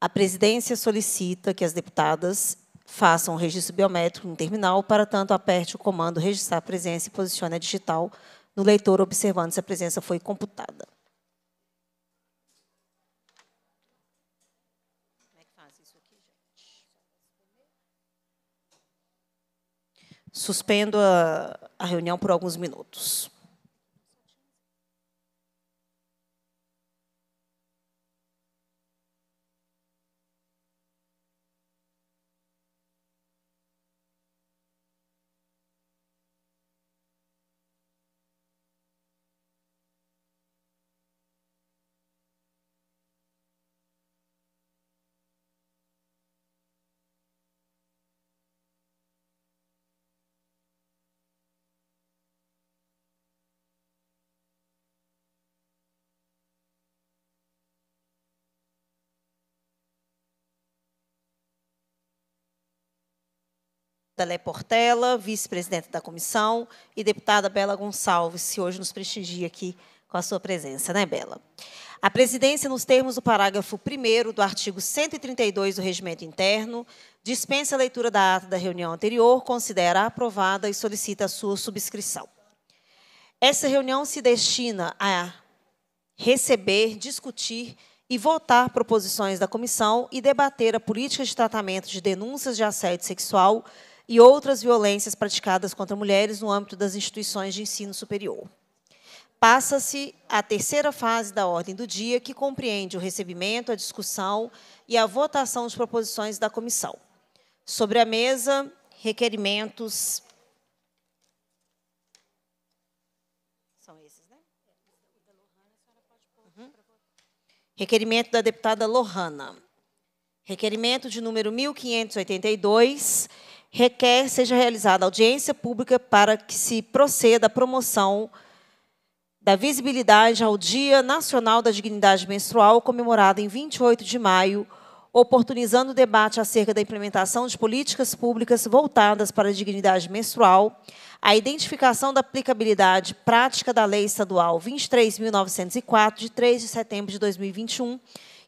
A presidência solicita que as deputadas façam o registro biométrico no terminal, para tanto aperte o comando registrar a presença e posicione a digital no leitor observando se a presença foi computada. Suspendo a, a reunião por alguns minutos. Telé Portela, vice-presidente da comissão, e deputada Bela Gonçalves, que hoje nos prestigia aqui com a sua presença, né, Bela? A presidência, nos termos do parágrafo 1 do artigo 132 do Regimento Interno, dispensa a leitura da ata da reunião anterior, considera aprovada e solicita a sua subscrição. Essa reunião se destina a receber, discutir e votar proposições da comissão e debater a política de tratamento de denúncias de assédio sexual e outras violências praticadas contra mulheres no âmbito das instituições de ensino superior. Passa-se à terceira fase da ordem do dia, que compreende o recebimento, a discussão e a votação de proposições da comissão. Sobre a mesa, requerimentos né? uhum. Requerimento da deputada Lohana. Requerimento de número 1582, requer seja realizada audiência pública para que se proceda à promoção da visibilidade ao Dia Nacional da Dignidade Menstrual, comemorado em 28 de maio, oportunizando o debate acerca da implementação de políticas públicas voltadas para a dignidade menstrual, a identificação da aplicabilidade prática da Lei Estadual 23.904, de 3 de setembro de 2021,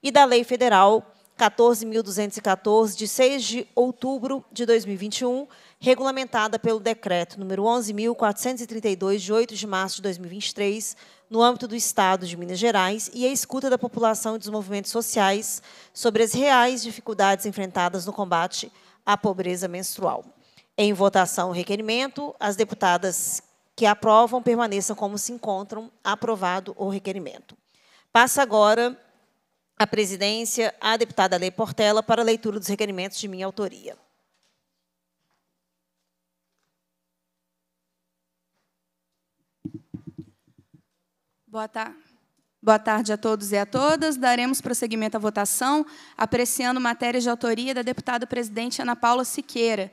e da Lei Federal 14.214, de 6 de outubro de 2021, regulamentada pelo Decreto número 11.432, de 8 de março de 2023, no âmbito do Estado de Minas Gerais, e a escuta da população e dos movimentos sociais sobre as reais dificuldades enfrentadas no combate à pobreza menstrual. Em votação o requerimento, as deputadas que aprovam permaneçam como se encontram, aprovado o requerimento. Passa agora a presidência a deputada Lei Portela para a leitura dos requerimentos de minha autoria. Boa tarde. Boa tarde a todos e a todas. Daremos prosseguimento à votação, apreciando matérias de autoria da deputada presidente Ana Paula Siqueira.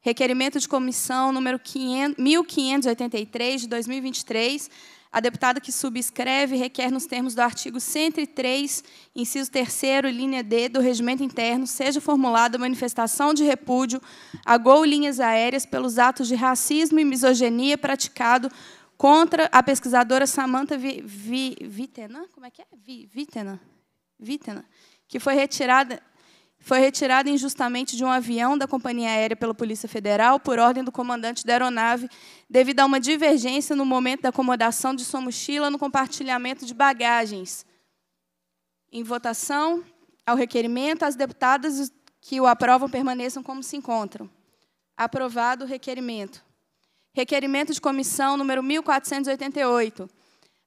Requerimento de comissão número 500, 1583 de 2023, a deputada que subscreve requer, nos termos do artigo 103, inciso 3 linha D do Regimento Interno, seja formulada manifestação de repúdio a Gol Linhas Aéreas pelos atos de racismo e misoginia praticado contra a pesquisadora Samantha V. V. Vitenan, como é que é? V. Vitenan, Vitenan, que foi retirada foi retirada injustamente de um avião da Companhia Aérea pela Polícia Federal por ordem do comandante da aeronave, devido a uma divergência no momento da acomodação de sua mochila no compartilhamento de bagagens. Em votação, ao requerimento, as deputadas que o aprovam permaneçam como se encontram. Aprovado o requerimento. Requerimento de comissão número 1488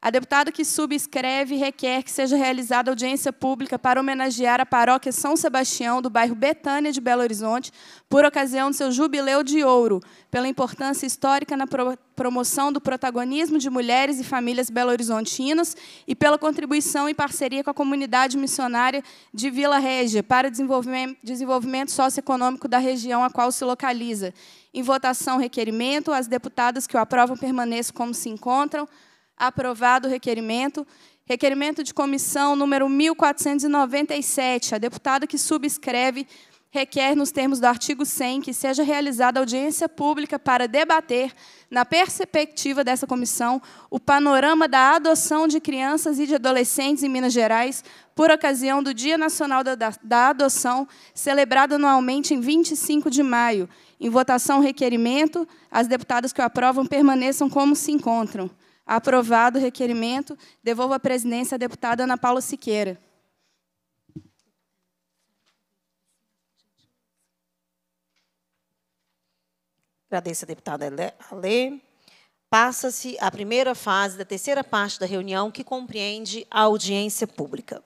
a deputada que subscreve requer que seja realizada audiência pública para homenagear a paróquia São Sebastião, do bairro Betânia de Belo Horizonte, por ocasião do seu jubileu de ouro, pela importância histórica na pro promoção do protagonismo de mulheres e famílias belo-horizontinas e pela contribuição e parceria com a comunidade missionária de Vila Régia para desenvolvimento, desenvolvimento socioeconômico da região a qual se localiza. Em votação, requerimento, as deputadas que o aprovam permaneçam como se encontram. Aprovado o requerimento. Requerimento de comissão número 1497. A deputada que subscreve requer, nos termos do artigo 100, que seja realizada audiência pública para debater, na perspectiva dessa comissão, o panorama da adoção de crianças e de adolescentes em Minas Gerais, por ocasião do Dia Nacional da, Adoção, celebrado anualmente em 25 de maio. Em votação, requerimento, as deputadas que o aprovam permaneçam como se encontram. Aprovado o requerimento, devolvo a presidência à deputada Ana Paula Siqueira. Agradeço a deputada Alê. Passa-se a primeira fase da terceira parte da reunião, que compreende a audiência pública.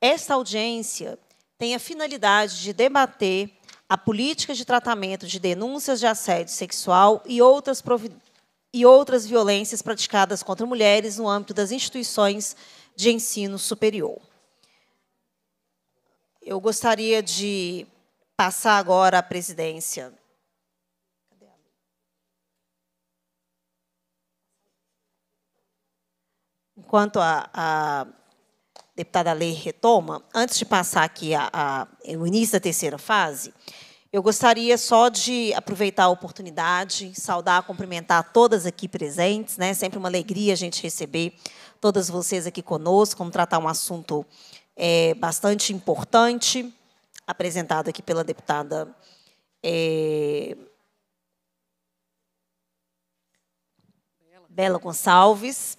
Esta audiência tem a finalidade de debater a política de tratamento de denúncias de assédio sexual e outras providências e outras violências praticadas contra mulheres no âmbito das instituições de ensino superior. Eu gostaria de passar agora a presidência. Enquanto a, a deputada Lei retoma, antes de passar aqui a, a, o início da terceira fase, eu gostaria só de aproveitar a oportunidade, saudar, cumprimentar todas aqui presentes, né? Sempre uma alegria a gente receber todas vocês aqui conosco, como tratar um assunto é, bastante importante, apresentado aqui pela deputada. É, Bela Gonçalves.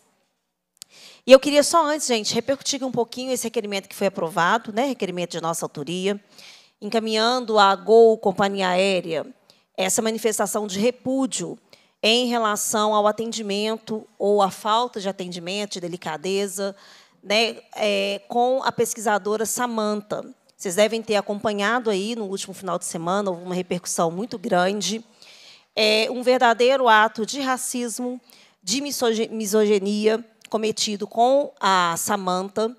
E eu queria só antes, gente, repercutir um pouquinho esse requerimento que foi aprovado, né? Requerimento de nossa autoria encaminhando a Gol Companhia Aérea essa manifestação de repúdio em relação ao atendimento ou à falta de atendimento, de delicadeza, né, é, com a pesquisadora Samanta. Vocês devem ter acompanhado aí no último final de semana, houve uma repercussão muito grande. É um verdadeiro ato de racismo, de misoginia cometido com a Samanta,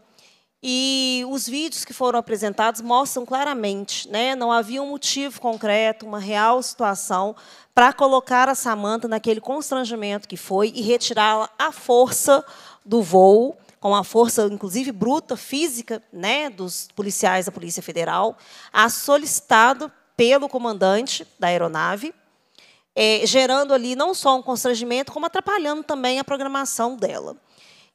e os vídeos que foram apresentados mostram claramente, né, não havia um motivo concreto, uma real situação para colocar a Samanta naquele constrangimento que foi e retirá-la à força do voo, com a força, inclusive bruta, física, né, dos policiais da Polícia Federal, a solicitado pelo comandante da aeronave, é, gerando ali não só um constrangimento, como atrapalhando também a programação dela.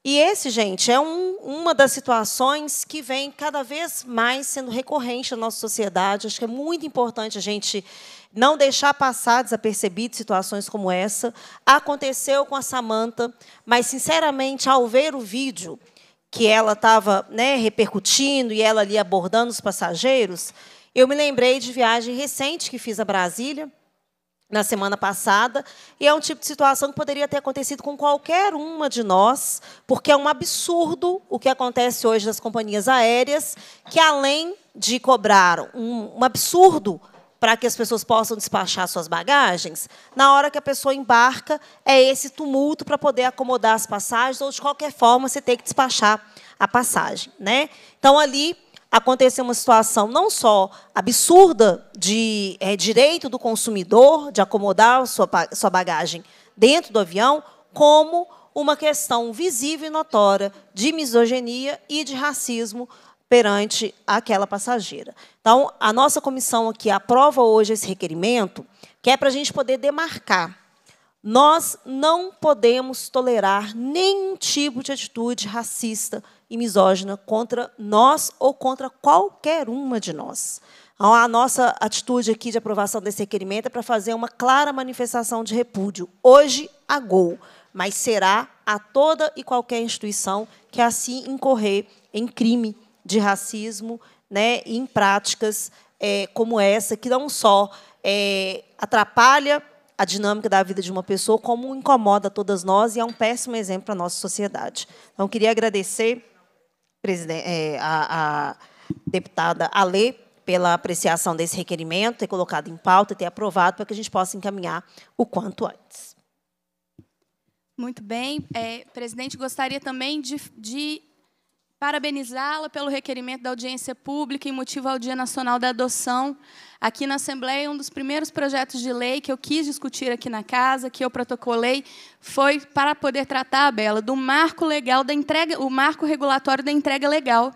E esse, gente, é um, uma das situações que vem cada vez mais sendo recorrente na nossa sociedade. Acho que é muito importante a gente não deixar passar desapercebido situações como essa. Aconteceu com a Samanta, mas, sinceramente, ao ver o vídeo que ela estava né, repercutindo e ela ali abordando os passageiros, eu me lembrei de viagem recente que fiz a Brasília, na semana passada, e é um tipo de situação que poderia ter acontecido com qualquer uma de nós, porque é um absurdo o que acontece hoje nas companhias aéreas, que além de cobrar um, um absurdo para que as pessoas possam despachar suas bagagens, na hora que a pessoa embarca, é esse tumulto para poder acomodar as passagens, ou de qualquer forma você tem que despachar a passagem. Né? Então, ali, aconteceu uma situação não só absurda de é, direito do consumidor de acomodar sua, sua bagagem dentro do avião, como uma questão visível e notória de misoginia e de racismo perante aquela passageira. Então, a nossa comissão aqui aprova hoje esse requerimento, que é para a gente poder demarcar. Nós não podemos tolerar nenhum tipo de atitude racista, e misógina contra nós ou contra qualquer uma de nós. A nossa atitude aqui de aprovação desse requerimento é para fazer uma clara manifestação de repúdio. Hoje, a gol, mas será a toda e qualquer instituição que assim incorrer em crime de racismo né, e em práticas é, como essa, que não só é, atrapalha a dinâmica da vida de uma pessoa, como incomoda todas nós e é um péssimo exemplo para a nossa sociedade. Então, queria agradecer é, a, a deputada Alê pela apreciação desse requerimento, ter colocado em pauta, ter aprovado, para que a gente possa encaminhar o quanto antes. Muito bem. É, presidente, gostaria também de, de parabenizá-la pelo requerimento da audiência pública em motivo ao Dia Nacional da Adoção. Aqui na Assembleia, um dos primeiros projetos de lei que eu quis discutir aqui na casa, que eu protocolei, foi para poder tratar, Bela, do marco legal da entrega, o marco regulatório da entrega legal.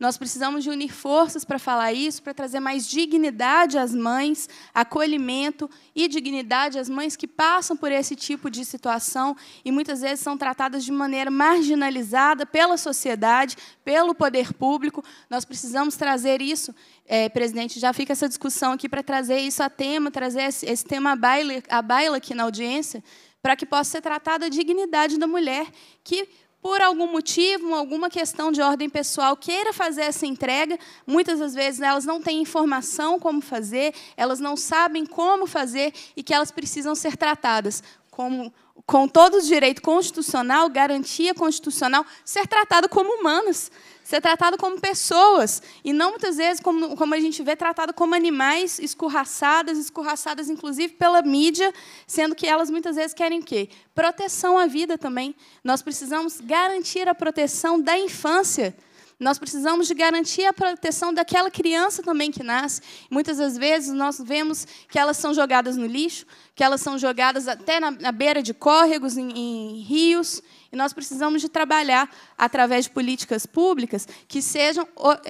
Nós precisamos de unir forças para falar isso, para trazer mais dignidade às mães, acolhimento e dignidade às mães que passam por esse tipo de situação e muitas vezes são tratadas de maneira marginalizada pela sociedade, pelo poder público. Nós precisamos trazer isso, é, presidente, já fica essa discussão aqui para trazer isso a tema, trazer esse, esse tema à baila, baila aqui na audiência, para que possa ser tratada a dignidade da mulher, que por algum motivo, alguma questão de ordem pessoal, queira fazer essa entrega, muitas das vezes né, elas não têm informação como fazer, elas não sabem como fazer e que elas precisam ser tratadas como com todo o direito constitucional, garantia constitucional, ser tratado como humanos, ser tratado como pessoas, e não muitas vezes, como, como a gente vê, tratado como animais, escorraçadas, escorraçadas inclusive pela mídia, sendo que elas muitas vezes querem o quê? Proteção à vida também. Nós precisamos garantir a proteção da infância. Nós precisamos de garantir a proteção daquela criança também que nasce. Muitas das vezes nós vemos que elas são jogadas no lixo, que elas são jogadas até na, na beira de córregos, em, em rios, e nós precisamos de trabalhar através de políticas públicas que sejam,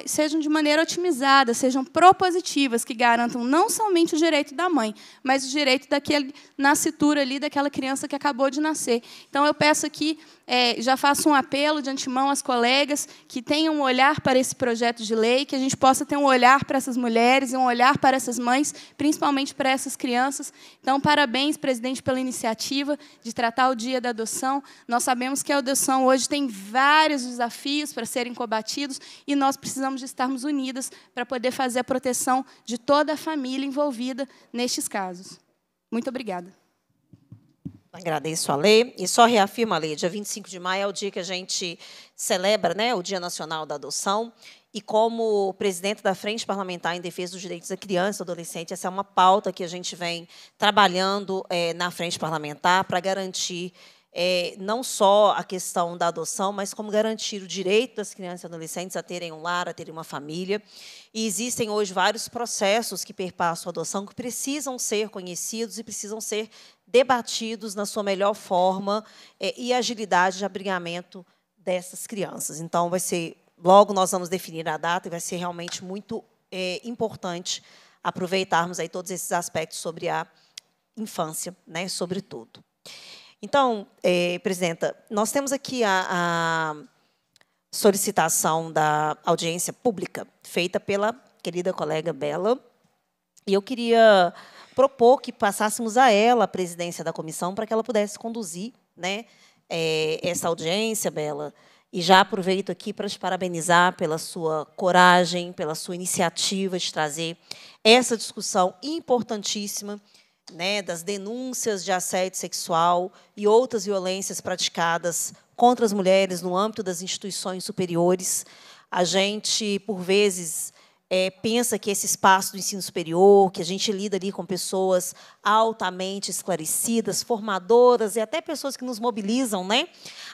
sejam de maneira otimizada, sejam propositivas, que garantam não somente o direito da mãe, mas o direito daquele nascitura ali, daquela criança que acabou de nascer. Então, eu peço aqui, é, já faço um apelo de antemão às colegas que tenham um olhar para esse projeto de lei, que a gente possa ter um olhar para essas mulheres e um olhar para essas mães, principalmente para essas crianças. Então, parabéns, presidente, pela iniciativa de tratar o dia da adoção. Nós sabemos sabemos que a adoção hoje tem vários desafios para serem combatidos e nós precisamos de estarmos unidas para poder fazer a proteção de toda a família envolvida nestes casos. Muito obrigada. Agradeço a lei e só reafirma a lei. Dia 25 de maio é o dia que a gente celebra né, o Dia Nacional da Adoção. E como presidente da Frente Parlamentar em Defesa dos Direitos da Criança e do Adolescente, essa é uma pauta que a gente vem trabalhando é, na Frente Parlamentar para garantir é, não só a questão da adoção, mas como garantir o direito das crianças e adolescentes a terem um lar, a terem uma família. E existem hoje vários processos que perpassam a adoção que precisam ser conhecidos e precisam ser debatidos na sua melhor forma é, e agilidade de abrigamento dessas crianças. Então, vai ser logo nós vamos definir a data e vai ser realmente muito é, importante aproveitarmos aí todos esses aspectos sobre a infância, né, sobretudo. Então, é, presidenta, nós temos aqui a, a solicitação da audiência pública feita pela querida colega Bela, e eu queria propor que passássemos a ela a presidência da comissão para que ela pudesse conduzir né, é, essa audiência, Bela. E já aproveito aqui para te parabenizar pela sua coragem, pela sua iniciativa de trazer essa discussão importantíssima né, das denúncias de assédio sexual e outras violências praticadas contra as mulheres no âmbito das instituições superiores. A gente, por vezes, é, pensa que esse espaço do ensino superior, que a gente lida ali com pessoas altamente esclarecidas, formadoras e até pessoas que nos mobilizam, né,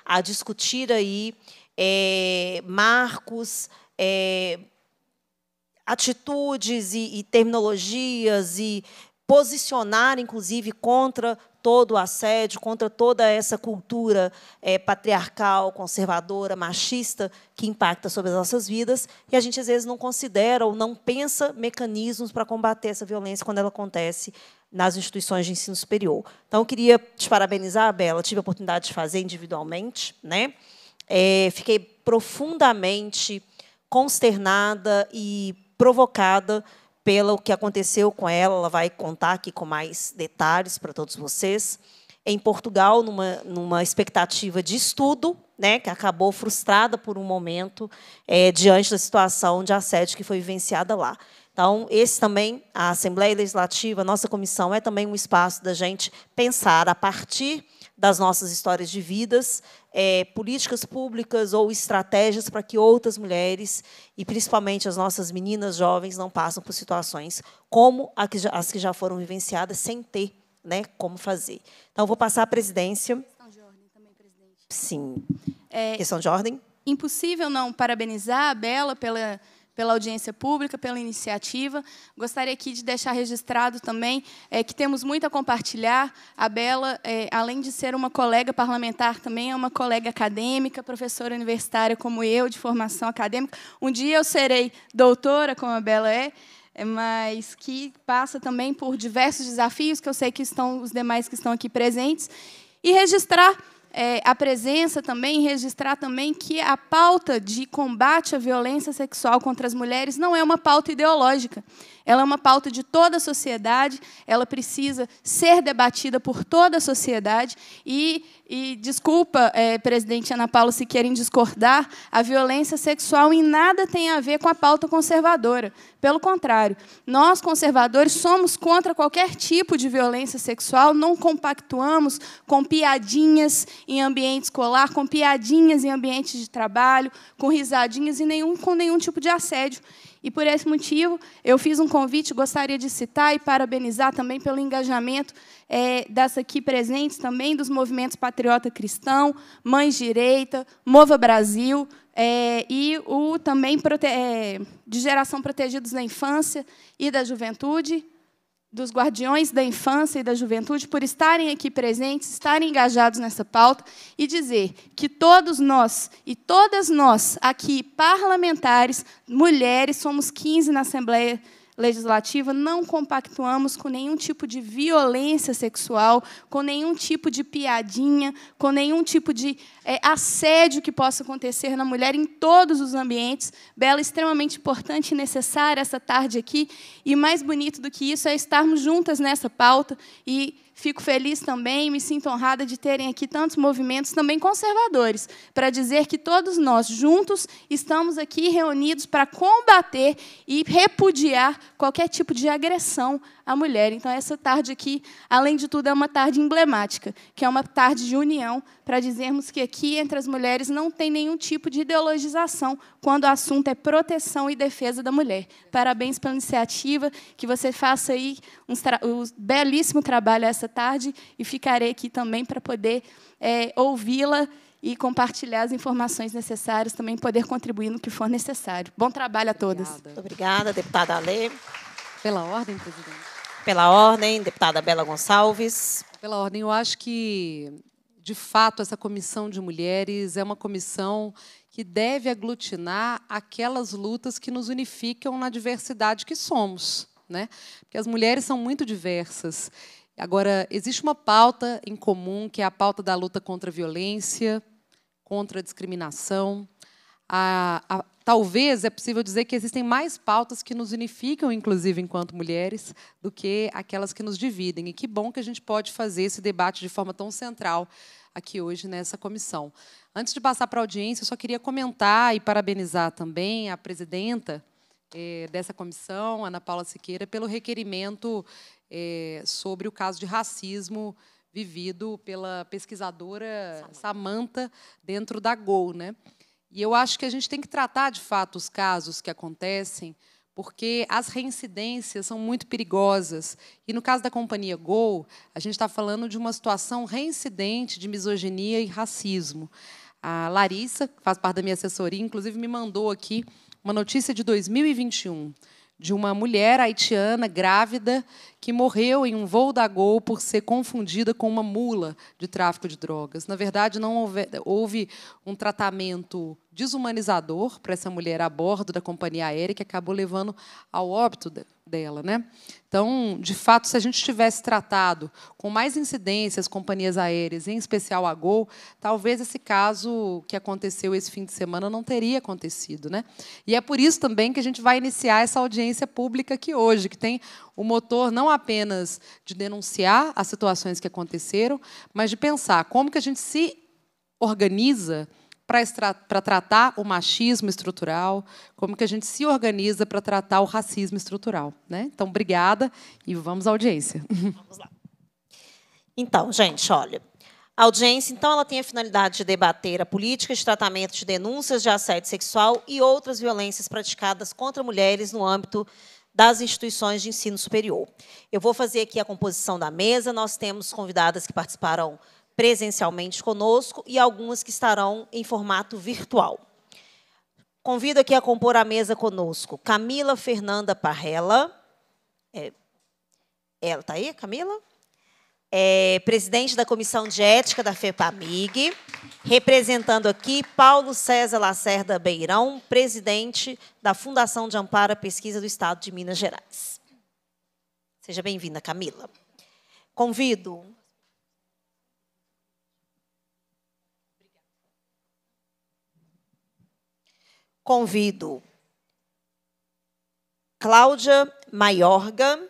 a discutir aí é, marcos, é, atitudes e, e terminologias e posicionar, inclusive, contra todo o assédio, contra toda essa cultura é, patriarcal, conservadora, machista que impacta sobre as nossas vidas, e a gente às vezes não considera ou não pensa mecanismos para combater essa violência quando ela acontece nas instituições de ensino superior. Então, eu queria te parabenizar, Bela, tive a oportunidade de fazer individualmente, né? É, fiquei profundamente consternada e provocada pelo que aconteceu com ela. Ela vai contar aqui com mais detalhes para todos vocês. Em Portugal, numa, numa expectativa de estudo, né, que acabou frustrada por um momento é, diante da situação de assédio que foi vivenciada lá. Então, esse também, a Assembleia Legislativa, nossa comissão, é também um espaço da gente pensar a partir das nossas histórias de vidas, é, políticas públicas ou estratégias para que outras mulheres, e principalmente as nossas meninas jovens, não passem por situações como as que já foram vivenciadas, sem ter né, como fazer. Então, vou passar a presidência. Questão de ordem também, presidente. Sim. É, questão de ordem? Impossível não parabenizar a Bela pela pela audiência pública, pela iniciativa. Gostaria aqui de deixar registrado também é, que temos muito a compartilhar. A Bela, é, além de ser uma colega parlamentar, também é uma colega acadêmica, professora universitária como eu, de formação acadêmica. Um dia eu serei doutora, como a Bela é, eh, mas que passa também por diversos desafios que eu sei que estão os demais que estão aqui presentes. E registrar é, a presença também, registrar também que a pauta de combate à violência sexual contra as mulheres não é uma pauta ideológica. Ela é uma pauta de toda a sociedade, ela precisa ser debatida por toda a sociedade e e desculpa, é, presidente Ana Paula, se querem discordar, a violência sexual em nada tem a ver com a pauta conservadora. Pelo contrário, nós conservadores somos contra qualquer tipo de violência sexual, não compactuamos com piadinhas em ambiente escolar, com piadinhas em ambiente de trabalho, com risadinhas e nenhum, com nenhum tipo de assédio. E por esse motivo, eu fiz um convite, gostaria de citar e parabenizar também pelo engajamento é, das aqui presentes, também dos movimentos Patriota Cristão, Mães Direita, Mova Brasil, é, e o também é, de Geração Protegidos da Infância e da Juventude, dos guardiões da infância e da juventude por estarem aqui presentes, estarem engajados nessa pauta e dizer que todos nós e todas nós aqui parlamentares, mulheres, somos 15 na Assembleia legislativa, não compactuamos com nenhum tipo de violência sexual, com nenhum tipo de piadinha, com nenhum tipo de é, assédio que possa acontecer na mulher em todos os ambientes. Bela, extremamente importante e necessária essa tarde aqui. E mais bonito do que isso é estarmos juntas nessa pauta e Fico feliz também, me sinto honrada de terem aqui tantos movimentos também conservadores, para dizer que todos nós juntos estamos aqui reunidos para combater e repudiar qualquer tipo de agressão à mulher. Então essa tarde aqui, além de tudo, é uma tarde emblemática, que é uma tarde de união para dizermos que aqui entre as mulheres não tem nenhum tipo de ideologização quando o assunto é proteção e defesa da mulher. Parabéns pela iniciativa, que você faça aí um belíssimo trabalho essa essa tarde e ficarei aqui também para poder é, ouvi-la e compartilhar as informações necessárias, também poder contribuir no que for necessário. Bom trabalho a todas. Obrigada, Obrigada deputada Alê. Pela ordem, presidente. Pela ordem, deputada Bela Gonçalves. Pela ordem, eu acho que, de fato, essa comissão de mulheres é uma comissão que deve aglutinar aquelas lutas que nos unificam na diversidade que somos. Né? Porque as mulheres são muito diversas. Agora, existe uma pauta em comum, que é a pauta da luta contra a violência, contra a discriminação. A, a, talvez é possível dizer que existem mais pautas que nos unificam, inclusive enquanto mulheres, do que aquelas que nos dividem. E que bom que a gente pode fazer esse debate de forma tão central aqui hoje nessa comissão. Antes de passar para a audiência, eu só queria comentar e parabenizar também a presidenta eh, dessa comissão, Ana Paula Siqueira, pelo requerimento é, sobre o caso de racismo vivido pela pesquisadora Samanta dentro da Gol, né? E eu acho que a gente tem que tratar de fato os casos que acontecem, porque as reincidências são muito perigosas. E no caso da companhia Gol, a gente está falando de uma situação reincidente de misoginia e racismo. A Larissa, que faz parte da minha assessoria, inclusive me mandou aqui uma notícia de 2021 de uma mulher haitiana grávida que morreu em um voo da Gol por ser confundida com uma mula de tráfico de drogas. Na verdade, não houve, houve um tratamento desumanizador para essa mulher a bordo da companhia aérea que acabou levando ao óbito dela, né? Então, de fato, se a gente tivesse tratado com mais incidência as companhias aéreas, em especial a Gol, talvez esse caso que aconteceu esse fim de semana não teria acontecido, né? E é por isso também que a gente vai iniciar essa audiência pública aqui hoje, que tem o motor não apenas de denunciar as situações que aconteceram, mas de pensar como que a gente se organiza para tratar o machismo estrutural, como que a gente se organiza para tratar o racismo estrutural. Né? Então, obrigada e vamos à audiência. Vamos lá. Então, gente, olha, a audiência, então, ela tem a finalidade de debater a política de tratamento de denúncias de assédio sexual e outras violências praticadas contra mulheres no âmbito das instituições de ensino superior. Eu vou fazer aqui a composição da mesa, nós temos convidadas que participarão presencialmente conosco e algumas que estarão em formato virtual. Convido aqui a compor a mesa conosco Camila Fernanda Parrela. É, ela está aí, Camila? é, presidente da Comissão de Ética da FEPAMIG, representando aqui Paulo César Lacerda Beirão, presidente da Fundação de Amparo à Pesquisa do Estado de Minas Gerais. Seja bem-vinda, Camila. Convido convido Cláudia Maiorga,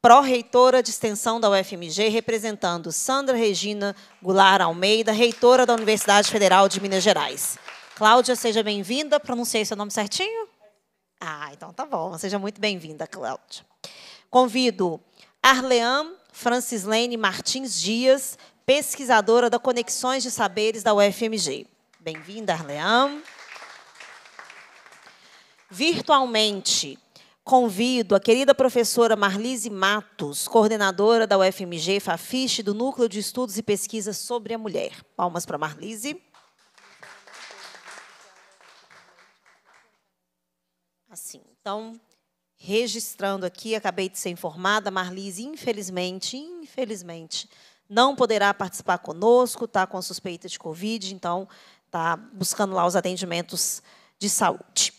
pró-reitora de extensão da UFMG, representando Sandra Regina Goulart Almeida, reitora da Universidade Federal de Minas Gerais. Cláudia, seja bem-vinda. Pronunciei seu nome certinho? Ah, então tá bom. Seja muito bem-vinda, Cláudia. Convido Arlean Francislene Martins Dias, pesquisadora da Conexões de Saberes da UFMG. Bem-vinda, Arlean. Virtualmente, convido a querida professora Marlise Matos, coordenadora da UFMG Fafiche do Núcleo de Estudos e Pesquisas sobre a Mulher. Palmas para Marlise. Assim, então, registrando aqui, acabei de ser informada, Marlise, infelizmente, infelizmente, não poderá participar conosco, está com suspeita de Covid, então está buscando lá os atendimentos de saúde.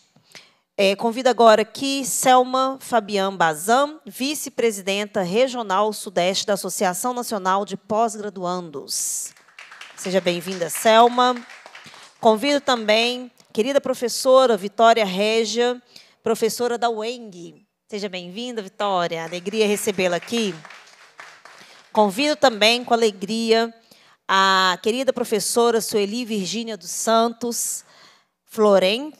É, convido agora aqui Selma Fabian Bazan, vice-presidenta regional sudeste da Associação Nacional de Pós-Graduandos. Seja bem-vinda, Selma. Convido também querida professora Vitória Régia, professora da UENG. Seja bem-vinda, Vitória. Alegria recebê-la aqui. Convido também com alegria a querida professora Sueli Virgínia dos Santos Florem,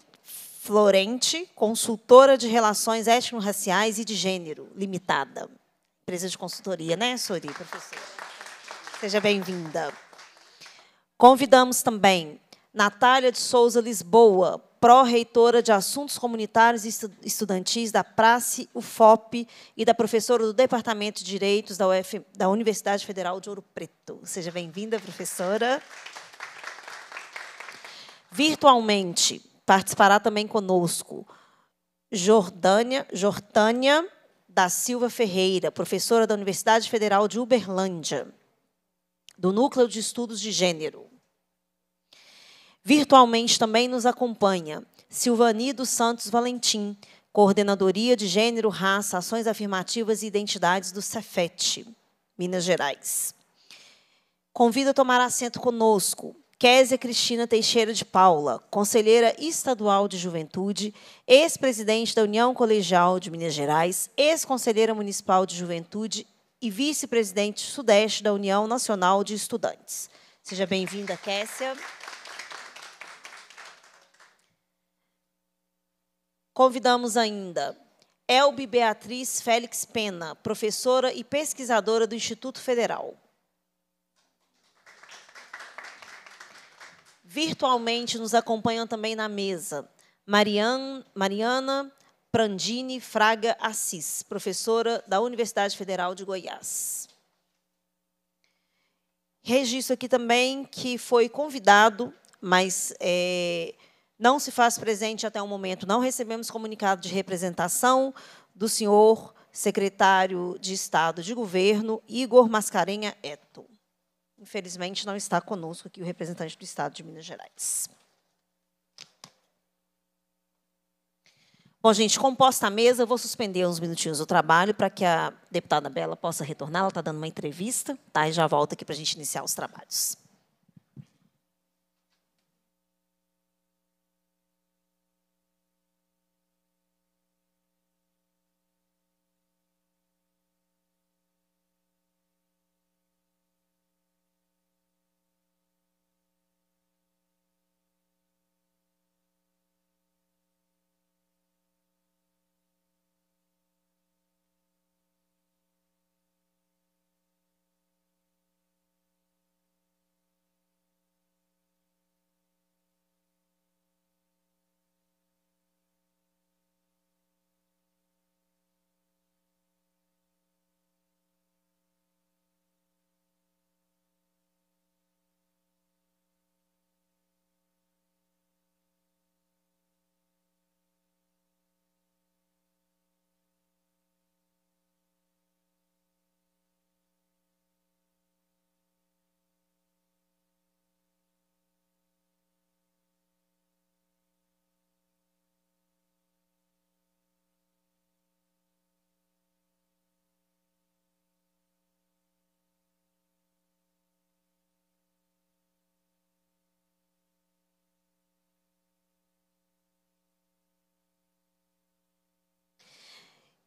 Florente, consultora de relações étnico-raciais e de gênero, limitada. Empresa de consultoria, né, Sori, professora? Seja bem-vinda. Convidamos também Natália de Souza Lisboa, pró-reitora de Assuntos Comunitários e Estudantis da Prace UFOP e da professora do Departamento de Direitos da, UF, da Universidade Federal de Ouro Preto. Seja bem-vinda, professora. Virtualmente, Participará também conosco Jordânia, Jordânia da Silva Ferreira, professora da Universidade Federal de Uberlândia, do Núcleo de Estudos de Gênero. Virtualmente também nos acompanha Silvani dos Santos Valentim, Coordenadoria de Gênero, Raça, Ações Afirmativas e Identidades do Cefet, Minas Gerais. Convido a tomar assento conosco Késia Cristina Teixeira de Paula, conselheira estadual de juventude, ex-presidente da União Colegial de Minas Gerais, ex-conselheira municipal de juventude e vice-presidente sudeste da União Nacional de Estudantes. Seja bem-vinda, Késia. Convidamos ainda Elbe Beatriz Félix Pena, professora e pesquisadora do Instituto Federal, Virtualmente nos acompanham também na mesa Marian, Mariana Prandini Fraga Assis, professora da Universidade Federal de Goiás. Registro aqui também que foi convidado, mas é, não se faz presente até o momento. Não recebemos comunicado de representação do senhor secretário de Estado de Governo, Igor Mascarenha Eto. Infelizmente, não está conosco aqui o representante do Estado de Minas Gerais. Bom, gente, composta a mesa, eu vou suspender uns minutinhos o trabalho para que a deputada Bela possa retornar. Ela está dando uma entrevista, tá? E já volta aqui para a gente iniciar os trabalhos.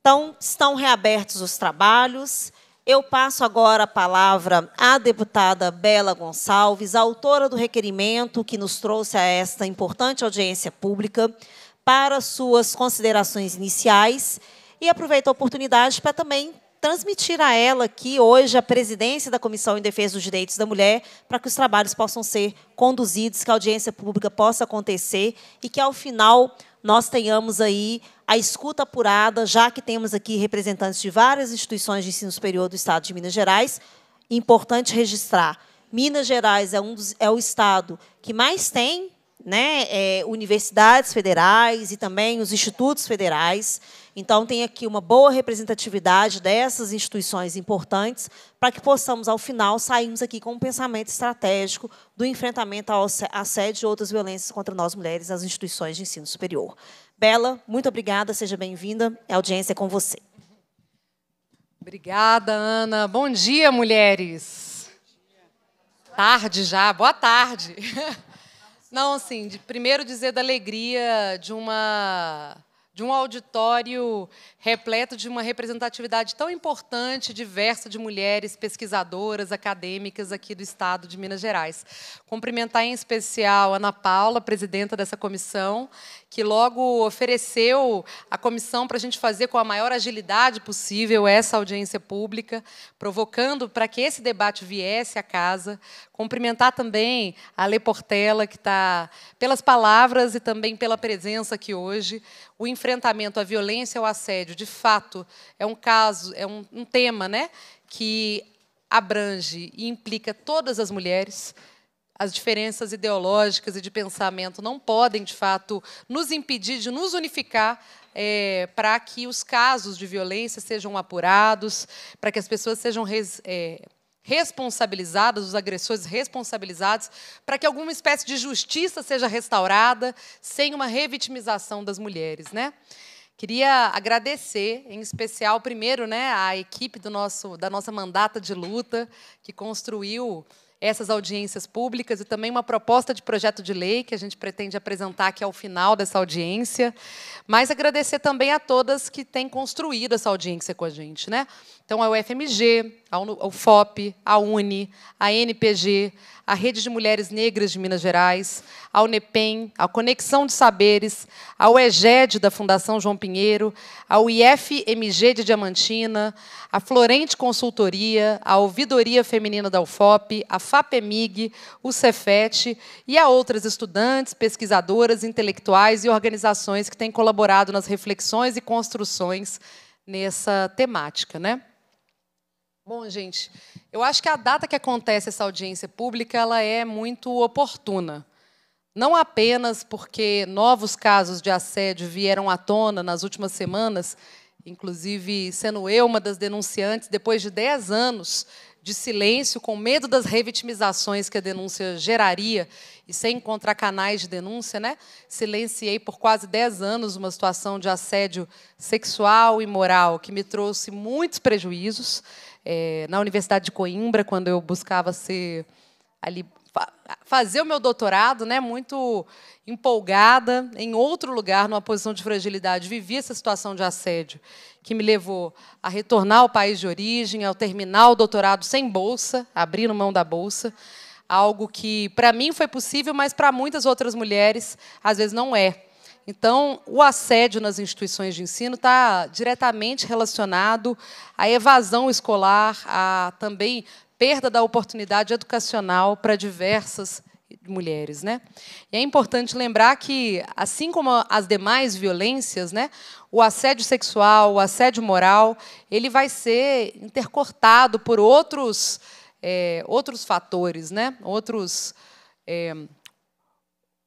Então, estão reabertos os trabalhos. Eu passo agora a palavra à deputada Bela Gonçalves, autora do requerimento que nos trouxe a esta importante audiência pública, para suas considerações iniciais e aproveito a oportunidade para também transmitir a ela aqui hoje a presidência da Comissão em Defesa dos Direitos da Mulher, para que os trabalhos possam ser conduzidos, que a audiência pública possa acontecer e que, ao final, nós tenhamos aí a escuta apurada, já que temos aqui representantes de várias instituições de ensino superior do Estado de Minas Gerais, importante registrar. Minas Gerais é, um dos, é o estado que mais tem né, é, universidades federais e também os institutos federais. Então, tem aqui uma boa representatividade dessas instituições importantes para que possamos, ao final, sairmos aqui com um pensamento estratégico do enfrentamento ao assédio e outras violências contra nós mulheres nas instituições de ensino superior. Bela, muito obrigada, seja bem-vinda. A audiência é com você. Obrigada, Ana. Bom dia, mulheres. Bom dia. Tarde já, boa tarde. Não, assim, de, primeiro dizer da alegria de uma de um auditório repleto de uma representatividade tão importante, diversa de mulheres pesquisadoras, acadêmicas aqui do estado de Minas Gerais. Cumprimentar em especial Ana Paula, presidenta dessa comissão, que logo ofereceu a comissão para a gente fazer com a maior agilidade possível essa audiência pública, provocando para que esse debate viesse à casa. Cumprimentar também a Le Portela, que está, pelas palavras e também pela presença aqui hoje, o enfrentamento à violência e ao assédio, de fato, é um caso, é um, um tema né, que abrange e implica todas as mulheres, as diferenças ideológicas e de pensamento não podem, de fato, nos impedir de nos unificar é, para que os casos de violência sejam apurados, para que as pessoas sejam res, é, responsabilizadas, os agressores responsabilizados, para que alguma espécie de justiça seja restaurada, sem uma revitimização das mulheres, né? Queria agradecer, em especial, primeiro, né, à equipe do nosso, da nossa mandata de luta, que construiu essas audiências públicas e também uma proposta de projeto de lei que a gente pretende apresentar aqui ao final dessa audiência. Mas agradecer também a todas que têm construído essa audiência com a gente. Né? Então, a UFMG, a UFOP, a UNI, a NPG, a Rede de Mulheres Negras de Minas Gerais, a UNEPEM, a Conexão de Saberes, a UEGED da Fundação João Pinheiro, a UIFMG de Diamantina, a Florente Consultoria, a Ouvidoria Feminina da UFOP, a FAPEMIG, o Cefet e a outras estudantes, pesquisadoras, intelectuais e organizações que têm colaborado nas reflexões e construções nessa temática, né? Bom, gente, eu acho que a data que acontece essa audiência pública ela é muito oportuna. Não apenas porque novos casos de assédio vieram à tona nas últimas semanas, inclusive sendo eu uma das denunciantes, depois de 10 anos de silêncio, com medo das revitimizações que a denúncia geraria, e sem encontrar canais de denúncia, né? silenciei por quase 10 anos uma situação de assédio sexual e moral que me trouxe muitos prejuízos. É, na Universidade de Coimbra, quando eu buscava ser ali fazer o meu doutorado, né, muito empolgada, em outro lugar, numa posição de fragilidade, vivi essa situação de assédio que me levou a retornar ao país de origem, ao terminar o doutorado sem bolsa, abrindo mão da bolsa, algo que para mim foi possível, mas para muitas outras mulheres às vezes não é. Então, o assédio nas instituições de ensino está diretamente relacionado à evasão escolar, a também perda da oportunidade educacional para diversas mulheres, né? E é importante lembrar que, assim como as demais violências, né, o assédio sexual, o assédio moral, ele vai ser intercortado por outros é, outros fatores, né? Outros é,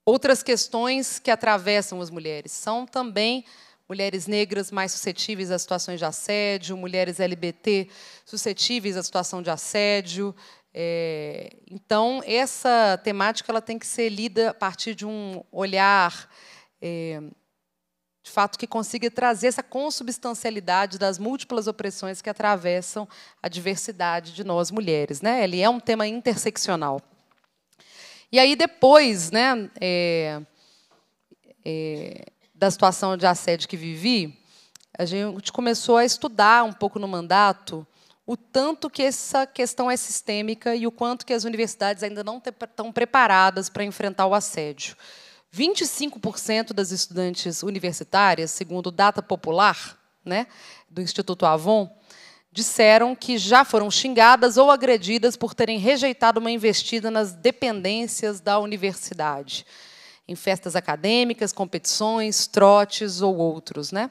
outras questões que atravessam as mulheres são também mulheres negras mais suscetíveis a situações de assédio, mulheres LBT suscetíveis à situação de assédio. É, então, essa temática ela tem que ser lida a partir de um olhar, é, de fato, que consiga trazer essa consubstancialidade das múltiplas opressões que atravessam a diversidade de nós mulheres. Né? Ele é um tema interseccional. E aí, depois, né, é, é da situação de assédio que vivi, a gente começou a estudar um pouco no mandato o tanto que essa questão é sistêmica e o quanto que as universidades ainda não estão preparadas para enfrentar o assédio. 25% das estudantes universitárias, segundo data popular né, do Instituto Avon, disseram que já foram xingadas ou agredidas por terem rejeitado uma investida nas dependências da universidade em festas acadêmicas, competições, trotes ou outros. Né?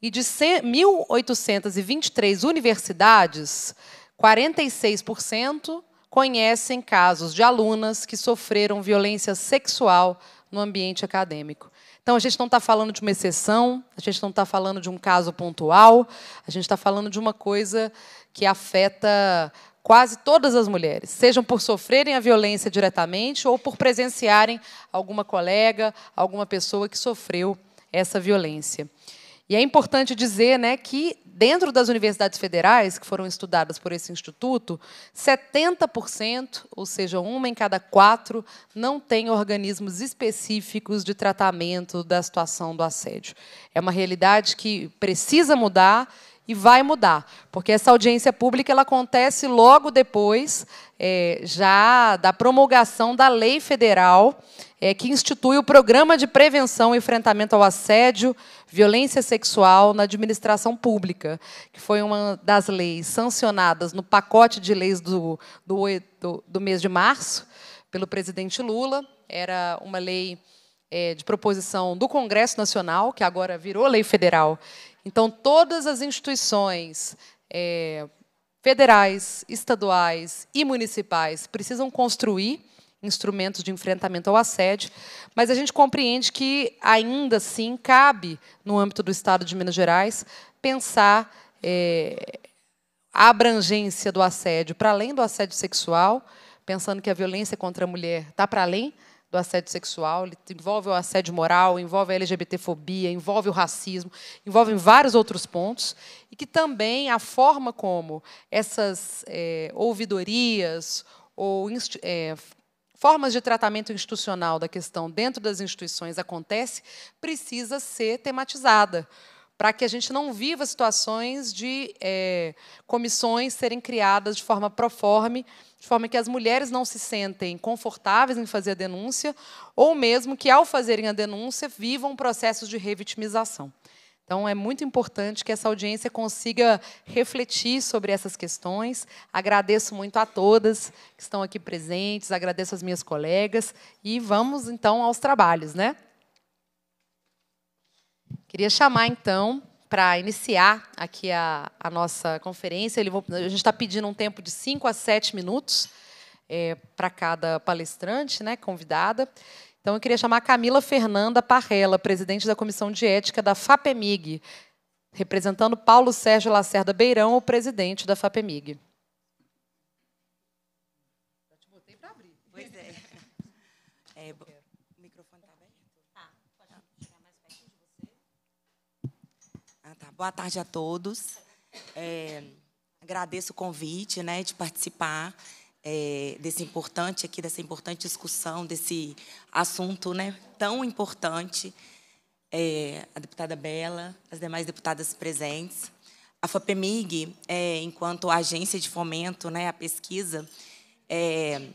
E de 1.823 universidades, 46% conhecem casos de alunas que sofreram violência sexual no ambiente acadêmico. Então, a gente não está falando de uma exceção, a gente não está falando de um caso pontual, a gente está falando de uma coisa que afeta quase todas as mulheres, sejam por sofrerem a violência diretamente ou por presenciarem alguma colega, alguma pessoa que sofreu essa violência. E é importante dizer né, que, dentro das universidades federais que foram estudadas por esse instituto, 70%, ou seja, uma em cada quatro, não tem organismos específicos de tratamento da situação do assédio. É uma realidade que precisa mudar e vai mudar, porque essa audiência pública ela acontece logo depois é, já da promulgação da lei federal é, que institui o programa de prevenção e enfrentamento ao assédio, violência sexual na administração pública, que foi uma das leis sancionadas no pacote de leis do, do, do, do mês de março pelo presidente Lula. Era uma lei é, de proposição do Congresso Nacional, que agora virou lei federal então, todas as instituições é, federais, estaduais e municipais precisam construir instrumentos de enfrentamento ao assédio, mas a gente compreende que, ainda assim, cabe, no âmbito do Estado de Minas Gerais, pensar é, a abrangência do assédio, para além do assédio sexual, pensando que a violência contra a mulher está para além do assédio sexual, ele envolve o assédio moral, envolve a LGBTfobia, envolve o racismo, envolve vários outros pontos, e que também a forma como essas é, ouvidorias ou é, formas de tratamento institucional da questão dentro das instituições acontece precisa ser tematizada para que a gente não viva situações de é, comissões serem criadas de forma proforme de forma que as mulheres não se sentem confortáveis em fazer a denúncia, ou mesmo que, ao fazerem a denúncia, vivam processos de revitimização. Então, é muito importante que essa audiência consiga refletir sobre essas questões. Agradeço muito a todas que estão aqui presentes, agradeço às minhas colegas e vamos, então, aos trabalhos. Né? Queria chamar, então, para iniciar aqui a, a nossa conferência. Vou, a gente está pedindo um tempo de 5 a 7 minutos é, para cada palestrante, né, convidada. Então, eu queria chamar a Camila Fernanda Parrela, presidente da Comissão de Ética da FAPEMIG, representando Paulo Sérgio Lacerda Beirão, o presidente da FAPEMIG. Boa tarde a todos. É, agradeço o convite né, de participar é, desse importante aqui, dessa importante discussão, desse assunto né, tão importante. É, a deputada Bela, as demais deputadas presentes. A FAPEMIG, é, enquanto agência de fomento né, à pesquisa, é,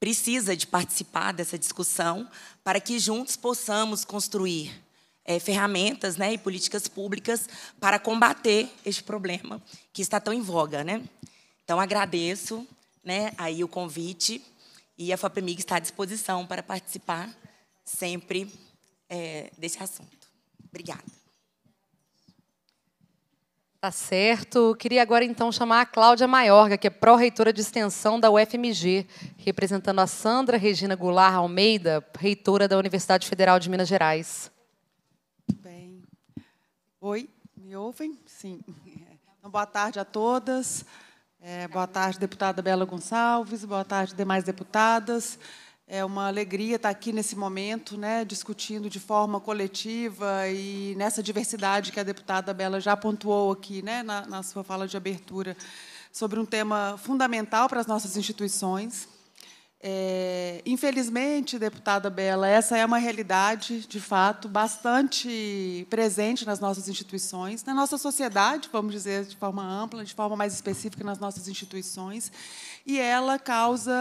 precisa de participar dessa discussão para que juntos possamos construir é, ferramentas né, e políticas públicas para combater este problema que está tão em voga. Né? Então, agradeço né, aí o convite e a FAPEMIG está à disposição para participar sempre é, desse assunto. Obrigada. Tá certo. Queria agora, então, chamar a Cláudia Maiorga, que é pró-reitora de extensão da UFMG, representando a Sandra Regina Goulart Almeida, reitora da Universidade Federal de Minas Gerais. Oi, me ouvem? Sim. Então, boa tarde a todas. É, boa tarde, deputada Bela Gonçalves. Boa tarde, demais deputadas. É uma alegria estar aqui nesse momento, né, discutindo de forma coletiva e nessa diversidade que a deputada Bela já pontuou aqui, né, na, na sua fala de abertura, sobre um tema fundamental para as nossas instituições, é, infelizmente, deputada Bela, essa é uma realidade, de fato, bastante presente nas nossas instituições, na nossa sociedade, vamos dizer de forma ampla, de forma mais específica nas nossas instituições, e ela causa,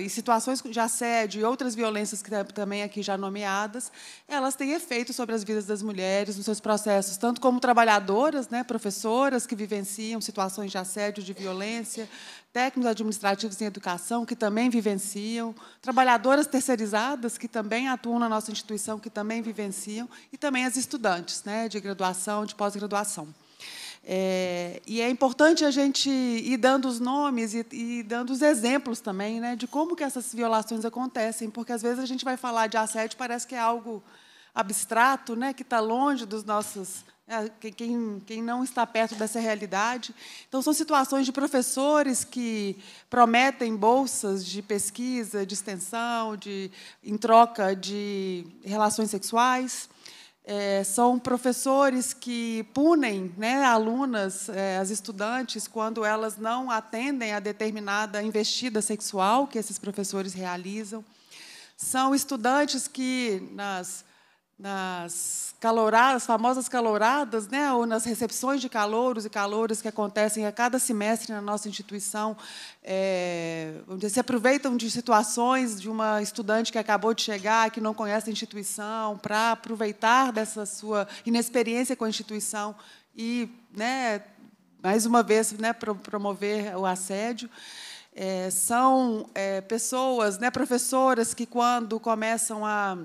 em situações de assédio e outras violências que também aqui já nomeadas, elas têm efeito sobre as vidas das mulheres, nos seus processos, tanto como trabalhadoras, né, professoras que vivenciam situações de assédio, de violência, técnicos administrativos em educação que também vivenciam, trabalhadoras terceirizadas que também atuam na nossa instituição, que também vivenciam, e também as estudantes né, de graduação, de pós-graduação. É, e é importante a gente ir dando os nomes e, e, dando os exemplos também né, de como que essas violações acontecem, porque às vezes a gente vai falar de assédio parece que é algo abstrato, né, que está longe dos nossos, é, quem, quem não está perto dessa realidade. Então, são situações de professores que prometem bolsas de pesquisa, de extensão, de, em troca de relações sexuais. É, são professores que punem né, alunas, é, as estudantes, quando elas não atendem a determinada investida sexual que esses professores realizam. São estudantes que, nas nas caloradas, famosas caloradas, né, ou nas recepções de calouros e calouras que acontecem a cada semestre na nossa instituição, é, eh, onde se aproveitam de situações de uma estudante que acabou de chegar, que não conhece a instituição, para aproveitar dessa sua inexperiência com a instituição e, né, mais uma vez, né, promover o assédio. É, são é, pessoas, né, professoras que, quando começam a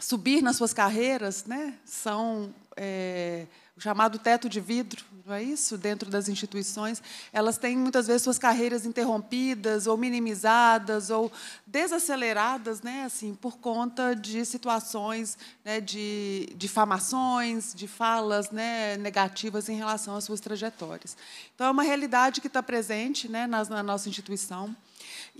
subir nas suas carreiras, né? São é, o chamado teto de vidro, não é isso? Dentro das instituições, elas têm muitas vezes suas carreiras interrompidas ou minimizadas ou desaceleradas, né? Assim, por conta de situações, né? De difamações, de falas, né? Negativas em relação às suas trajetórias. Então é uma realidade que está presente, né? na, na nossa instituição.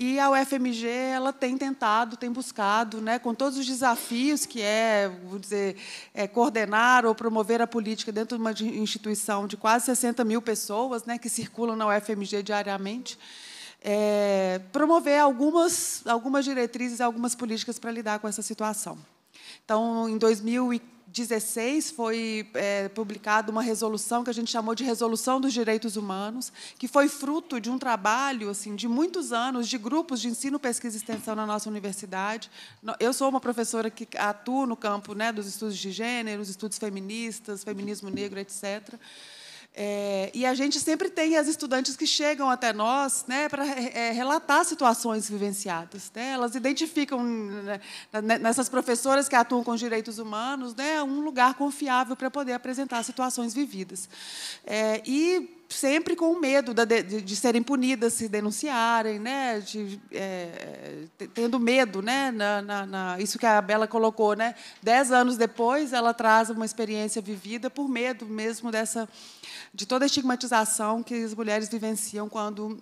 E a UFMG ela tem tentado, tem buscado, né, com todos os desafios que é, vou dizer, é coordenar ou promover a política dentro de uma instituição de quase 60 mil pessoas, né, que circulam na UFMG diariamente, é, promover algumas, algumas diretrizes, algumas políticas para lidar com essa situação. Então, em 2015 16 foi é, publicada uma resolução que a gente chamou de Resolução dos Direitos Humanos, que foi fruto de um trabalho assim de muitos anos de grupos de ensino, pesquisa e extensão na nossa universidade. Eu sou uma professora que atua no campo né, dos estudos de gênero, os estudos feministas, feminismo negro, etc. É, e a gente sempre tem as estudantes que chegam até nós né, para é, é, relatar situações vivenciadas. Né? Elas identificam né, né nessas professoras que atuam com os direitos humanos né, um lugar confiável para poder apresentar situações vividas. É, e sempre com medo de, de serem punidas se denunciarem, né? De, é, tendo medo, né? Na, na, na, isso que a Bela colocou, né? Dez anos depois, ela traz uma experiência vivida por medo mesmo dessa, de toda a estigmatização que as mulheres vivenciam quando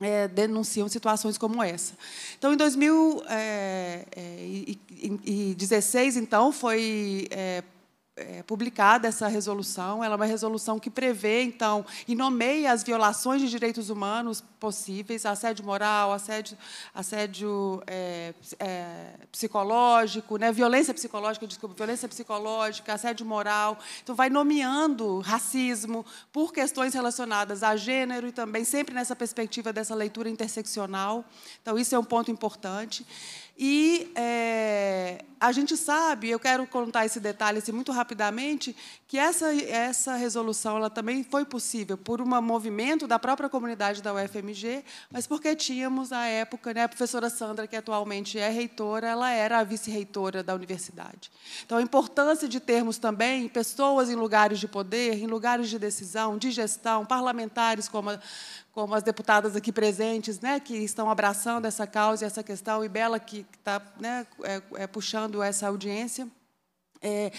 é, denunciam situações como essa. Então, em 2016, é, é, então, foi é, é, publicada essa resolução. Ela é uma resolução que prevê, então, e nomeia as violações de direitos humanos possíveis, assédio moral, assédio, assédio é, é, psicológico, né? violência psicológica, desculpa, violência psicológica, assédio moral. Então, vai nomeando racismo por questões relacionadas a gênero e também sempre nessa perspectiva dessa leitura interseccional. Então, isso é um ponto importante. E é, a gente sabe, eu quero contar esse detalhe assim, muito rapidamente, que essa, essa resolução ela também foi possível por um movimento da própria comunidade da UFMG, mas porque tínhamos, à época, né, a professora Sandra, que atualmente é reitora, ela era a vice-reitora da universidade. Então, a importância de termos também pessoas em lugares de poder, em lugares de decisão, de gestão, parlamentares como a, como as deputadas aqui presentes, né, que estão abraçando essa causa e essa questão, e Bela, que está né, é, é, puxando essa audiência. É,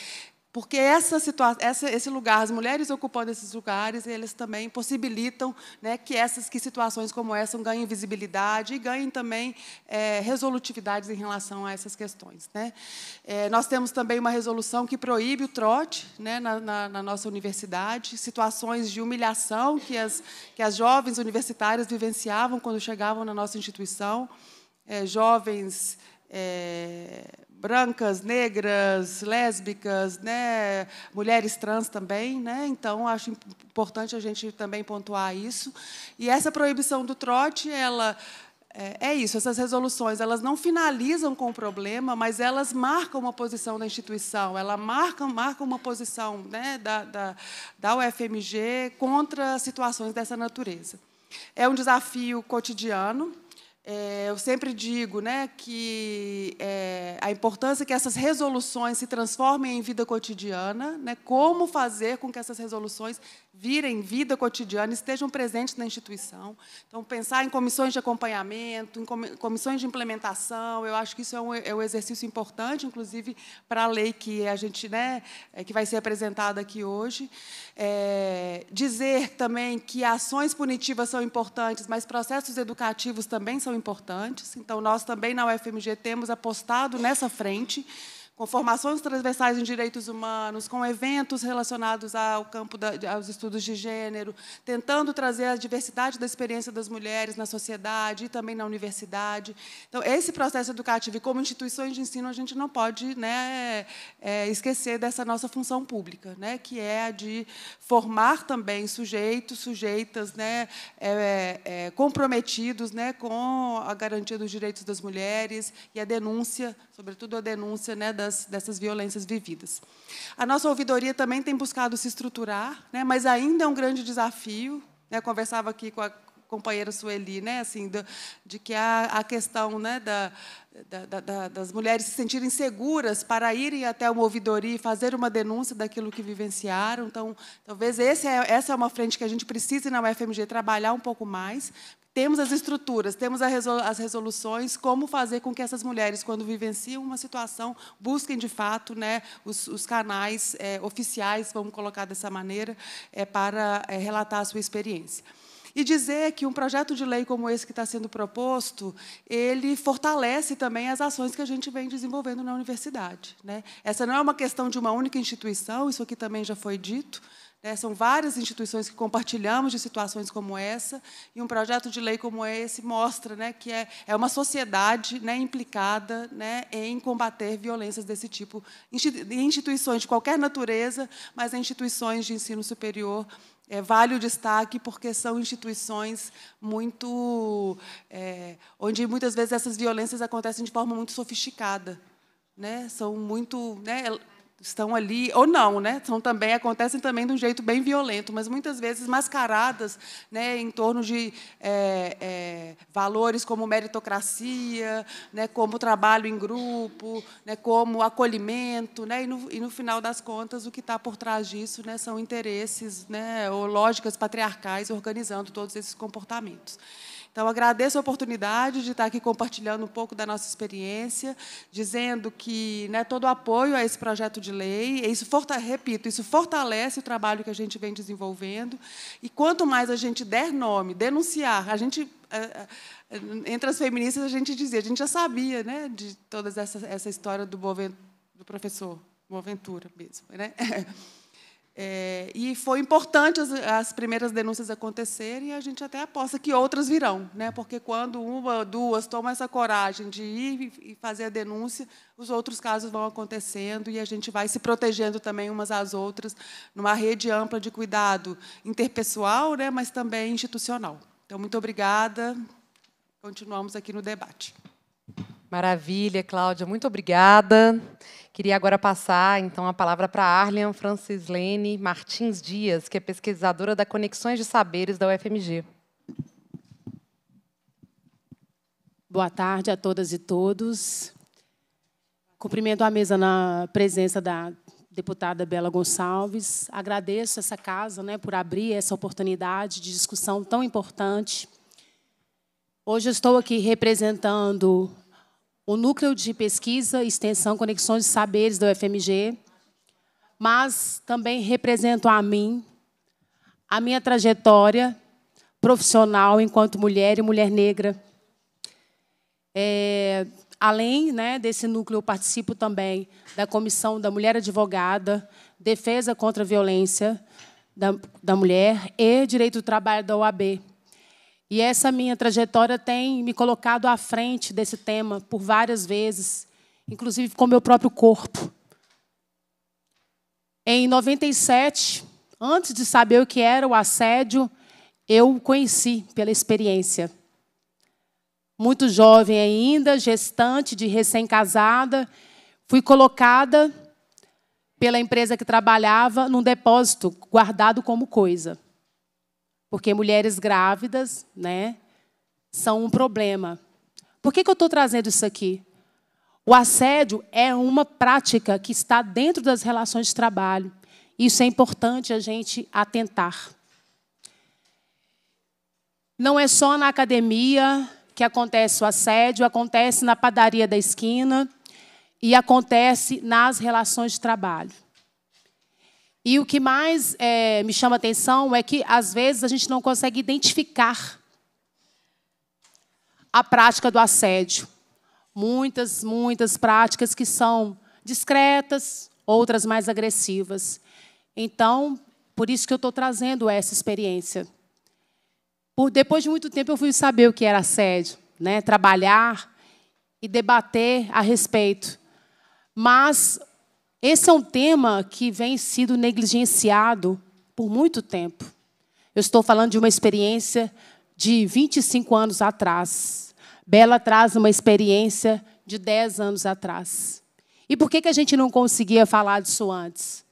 porque essa situação, essa, esse lugar, as mulheres ocupando esses lugares, eles também possibilitam né, que essas que situações como essa ganhem visibilidade e ganhem também é, resolutividades em relação a essas questões. Né? É, nós temos também uma resolução que proíbe o trote né, na, na, na, nossa universidade, situações de humilhação que as, que as jovens universitárias vivenciavam quando chegavam na nossa instituição, é, jovens é, brancas, negras, lésbicas, né, mulheres trans também, né? Então acho importante a gente também pontuar isso. E essa proibição do trote, ela é, é isso, essas resoluções, elas não finalizam com o problema, mas elas marcam uma posição da instituição, elas marcam, marcam uma posição né, da, da, da UFMG contra situações dessa natureza. É um desafio cotidiano, é, eu sempre digo né, que é, a importância que essas resoluções se transformem em vida cotidiana, né, como fazer com que essas resoluções virem vida cotidiana, estejam presentes na instituição. Então, pensar em comissões de acompanhamento, em comissões de implementação, eu acho que isso é um, é um exercício importante, inclusive para a lei que a gente, né, é, que vai ser apresentada aqui hoje. É, dizer também que ações punitivas são importantes, mas processos educativos também são importantes. Então, nós também na UFMG temos apostado nessa frente com formações transversais em direitos humanos, com eventos relacionados ao campo da, aos estudos de gênero, tentando trazer a diversidade da experiência das mulheres na sociedade e também na universidade. Então, esse processo educativo, e como instituições de ensino, a gente não pode né, é, esquecer dessa nossa função pública, né, que é a de formar também sujeitos, sujeitas né, é, é, é comprometidos né, com a garantia dos direitos das mulheres e a denúncia sobretudo a denúncia né, das, dessas violências vividas. A nossa ouvidoria também tem buscado se estruturar, né, mas ainda é um grande desafio. Né, conversava aqui com a companheira Sueli, né, assim, de que a, a questão né, da, da, da, das mulheres se sentirem seguras para irem até uma ouvidoria e fazer uma denúncia daquilo que vivenciaram. Então, talvez é, essa é uma frente que a gente precise na UFMG trabalhar um pouco mais temos as estruturas, temos as resoluções, como fazer com que essas mulheres, quando vivenciam uma situação, busquem de fato né, os, os canais é, oficiais, vamos colocar dessa maneira, é, para é, relatar a sua experiência. E dizer que um projeto de lei como esse que está sendo proposto, ele fortalece também as ações que a gente vem desenvolvendo na universidade. Né? Essa não é uma questão de uma única instituição, isso aqui também já foi dito, né, são várias instituições que compartilhamos de situações como essa, e um projeto de lei como esse mostra né, que é, é uma sociedade né, implicada né, em combater violências desse tipo, em instituições de qualquer natureza, mas em instituições de ensino superior. É, vale o destaque porque são instituições muito. É, onde muitas vezes essas violências acontecem de forma muito sofisticada. Né? São muito. Né, estão ali ou não, né? São também acontecem também de um jeito bem violento, mas muitas vezes mascaradas, né, em torno de é, é, valores como meritocracia, né, como trabalho em grupo, né, como acolhimento, né? E no, e no final das contas o que está por trás disso, né, são interesses, né, ou lógicas patriarcais organizando todos esses comportamentos. Então, agradeço a oportunidade de estar aqui compartilhando um pouco da nossa experiência, dizendo que né, todo o apoio a esse projeto de lei, isso repito, isso fortalece o trabalho que a gente vem desenvolvendo. E quanto mais a gente der nome, denunciar, a gente eh, eh, entre as feministas a gente dizia, a gente já sabia, né, de toda essa, essa história do, do professor Boaventura mesmo, né? É, e foi importante as, as, primeiras denúncias acontecerem e a gente até aposta que outras virão, né? porque quando uma, duas tomam essa coragem de ir e fazer a denúncia, os outros casos vão acontecendo e a gente vai se protegendo também umas às outras numa rede ampla de cuidado interpessoal, né? mas também institucional. Então, muito obrigada. Continuamos aqui no debate. Maravilha, Cláudia. Muito obrigada. Queria agora passar, então, a palavra para Arlian Francislene Martins Dias, que é pesquisadora da Conexões de Saberes da UFMG. Boa tarde a todas e todos. Cumprimento a mesa na presença da deputada Bela Gonçalves. Agradeço essa casa né, por abrir essa oportunidade de discussão tão importante. Hoje eu estou aqui representando o Núcleo de Pesquisa, Extensão, Conexões de Saberes da UFMG, mas também represento a mim, a minha trajetória profissional enquanto mulher e mulher negra. É, além né, desse núcleo, eu participo também da Comissão da Mulher Advogada, Defesa contra a Violência da, da Mulher e Direito do Trabalho da OAB. E essa minha trajetória tem me colocado à frente desse tema por várias vezes, inclusive com meu próprio corpo. Em 97, antes de saber o que era o assédio, eu conheci pela experiência. Muito jovem ainda, gestante de recém-casada, fui colocada pela empresa que trabalhava num depósito guardado como coisa. Porque mulheres grávidas, né, são um problema. Por que, que eu estou trazendo isso aqui? O assédio é uma prática que está dentro das relações de trabalho. Isso é importante a gente atentar. Não é só na academia que acontece o assédio, acontece na padaria da esquina e acontece nas relações de trabalho. E o que mais é, me chama atenção é que, às vezes, a gente não consegue identificar a prática do assédio. Muitas, muitas práticas que são discretas, outras mais agressivas. Então, por isso que eu estou trazendo essa experiência. Por, depois de muito tempo, eu fui saber o que era assédio, né? trabalhar e debater a respeito. Mas esse é um tema que vem sido negligenciado por muito tempo. Eu estou falando de uma experiência de 25 anos atrás. Bela traz uma experiência de 10 anos atrás. E por que, que a gente não conseguia falar disso antes?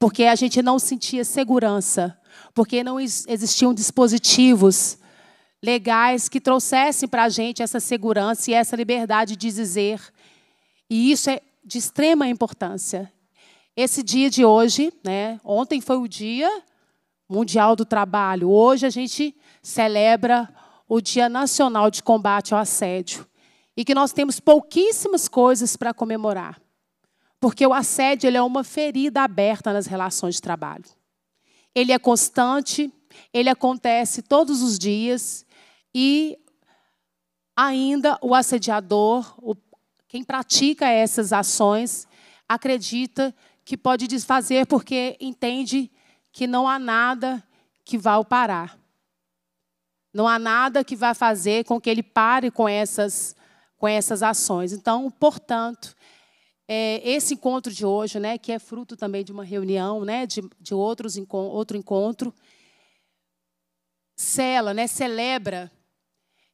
Porque a gente não sentia segurança, porque não existiam dispositivos legais que trouxessem para a gente essa segurança e essa liberdade de dizer. E isso é de extrema importância. Esse dia de hoje, né, ontem foi o Dia Mundial do Trabalho, hoje a gente celebra o Dia Nacional de Combate ao Assédio. E que nós temos pouquíssimas coisas para comemorar. Porque o assédio ele é uma ferida aberta nas relações de trabalho. Ele é constante, ele acontece todos os dias e ainda o assediador, o quem pratica essas ações acredita que pode desfazer porque entende que não há nada que vá o parar. Não há nada que vá fazer com que ele pare com essas, com essas ações. Então, portanto, é, esse encontro de hoje, né, que é fruto também de uma reunião, né, de, de outros, outro encontro, cela, né, celebra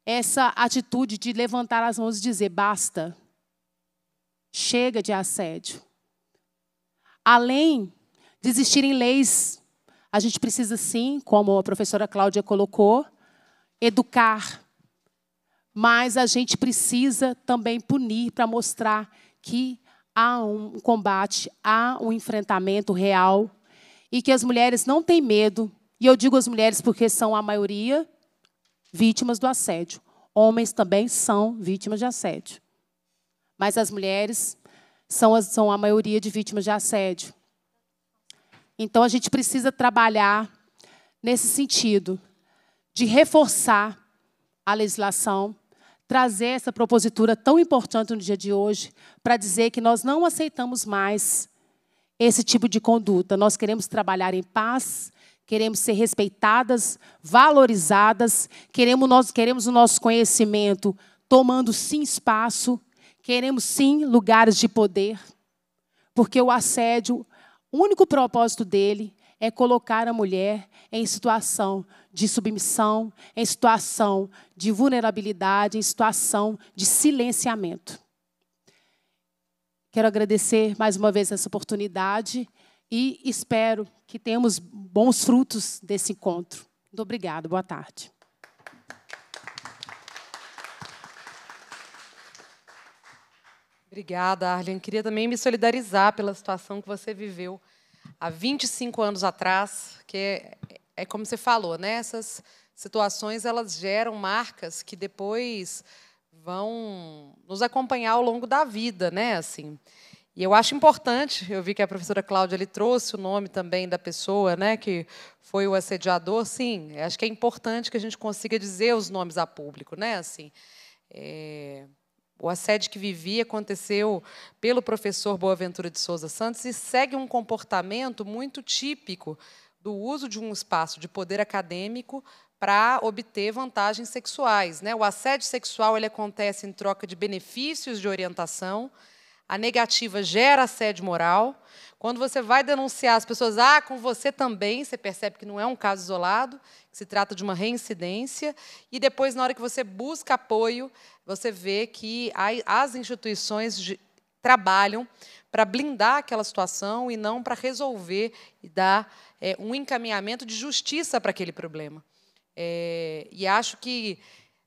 essa atitude de levantar as mãos e dizer basta, Chega de assédio. Além de existirem leis, a gente precisa sim, como a professora Cláudia colocou, educar. Mas a gente precisa também punir para mostrar que há um combate, há um enfrentamento real e que as mulheres não têm medo. E eu digo as mulheres porque são a maioria vítimas do assédio. Homens também são vítimas de assédio mas as mulheres são, as, são a maioria de vítimas de assédio. Então a gente precisa trabalhar nesse sentido de reforçar a legislação, trazer essa propositura tão importante no dia de hoje para dizer que nós não aceitamos mais esse tipo de conduta. Nós queremos trabalhar em paz, queremos ser respeitadas, valorizadas, queremos nós queremos o nosso conhecimento tomando sim espaço Queremos sim lugares de poder, porque o assédio, o único propósito dele é colocar a mulher em situação de submissão, em situação de vulnerabilidade, em situação de silenciamento. Quero agradecer mais uma vez essa oportunidade e espero que tenhamos bons frutos desse encontro. Muito obrigada, boa tarde. Obrigada, Arlen. Queria também me solidarizar pela situação que você viveu há 25 anos atrás, que é, é como você falou, né? Essas situações elas geram marcas que depois vão nos acompanhar ao longo da vida, né? Assim. E eu acho importante, eu vi que a professora Cláudia ele trouxe o nome também da pessoa, né, que foi o assediador. Sim, acho que é importante que a gente consiga dizer os nomes a público, né? Assim, é, o assédio que vivi aconteceu pelo professor Boaventura de Souza Santos e segue um comportamento muito típico do uso de um espaço de poder acadêmico para obter vantagens sexuais. Né? O assédio sexual ele acontece em troca de benefícios de orientação, a negativa gera assédio moral. Quando você vai denunciar as pessoas, ah, com você também, você percebe que não é um caso isolado, que se trata de uma reincidência, e depois, na hora que você busca apoio, você vê que as instituições trabalham para blindar aquela situação e não para resolver e dar é, um encaminhamento de justiça para aquele problema. É, e acho que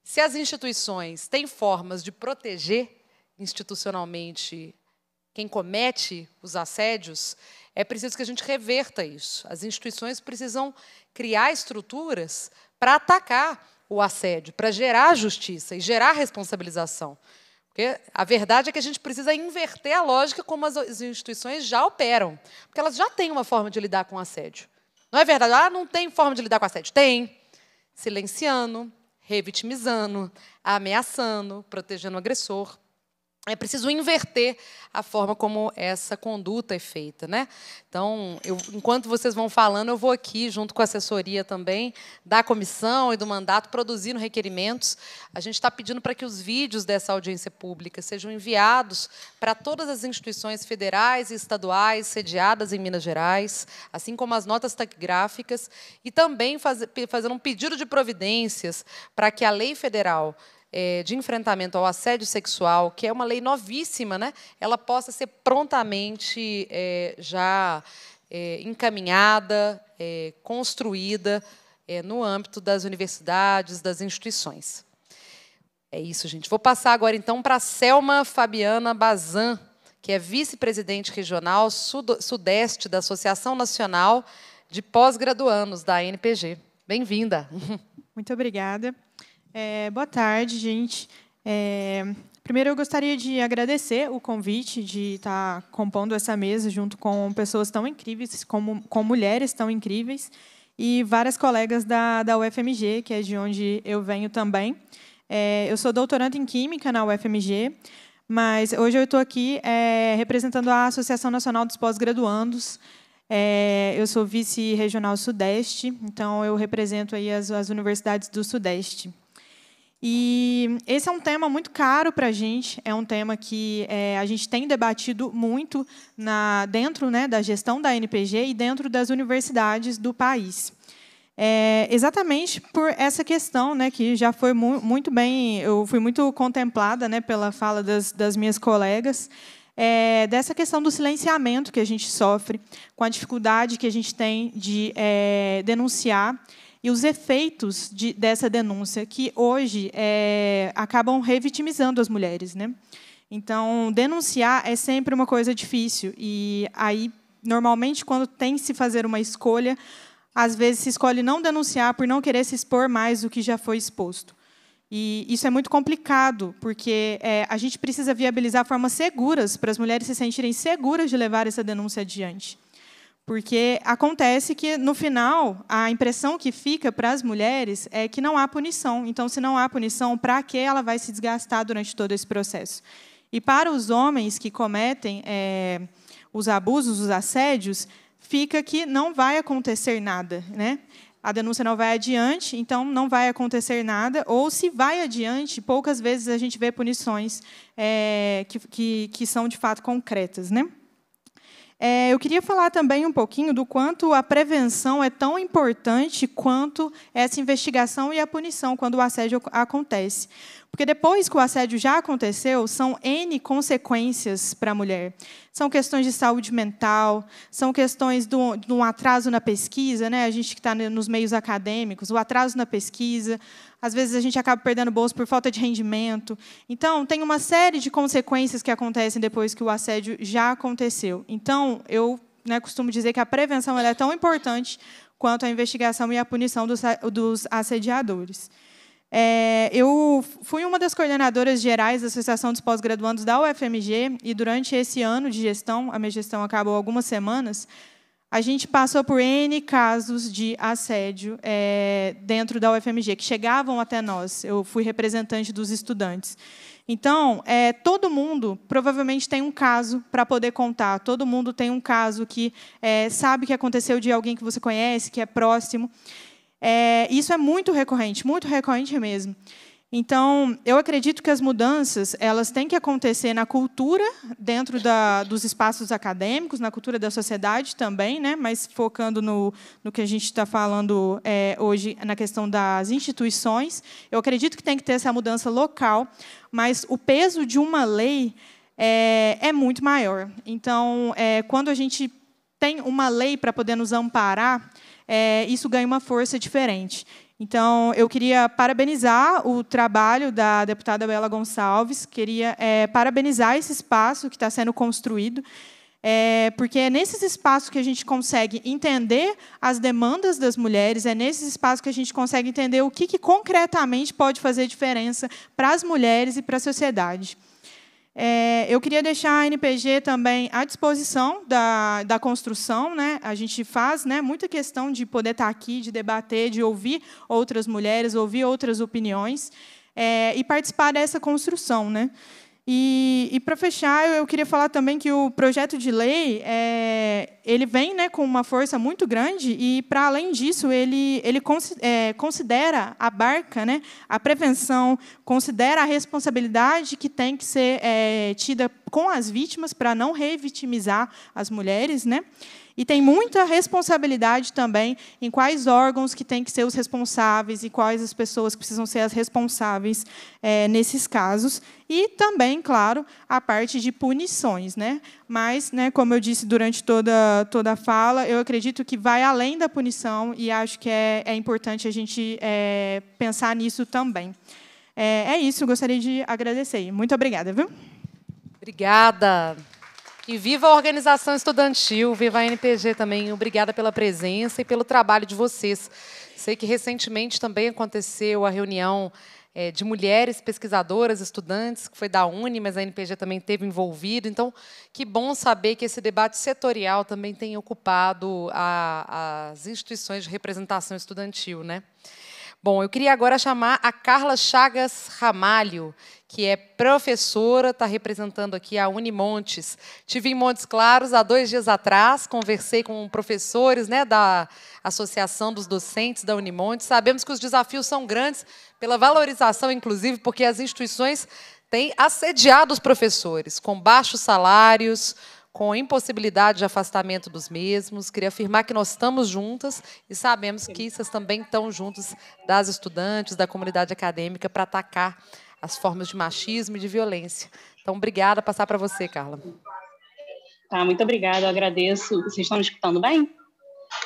se as instituições têm formas de proteger institucionalmente quem comete os assédios, é preciso que a gente reverta isso. As instituições precisam criar estruturas para atacar o assédio, para gerar justiça e gerar responsabilização. Porque a verdade é que a gente precisa inverter a lógica como as instituições já operam, porque elas já têm uma forma de lidar com o assédio. Não é verdade? Ah, não tem forma de lidar com o assédio. Tem. Silenciando, revitimizando, ameaçando, protegendo o agressor é preciso inverter a forma como essa conduta é feita. Né? Então, eu, enquanto vocês vão falando, eu vou aqui, junto com a assessoria também, da comissão e do mandato, produzindo requerimentos. A gente está pedindo para que os vídeos dessa audiência pública sejam enviados para todas as instituições federais e estaduais sediadas em Minas Gerais, assim como as notas taquigráficas, e também fazendo fazer um pedido de providências para que a lei federal é, de enfrentamento ao assédio sexual, que é uma lei novíssima, né, ela possa ser prontamente é, já é, encaminhada, é, construída é, no âmbito das universidades, das instituições. É isso, gente. Vou passar agora, então, para a Selma Fabiana Bazan, que é vice-presidente regional sudeste da Associação Nacional de Pós-Graduandos, da ANPG. Bem-vinda. Muito obrigada. É, boa tarde, gente. É, primeiro, eu gostaria de agradecer o convite de estar tá compondo essa mesa junto com pessoas tão incríveis, como, com mulheres tão incríveis, e várias colegas da, da UFMG, que é de onde eu venho também. É, eu sou doutoranda em Química na UFMG, mas hoje eu estou aqui é, representando a Associação Nacional dos Pós-Graduandos, é, eu sou vice-regional Sudeste, então eu represento aí as, as, universidades do Sudeste. E esse é um tema muito caro para a gente, é um tema que é, a gente tem debatido muito na, dentro né, da gestão da NPG e dentro das universidades do país. É, exatamente por essa questão, né, que já foi mu muito bem, eu fui muito contemplada né, pela fala das, das minhas colegas, é, dessa questão do silenciamento que a gente sofre, com a dificuldade que a gente tem de é, denunciar e os efeitos de, dessa denúncia, que hoje é, acabam revitimizando as mulheres. Né? Então, denunciar é sempre uma coisa difícil. E aí, normalmente, quando tem se fazer uma escolha, às vezes se escolhe não denunciar por não querer se expor mais do que já foi exposto. E isso é muito complicado, porque é, a gente precisa viabilizar formas seguras para as mulheres se sentirem seguras de levar essa denúncia adiante. Porque acontece que, no final, a impressão que fica para as mulheres é que não há punição. Então, se não há punição, para que ela vai se desgastar durante todo esse processo? E para os homens que cometem é, os abusos, os assédios, fica que não vai acontecer nada. Né? a denúncia não vai adiante, então não vai acontecer nada, ou se vai adiante, poucas vezes a gente vê punições é, que, que, que, são de fato concretas. Né? É, eu queria falar também um pouquinho do quanto a prevenção é tão importante quanto essa investigação e a punição quando o assédio acontece. Porque depois que o assédio já aconteceu, são N consequências para a mulher. São questões de saúde mental, são questões de um atraso na pesquisa, né? a gente que está nos meios acadêmicos, o atraso na pesquisa, às vezes a gente acaba perdendo bolsa por falta de rendimento. Então, tem uma série de consequências que acontecem depois que o assédio já aconteceu. Então, eu né, costumo dizer que a prevenção é tão importante quanto a investigação e a punição dos, dos assediadores. É, eu fui uma das coordenadoras gerais da Associação dos Pós-Graduandos da UFMG e durante esse ano de gestão, a minha gestão acabou algumas semanas, a gente passou por N casos de assédio é, dentro da UFMG, que chegavam até nós. Eu fui representante dos estudantes. Então, é, todo mundo provavelmente tem um caso para poder contar, todo mundo tem um caso que é, sabe que aconteceu de alguém que você conhece, que é próximo. isso é muito recorrente, muito recorrente mesmo. Então, eu acredito que as mudanças elas têm que acontecer na cultura, dentro da, dos espaços acadêmicos, na cultura da sociedade também, né? mas focando no, no que a gente está falando é, hoje na questão das instituições. Eu acredito que tem que ter essa mudança local, mas o peso de uma lei é, é muito maior. Então, é, quando a gente tem uma lei para poder nos amparar, é, isso ganha uma força diferente. Então, eu queria parabenizar o trabalho da deputada Bela Gonçalves, queria é, parabenizar esse espaço que está sendo construído, é, porque é nesses espaços que a gente consegue entender as demandas das mulheres, é nesses espaços que a gente consegue entender o que, que concretamente pode fazer diferença para as mulheres e para a sociedade. É, eu queria deixar a NPG também à disposição da, da construção. Né? A gente faz né, muita questão de poder estar aqui, de debater, de ouvir outras mulheres, ouvir outras opiniões é, e participar dessa construção. Né? E, e para fechar, eu, queria falar também que o projeto de lei é, ele vem né, com uma força muito grande e, para além disso, ele, ele é, considera a barca, né, a prevenção, considera a responsabilidade que tem que ser é, tida com as vítimas para não revitimizar as mulheres, né? E tem muita responsabilidade também em quais órgãos que têm que ser os responsáveis e quais as pessoas que precisam ser as responsáveis é, nesses casos. E também, claro, a parte de punições. Né? Mas, né, como eu disse durante toda, toda a fala, eu acredito que vai além da punição e acho que é, é importante a gente é, pensar nisso também. É, é isso, gostaria de agradecer. Muito obrigada. Viu? Obrigada. E viva a organização estudantil, viva a NPG também. Obrigada pela presença e pelo trabalho de vocês. Sei que recentemente também aconteceu a reunião eh, de mulheres pesquisadoras, estudantes, que foi da Uni, mas a NPG também teve envolvido. Então, que bom saber que esse debate setorial também tem ocupado a, as instituições de representação estudantil. Né? Bom, eu queria agora chamar a Carla Chagas Ramalho, que é professora, está representando aqui a Unimontes. Tive em Montes Claros há dois dias atrás, conversei com professores né, da Associação dos Docentes da Unimontes. Sabemos que os desafios são grandes pela valorização, inclusive, porque as instituições têm assediado os professores com baixos salários, com impossibilidade de afastamento dos mesmos. Queria afirmar que nós estamos juntas e sabemos que vocês também estão juntos das estudantes, da comunidade acadêmica, para atacar as formas de machismo e de violência. Então, obrigada. Passar para você, Carla. Tá, muito obrigada. Eu agradeço. Vocês estão me escutando bem?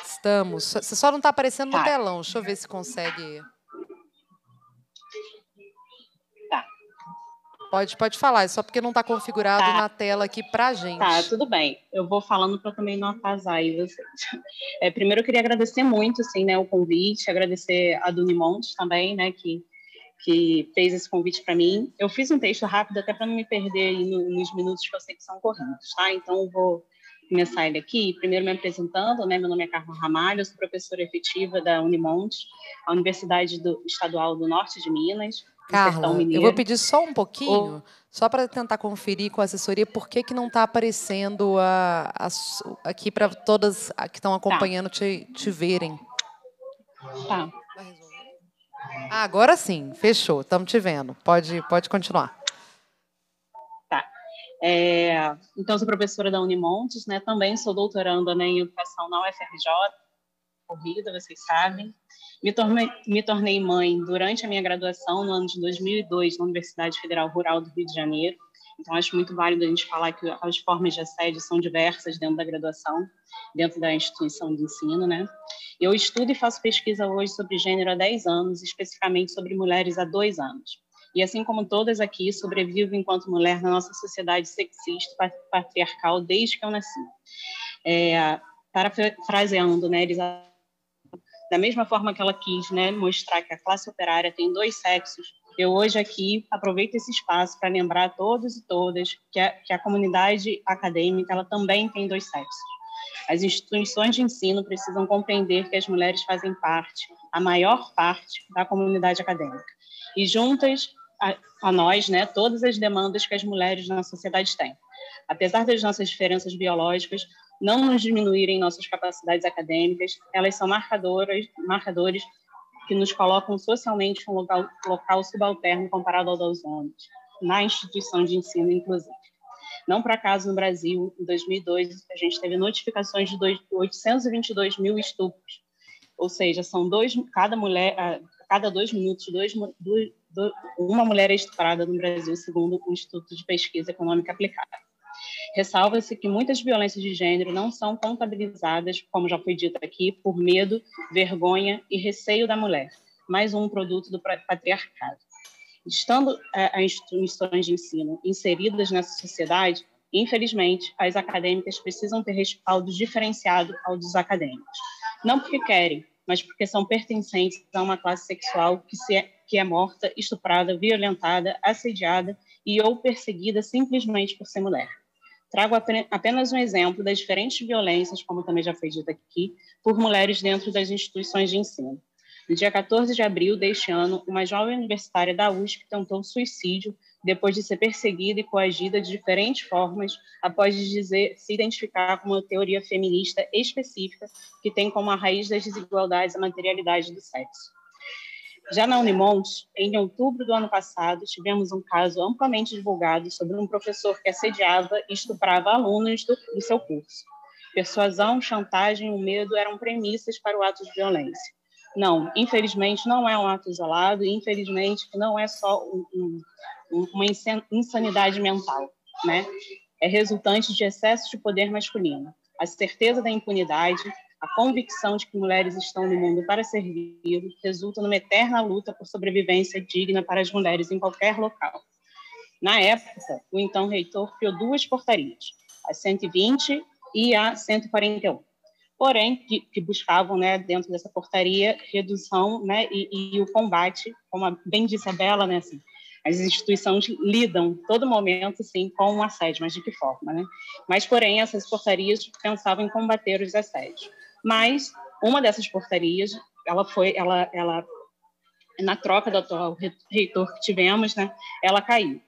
Estamos. Você só não está aparecendo tá. no telão. Deixa eu ver se consegue. Tá. Pode, pode falar, é só porque não está configurado tá. na tela aqui para a gente. Tá, tudo bem. Eu vou falando para também não atrasar aí vocês. É, primeiro, eu queria agradecer muito assim, né, o convite, agradecer a Duni também, né, que que fez esse convite para mim. Eu fiz um texto rápido até para não me perder aí nos minutos que eu sei que são corridos, tá? Então vou começar ele aqui, primeiro me apresentando, né? Meu nome é Carla Ramalho, sou professora efetiva da Unimontes, a Universidade do, Estadual do Norte de Minas. Carla, eu vou pedir só um pouquinho, o... só para tentar conferir com a assessoria por que, que não está aparecendo a, a, aqui para todas que estão tá. acompanhando tá. te, te verem. Tá. Ah, agora sim, fechou, estamos te vendo. Pode, pode continuar. Tá. É, então, sou professora da Unimontes, né? também sou doutoranda né, em educação na UFRJ, corrida, vocês sabem. Me tornei, me tornei mãe durante a minha graduação, no ano de 2002, na Universidade Federal Rural do Rio de Janeiro. Então, acho muito válido a gente falar que as formas de assédio são diversas dentro da graduação, dentro da instituição de ensino, né? Eu estudo e faço pesquisa hoje sobre gênero há 10 anos, especificamente sobre mulheres há dois anos. E assim como todas aqui, sobrevivo enquanto mulher na nossa sociedade sexista, patriarcal, desde que eu nasci. É, parafraseando, né, da mesma forma que ela quis né, mostrar que a classe operária tem dois sexos, eu hoje aqui aproveito esse espaço para lembrar a todos e todas que a, que a comunidade acadêmica ela também tem dois sexos. As instituições de ensino precisam compreender que as mulheres fazem parte, a maior parte, da comunidade acadêmica. E juntas a, a nós, né, todas as demandas que as mulheres na sociedade têm. Apesar das nossas diferenças biológicas, não nos diminuírem nossas capacidades acadêmicas, elas são marcadoras, marcadores que nos colocam socialmente em um local, local subalterno comparado ao dos homens, na instituição de ensino, inclusive. Não por acaso, no Brasil, em 2002, a gente teve notificações de 822 mil estupros, ou seja, são dois, cada mulher, a ah, cada dois minutos, dois, dois, uma mulher é estuprada no Brasil, segundo o Instituto de Pesquisa Econômica Aplicada. Ressalva-se que muitas violências de gênero não são contabilizadas, como já foi dito aqui, por medo, vergonha e receio da mulher, mais um produto do patriarcado. Estando é, as instituições de ensino inseridas nessa sociedade, infelizmente, as acadêmicas precisam ter respaldo diferenciado ao dos acadêmicos. Não porque querem, mas porque são pertencentes a uma classe sexual que, se é, que é morta, estuprada, violentada, assediada e ou perseguida simplesmente por ser mulher. Trago apenas um exemplo das diferentes violências, como também já foi dito aqui, por mulheres dentro das instituições de ensino. No dia 14 de abril deste ano, uma jovem universitária da USP tentou suicídio depois de ser perseguida e coagida de diferentes formas após dizer, se identificar com uma teoria feminista específica que tem como a raiz das desigualdades a materialidade do sexo. Já na Unimont, em outubro do ano passado, tivemos um caso amplamente divulgado sobre um professor que assediava e estuprava alunos do, do seu curso. Persuasão, chantagem o medo eram premissas para o ato de violência. Não, infelizmente não é um ato isolado, infelizmente não é só um, um, uma insanidade mental, né? É resultante de excesso de poder masculino. A certeza da impunidade, a convicção de que mulheres estão no mundo para servir resulta numa eterna luta por sobrevivência digna para as mulheres em qualquer local. Na época, o então reitor criou duas portarias, a 120 e a 141, porém, que, que buscavam, né, dentro dessa portaria, redução né, e, e, o combate, como bem disse a Bela, né, assim, as instituições lidam todo momento sim com o assédio, mas de que forma, né? Mas porém essas portarias pensavam em combater os assédios. Mas uma dessas portarias, ela foi, ela, ela na troca do atual reitor que tivemos, né, ela caiu.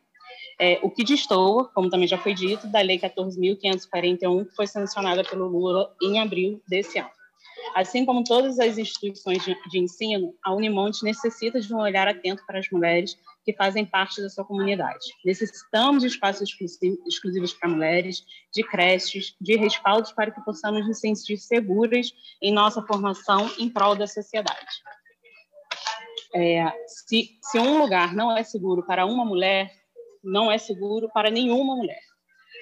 É, o que destoa, como também já foi dito, da Lei 14.541, que foi sancionada pelo Lula em abril desse ano. Assim como todas as instituições de, de ensino, a Unimontes necessita de um olhar atento para as mulheres que fazem parte da sua comunidade. Necessitamos de espaços exclusivos para mulheres, de creches, de respaldos para que possamos nos sentir seguras em nossa formação em prol da sociedade. É, se, se um lugar não é seguro para uma mulher, não é seguro para nenhuma mulher.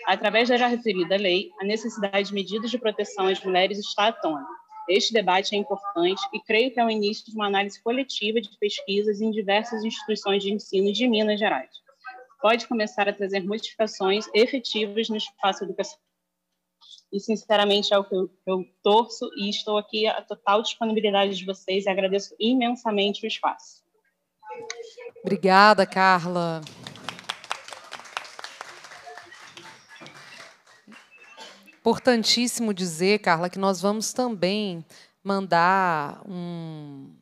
Através da já referida lei, a necessidade de medidas de proteção às mulheres está à tona este debate é importante e creio que é o início de uma análise coletiva de pesquisas em diversas instituições de ensino de Minas Gerais. Pode começar a trazer modificações efetivas no espaço educacional. E, sinceramente, é o que eu, eu torço e estou aqui à total disponibilidade de vocês e agradeço imensamente o espaço. Obrigada, Carla. importantíssimo dizer, Carla, que nós vamos também mandar um,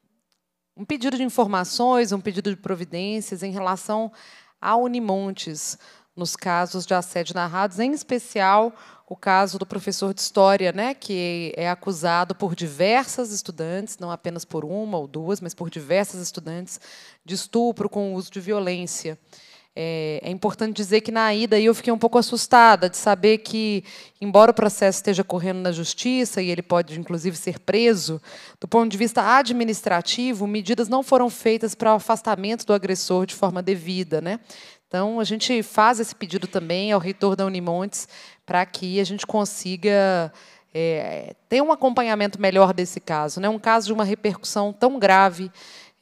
um pedido de informações, um pedido de providências em relação a Unimontes nos casos de assédio narrados, em especial o caso do professor de história, né, que é acusado por diversas estudantes, não apenas por uma ou duas, mas por diversas estudantes de estupro com uso de violência. É, é, importante dizer que na ida eu fiquei um pouco assustada de saber que, embora o processo esteja correndo na justiça e ele pode inclusive ser preso, do ponto de vista administrativo, medidas não foram feitas para o afastamento do agressor de forma devida, né? Então a gente faz esse pedido também ao reitor da Unimontes para que a gente consiga é, ter um acompanhamento melhor desse caso, né? Um caso de uma repercussão tão grave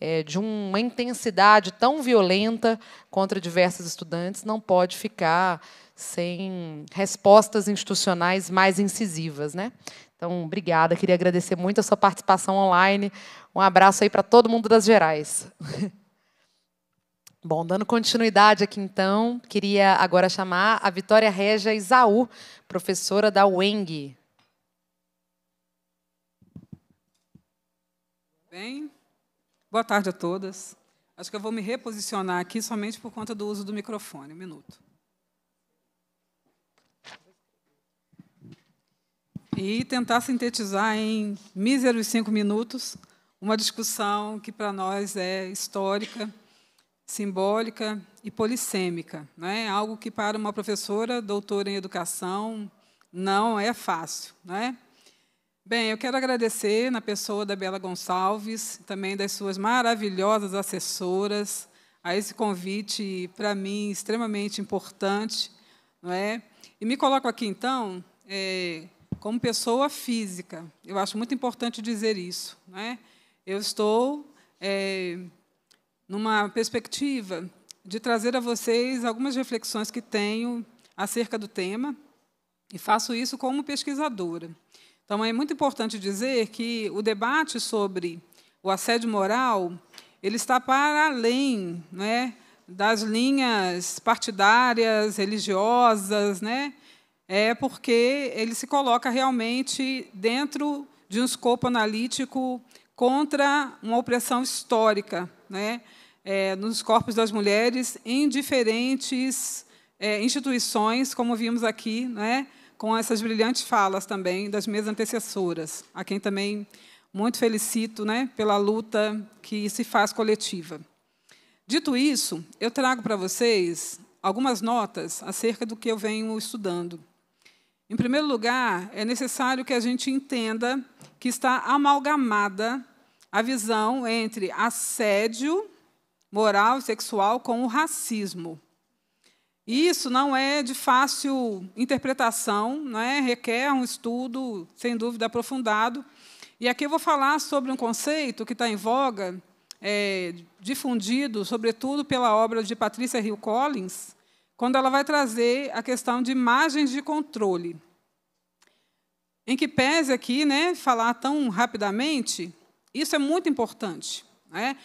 é, de uma intensidade tão violenta contra diversos estudantes não pode ficar sem respostas institucionais mais incisivas. Né? Então, obrigada. Queria agradecer muito a sua participação online. Um abraço aí para todo mundo das Gerais. Bom, dando continuidade aqui então, queria agora chamar a Vitória Regia Isaú, professora da UENG. Bem, Boa tarde a todas. Acho que eu vou me reposicionar aqui somente por conta do uso do microfone. Um minuto. E tentar sintetizar em míseros cinco minutos uma discussão que para nós é histórica, simbólica e polissêmica. Né? Algo que para uma professora doutora em educação não é fácil. não é? Bem, eu quero agradecer na pessoa da Bela Gonçalves, também das suas maravilhosas assessoras, a esse convite para mim extremamente importante, não é? E me coloco aqui então é, como pessoa física. Eu acho muito importante dizer isso, não é? Eu estou é, numa perspectiva de trazer a vocês algumas reflexões que tenho acerca do tema e faço isso como pesquisadora. Então, é muito importante dizer que o debate sobre o assédio moral ele está para além né, das linhas partidárias, religiosas, né, é porque ele se coloca realmente dentro de um escopo analítico contra uma opressão histórica né, é, nos corpos das mulheres em diferentes é, instituições, como vimos aqui, né, com essas brilhantes falas também das minhas antecessoras, a quem também muito felicito né, pela luta que se faz coletiva. Dito isso, eu trago para vocês algumas notas acerca do que eu venho estudando. Em primeiro lugar, é necessário que a gente entenda que está amalgamada a visão entre assédio moral e sexual com o racismo. E isso não é de fácil interpretação, é? requer um estudo, sem dúvida, aprofundado. E aqui eu vou falar sobre um conceito que está em voga, é, difundido, sobretudo pela obra de Patrícia Hill Collins, quando ela vai trazer a questão de imagens de controle. Em que pese aqui, né, falar tão rapidamente, isso é muito importante. Né?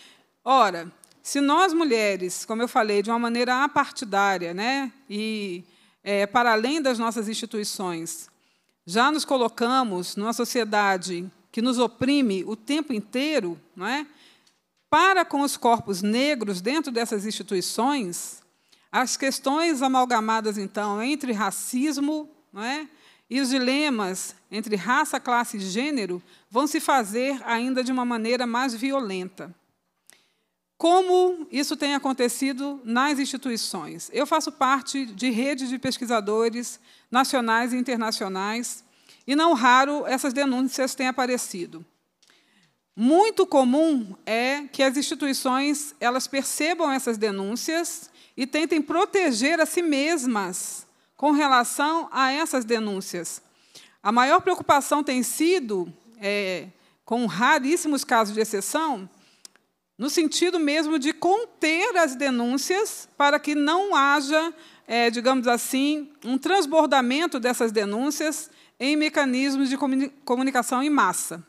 Ora, se nós mulheres, como eu falei, de uma maneira apartidária, né, e é, para além das nossas instituições, já nos colocamos numa sociedade que nos oprime o tempo inteiro, não é? Para com os corpos negros dentro dessas instituições, as questões amalgamadas então entre racismo, não é? E os dilemas entre raça, classe e gênero vão se fazer ainda de uma maneira mais violenta. Como isso tem acontecido nas instituições? Eu faço parte de rede de pesquisadores nacionais e internacionais, e não raro essas denúncias têm aparecido. Muito comum é que as instituições elas percebam essas denúncias e tentem proteger a si mesmas com relação a essas denúncias. A maior preocupação tem sido, é, com raríssimos casos de exceção, no sentido mesmo de conter as denúncias para que não haja, é, digamos assim, um transbordamento dessas denúncias em mecanismos de comunicação em massa.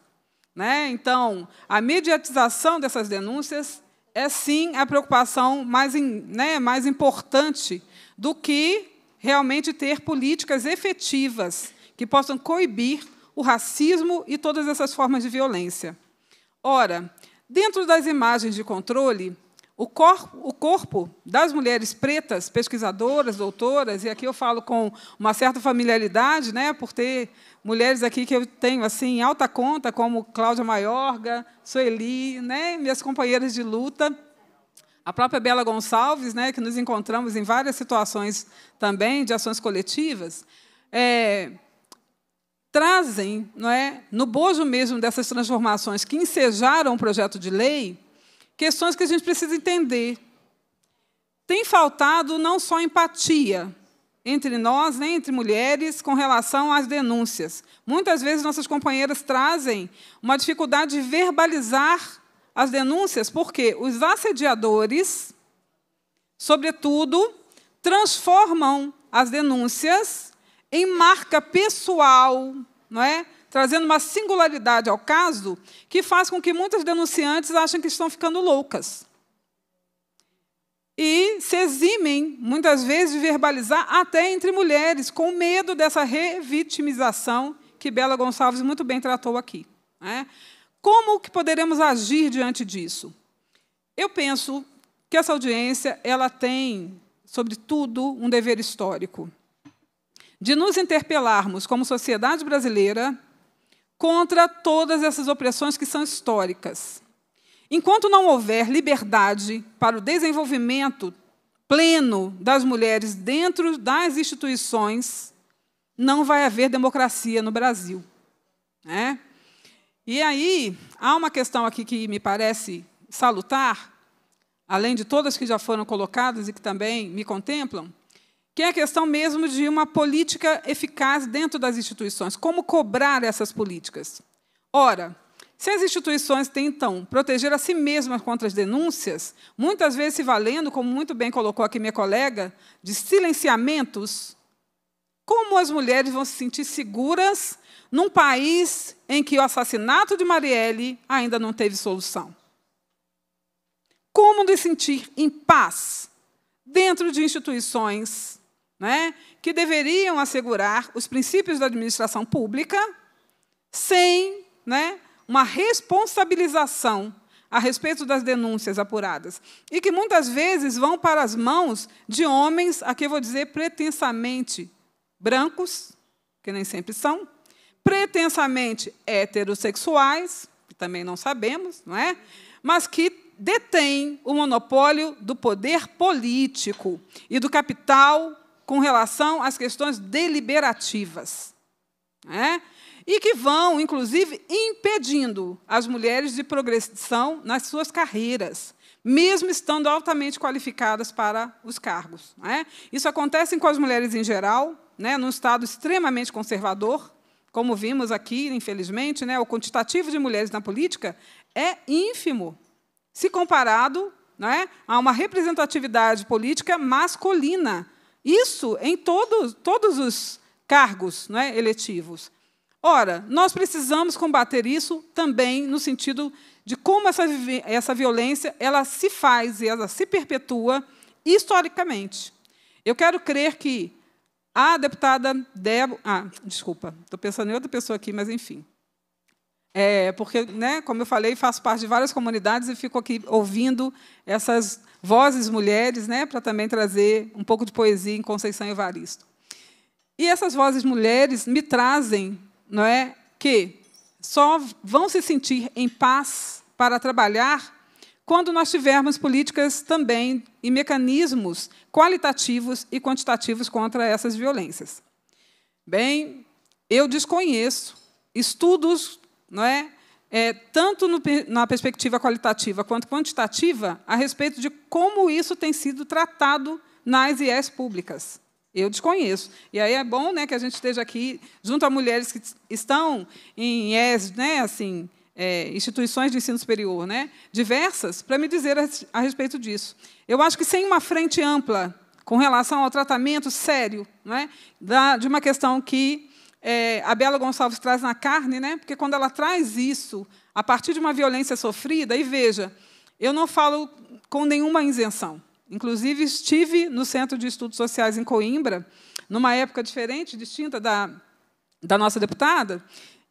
Né? Então, a mediatização dessas denúncias é sim a preocupação mais, né, mais importante do que realmente ter políticas efetivas que possam coibir o racismo e todas essas formas de violência. Ora, Dentro das imagens de controle, o corpo, o corpo, das mulheres pretas, pesquisadoras, doutoras, e aqui eu falo com uma certa familiaridade, né, por ter mulheres aqui que eu tenho assim alta conta, como Cláudia Maiorga, Sueli, né, minhas companheiras de luta, a própria Bela Gonçalves, né, que nos encontramos em várias situações também de ações coletivas. É, trazem, não é, no bojo mesmo dessas transformações que ensejaram o projeto de lei, questões que a gente precisa entender. Tem faltado não só empatia entre nós, nem entre mulheres, com relação às denúncias. Muitas vezes nossas companheiras trazem uma dificuldade de verbalizar as denúncias, porque os assediadores, sobretudo, transformam as denúncias em marca pessoal não é? Trazendo uma singularidade ao caso que faz com que muitas denunciantes achem que estão ficando loucas. E se eximem, muitas vezes, de verbalizar até entre mulheres, com medo dessa revitimização que Bela Gonçalves muito bem tratou aqui. Né? Como que poderemos agir diante disso? Eu penso que essa audiência ela tem, sobretudo, um dever histórico de nos interpelarmos como sociedade brasileira contra todas essas opressões que são históricas. Enquanto não houver liberdade para o desenvolvimento pleno das mulheres dentro das instituições, não vai haver democracia no Brasil. Né? E aí, há uma questão aqui que me parece salutar, além de todas que já foram colocadas e que também me contemplam, que é a questão mesmo de uma política eficaz dentro das instituições. Como cobrar essas políticas? Ora, se as instituições tentam proteger a si mesmas contra as denúncias, muitas vezes se valendo, como muito bem colocou aqui minha colega, de silenciamentos, como as mulheres vão se sentir seguras num país em que o assassinato de Marielle ainda não teve solução? Como nos sentir em paz dentro de instituições né, que deveriam assegurar os princípios da administração pública sem né, uma responsabilização a respeito das denúncias apuradas e que muitas vezes vão para as mãos de homens, aqui eu vou dizer pretensamente brancos, que nem sempre são, pretensamente heterossexuais, que também não sabemos, não é? Mas que detêm o monopólio do poder político e do capital com relação às questões deliberativas. Né? E que vão, inclusive, impedindo as mulheres de progressão nas suas carreiras, mesmo estando altamente qualificadas para os cargos. Né? Isso acontece com as mulheres em geral, né, num Estado extremamente conservador, como vimos aqui, infelizmente, né, o quantitativo de mulheres na política é ínfimo, se comparado né, a uma representatividade política masculina, isso em todos, todos os cargos né, eletivos. Ora, nós precisamos combater isso também no sentido de como essa, essa violência ela se faz e ela se perpetua historicamente. Eu quero crer que a deputada Débora. Ah, desculpa, estou pensando em outra pessoa aqui, mas enfim. É, porque, né, como eu falei, faço parte de várias comunidades e fico aqui ouvindo essas vozes mulheres, né, para também trazer um pouco de poesia em Conceição Evaristo. E essas vozes mulheres me trazem, não é, que só vão se sentir em paz para trabalhar quando nós tivermos políticas também e mecanismos qualitativos e quantitativos contra essas violências. Bem, eu desconheço estudos, não é, é, tanto no, na perspectiva qualitativa quanto quantitativa, a respeito de como isso tem sido tratado nas IES públicas. Eu desconheço. E aí é bom né, que a gente esteja aqui junto a mulheres que estão em IES, né, assim, é, instituições de ensino superior, né, diversas, para me dizer a, a respeito disso. Eu acho que sem uma frente ampla com relação ao tratamento sério né, da, de uma questão que é, a Bela Gonçalves traz na carne, né? porque quando ela traz isso a partir de uma violência sofrida, e veja, eu não falo com nenhuma isenção. Inclusive, estive no Centro de Estudos Sociais em Coimbra, numa época diferente, distinta da, da nossa deputada,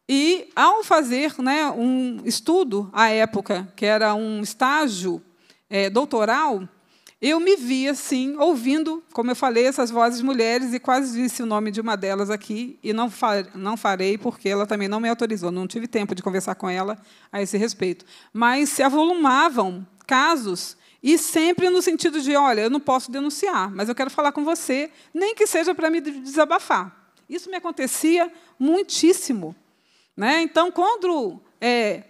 e, ao fazer né, um estudo à época, que era um estágio é, doutoral, eu me vi assim, ouvindo, como eu falei, essas vozes mulheres, e quase disse o nome de uma delas aqui, e não, não farei, porque ela também não me autorizou, não tive tempo de conversar com ela a esse respeito. Mas se avolumavam casos, e sempre no sentido de: olha, eu não posso denunciar, mas eu quero falar com você, nem que seja para me desabafar. Isso me acontecia muitíssimo. Né? Então, quando é,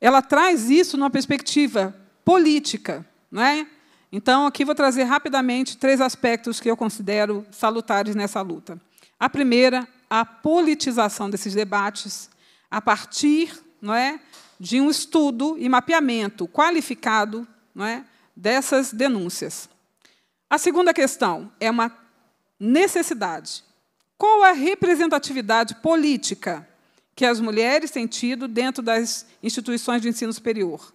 ela traz isso numa perspectiva política, né? Então, aqui vou trazer rapidamente três aspectos que eu considero salutares nessa luta. A primeira, a politização desses debates a partir não é, de um estudo e mapeamento qualificado não é, dessas denúncias. A segunda questão é uma necessidade. Qual a representatividade política que as mulheres têm tido dentro das instituições de ensino superior?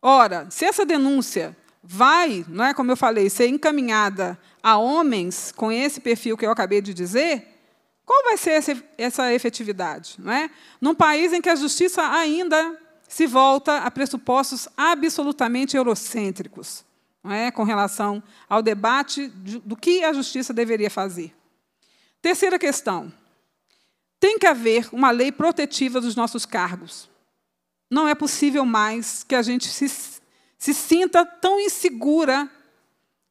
Ora, se essa denúncia vai, não é como eu falei, ser encaminhada a homens com esse perfil que eu acabei de dizer, qual vai ser essa efetividade? Não é? Num país em que a justiça ainda se volta a pressupostos absolutamente eurocêntricos, não é? com relação ao debate de, do que a justiça deveria fazer. Terceira questão. Tem que haver uma lei protetiva dos nossos cargos. Não é possível mais que a gente se se sinta tão insegura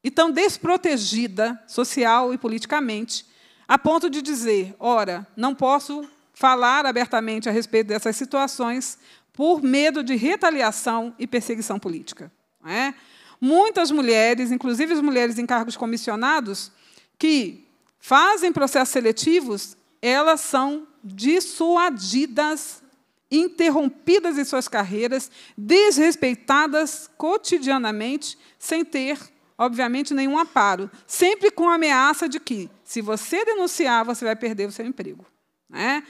e tão desprotegida social e politicamente, a ponto de dizer: ora, não posso falar abertamente a respeito dessas situações por medo de retaliação e perseguição política. É? Muitas mulheres, inclusive as mulheres em cargos comissionados, que fazem processos seletivos, elas são dissuadidas interrompidas em suas carreiras, desrespeitadas cotidianamente, sem ter, obviamente, nenhum amparo, sempre com a ameaça de que, se você denunciar, você vai perder o seu emprego. Né?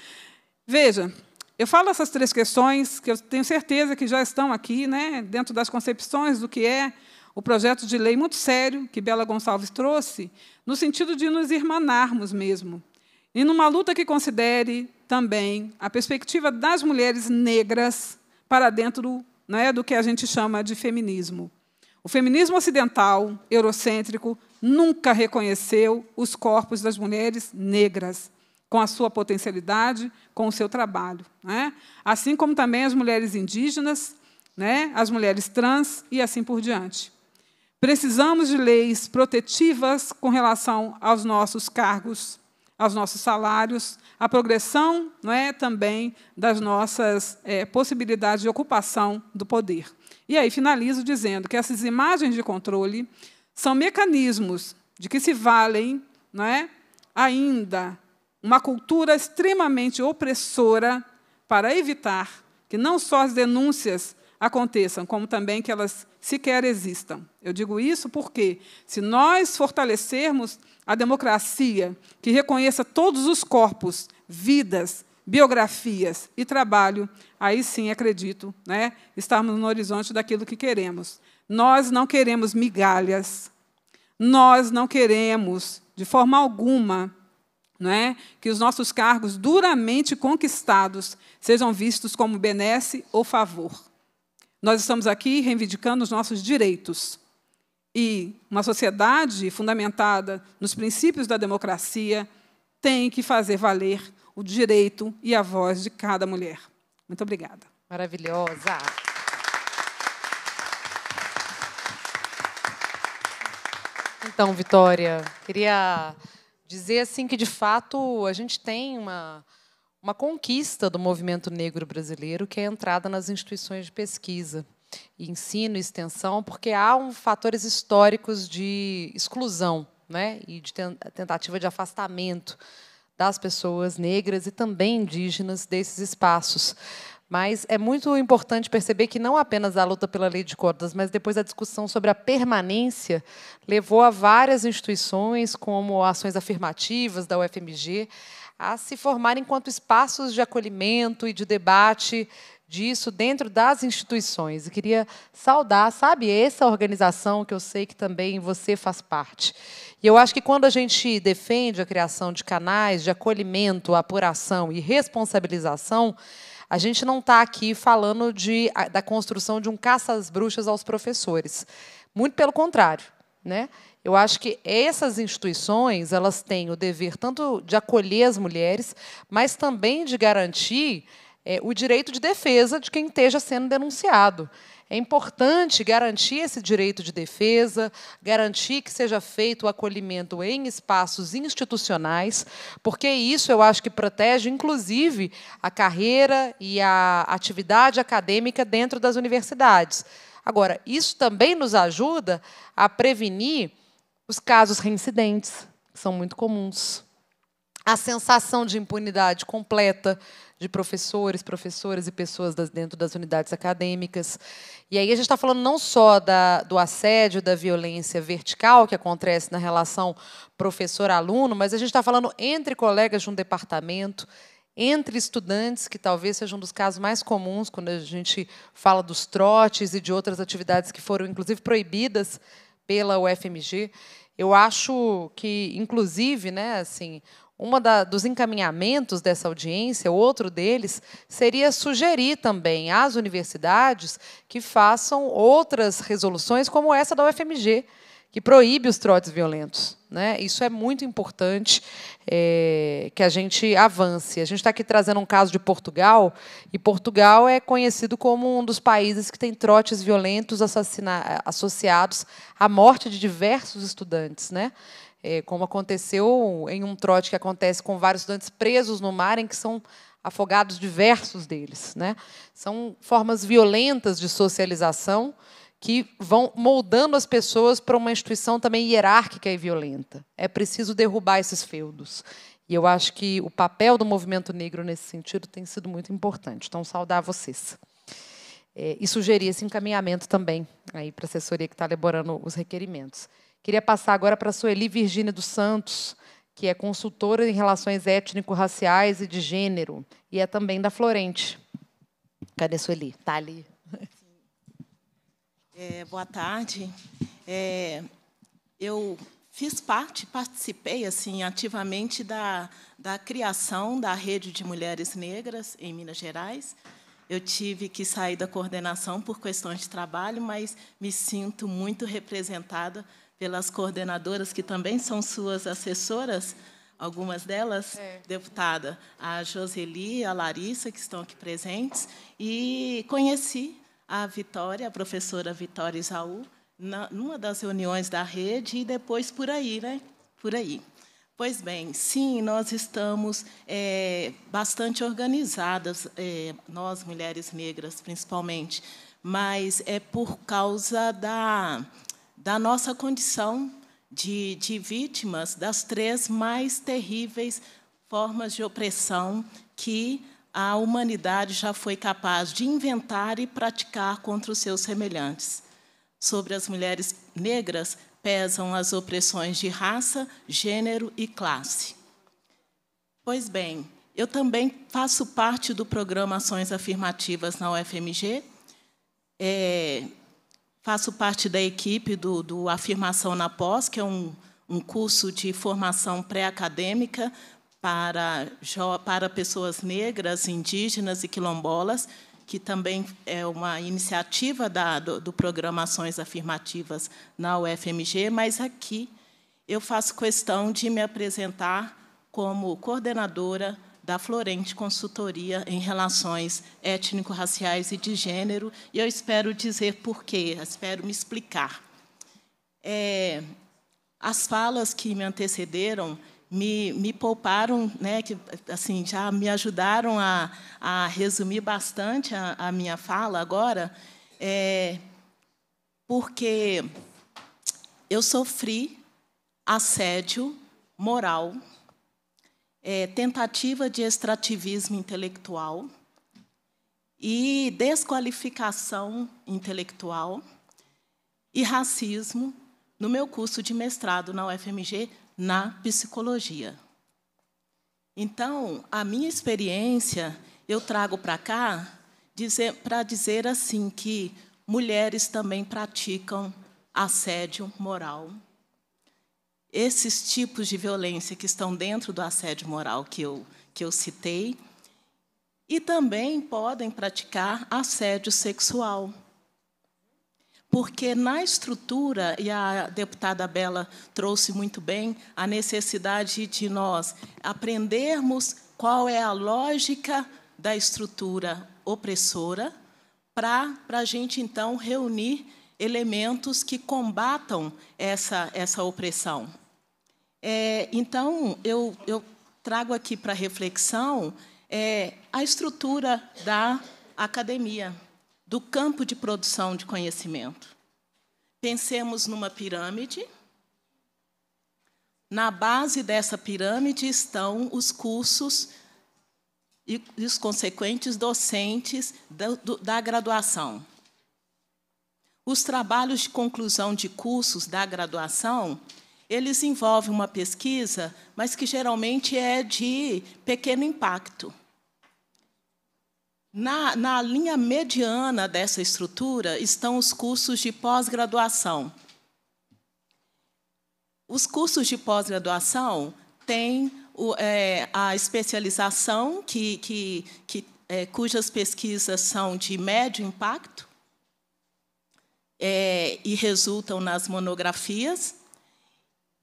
Veja, eu falo essas três questões, que eu tenho certeza que já estão aqui, né, dentro das concepções do que é o projeto de lei muito sério que Bela Gonçalves trouxe, no sentido de nos irmanarmos mesmo. E numa luta que considere também a perspectiva das mulheres negras para dentro né, do que a gente chama de feminismo. O feminismo ocidental, eurocêntrico, nunca reconheceu os corpos das mulheres negras com a sua potencialidade, com o seu trabalho. Né? Assim como também as mulheres indígenas, né? as mulheres trans e assim por diante. Precisamos de leis protetivas com relação aos nossos cargos aos nossos salários, a progressão não é, também das nossas é, possibilidades de ocupação do poder. E aí finalizo dizendo que essas imagens de controle são mecanismos de que se valem não é, ainda uma cultura extremamente opressora para evitar que não só as denúncias aconteçam, como também que elas sequer existam. Eu digo isso porque, se nós fortalecermos a democracia que reconheça todos os corpos, vidas, biografias e trabalho, aí sim acredito, né, estarmos no horizonte daquilo que queremos. Nós não queremos migalhas. Nós não queremos, de forma alguma, né, que os nossos cargos duramente conquistados sejam vistos como benesse ou favor. Nós estamos aqui reivindicando os nossos direitos. E uma sociedade fundamentada nos princípios da democracia tem que fazer valer o direito e a voz de cada mulher. Muito obrigada. Maravilhosa. Então, Vitória, queria dizer assim que de fato a gente tem uma uma conquista do movimento negro brasileiro, que é a entrada nas instituições de pesquisa ensino e extensão, porque há um, fatores históricos de exclusão né, e de tentativa de afastamento das pessoas negras e também indígenas desses espaços. Mas é muito importante perceber que não apenas a luta pela lei de cordas, mas depois a discussão sobre a permanência levou a várias instituições, como ações afirmativas da UFMG, a se formar enquanto espaços de acolhimento e de debate disso dentro das instituições. E queria saudar, sabe, essa organização que eu sei que também você faz parte. E eu acho que quando a gente defende a criação de canais de acolhimento, apuração e responsabilização, a gente não está aqui falando de, da construção de um caça às bruxas aos professores. Muito pelo contrário. Né? Eu acho que essas instituições elas têm o dever tanto de acolher as mulheres, mas também de garantir é, o direito de defesa de quem esteja sendo denunciado. É importante garantir esse direito de defesa, garantir que seja feito o acolhimento em espaços institucionais, porque isso eu acho que protege, inclusive, a carreira e a atividade acadêmica dentro das universidades. Agora, isso também nos ajuda a prevenir os casos reincidentes, que são muito comuns. A sensação de impunidade completa, de professores, professoras e pessoas das, dentro das unidades acadêmicas. E aí a gente está falando não só da, do assédio, da violência vertical que acontece na relação professor-aluno, mas a gente está falando entre colegas de um departamento, entre estudantes, que talvez seja um dos casos mais comuns, quando a gente fala dos trotes e de outras atividades que foram, inclusive, proibidas pela UFMG. Eu acho que, inclusive, né, assim, uma dos encaminhamentos dessa audiência, outro deles, seria sugerir também às universidades que façam outras resoluções, como essa da UFMG, que proíbe os trotes violentos. Né? Isso é muito importante é, que a gente avance. A gente está aqui trazendo um caso de Portugal, e Portugal é conhecido como um dos países que tem trotes violentos associados à morte de diversos estudantes. Né? é, como aconteceu em um trote que acontece com vários estudantes presos no mar, em que são afogados diversos deles. Né? São formas violentas de socialização que vão moldando as pessoas para uma instituição também hierárquica e violenta. É preciso derrubar esses feudos. E eu acho que o papel do movimento negro nesse sentido tem sido muito importante. Então, saudar vocês. É, e sugerir esse encaminhamento também aí para a assessoria que está elaborando os requerimentos. Queria passar agora para a Sueli Virgínia dos Santos, que é consultora em relações étnico-raciais e de gênero, e é também da Florente. Cadê a Sueli? Está ali. É, boa tarde. É, eu fiz parte, participei assim ativamente da, da criação da rede de mulheres negras em Minas Gerais. Eu tive que sair da coordenação por questões de trabalho, mas me sinto muito representada pelas coordenadoras, que também são suas assessoras, algumas delas, é. deputada, a Joseli, a Larissa, que estão aqui presentes, e conheci a Vitória, a professora Vitória Isaú, na, numa das reuniões da rede e depois por aí, né? Por aí. Pois bem, sim, nós estamos é, bastante organizadas, é, nós mulheres negras principalmente, mas é por causa da da nossa condição de, de vítimas das três mais terríveis formas de opressão que a humanidade já foi capaz de inventar e praticar contra os seus semelhantes. Sobre as mulheres negras pesam as opressões de raça, gênero e classe. Pois bem, eu também faço parte do programa Ações Afirmativas na UFMG. É, Faço parte da equipe do, do Afirmação na Pós, que é um, um curso de formação pré-acadêmica para, para pessoas negras, indígenas e quilombolas, que também é uma iniciativa da, do, do programa Ações Afirmativas na UFMG, mas aqui eu faço questão de me apresentar como coordenadora da Florente Consultoria em Relações Étnico-Raciais e de Gênero, e eu espero dizer por quê, espero me explicar. É, as falas que me antecederam me, me pouparam, né, que, assim, já me ajudaram a, a resumir bastante a, a, minha fala agora, é, porque eu sofri assédio moral é, tentativa de extrativismo intelectual e desqualificação intelectual e racismo no meu curso de mestrado na UFMG na psicologia. Então, a minha experiência eu trago para cá para dizer assim que mulheres também praticam assédio moral esses tipos de violência que estão dentro do assédio moral que eu, que eu citei, e também podem praticar assédio sexual. Porque na estrutura, e a deputada Bela trouxe muito bem, a necessidade de nós aprendermos qual é a lógica da estrutura opressora para a gente, então, reunir elementos que combatam essa, essa opressão. É, então, eu, eu, trago aqui para reflexão é, a estrutura da academia, do campo de produção de conhecimento. Pensemos numa pirâmide. Na base dessa pirâmide estão os cursos e os consequentes docentes da, do, da graduação. Os trabalhos de conclusão de cursos da graduação eles envolvem uma pesquisa, mas que geralmente é de pequeno impacto. Na, na linha mediana dessa estrutura estão os cursos de pós-graduação. Os cursos de pós-graduação têm o, é, a especialização, que, que, que é, cujas pesquisas são de médio impacto é, e resultam nas monografias.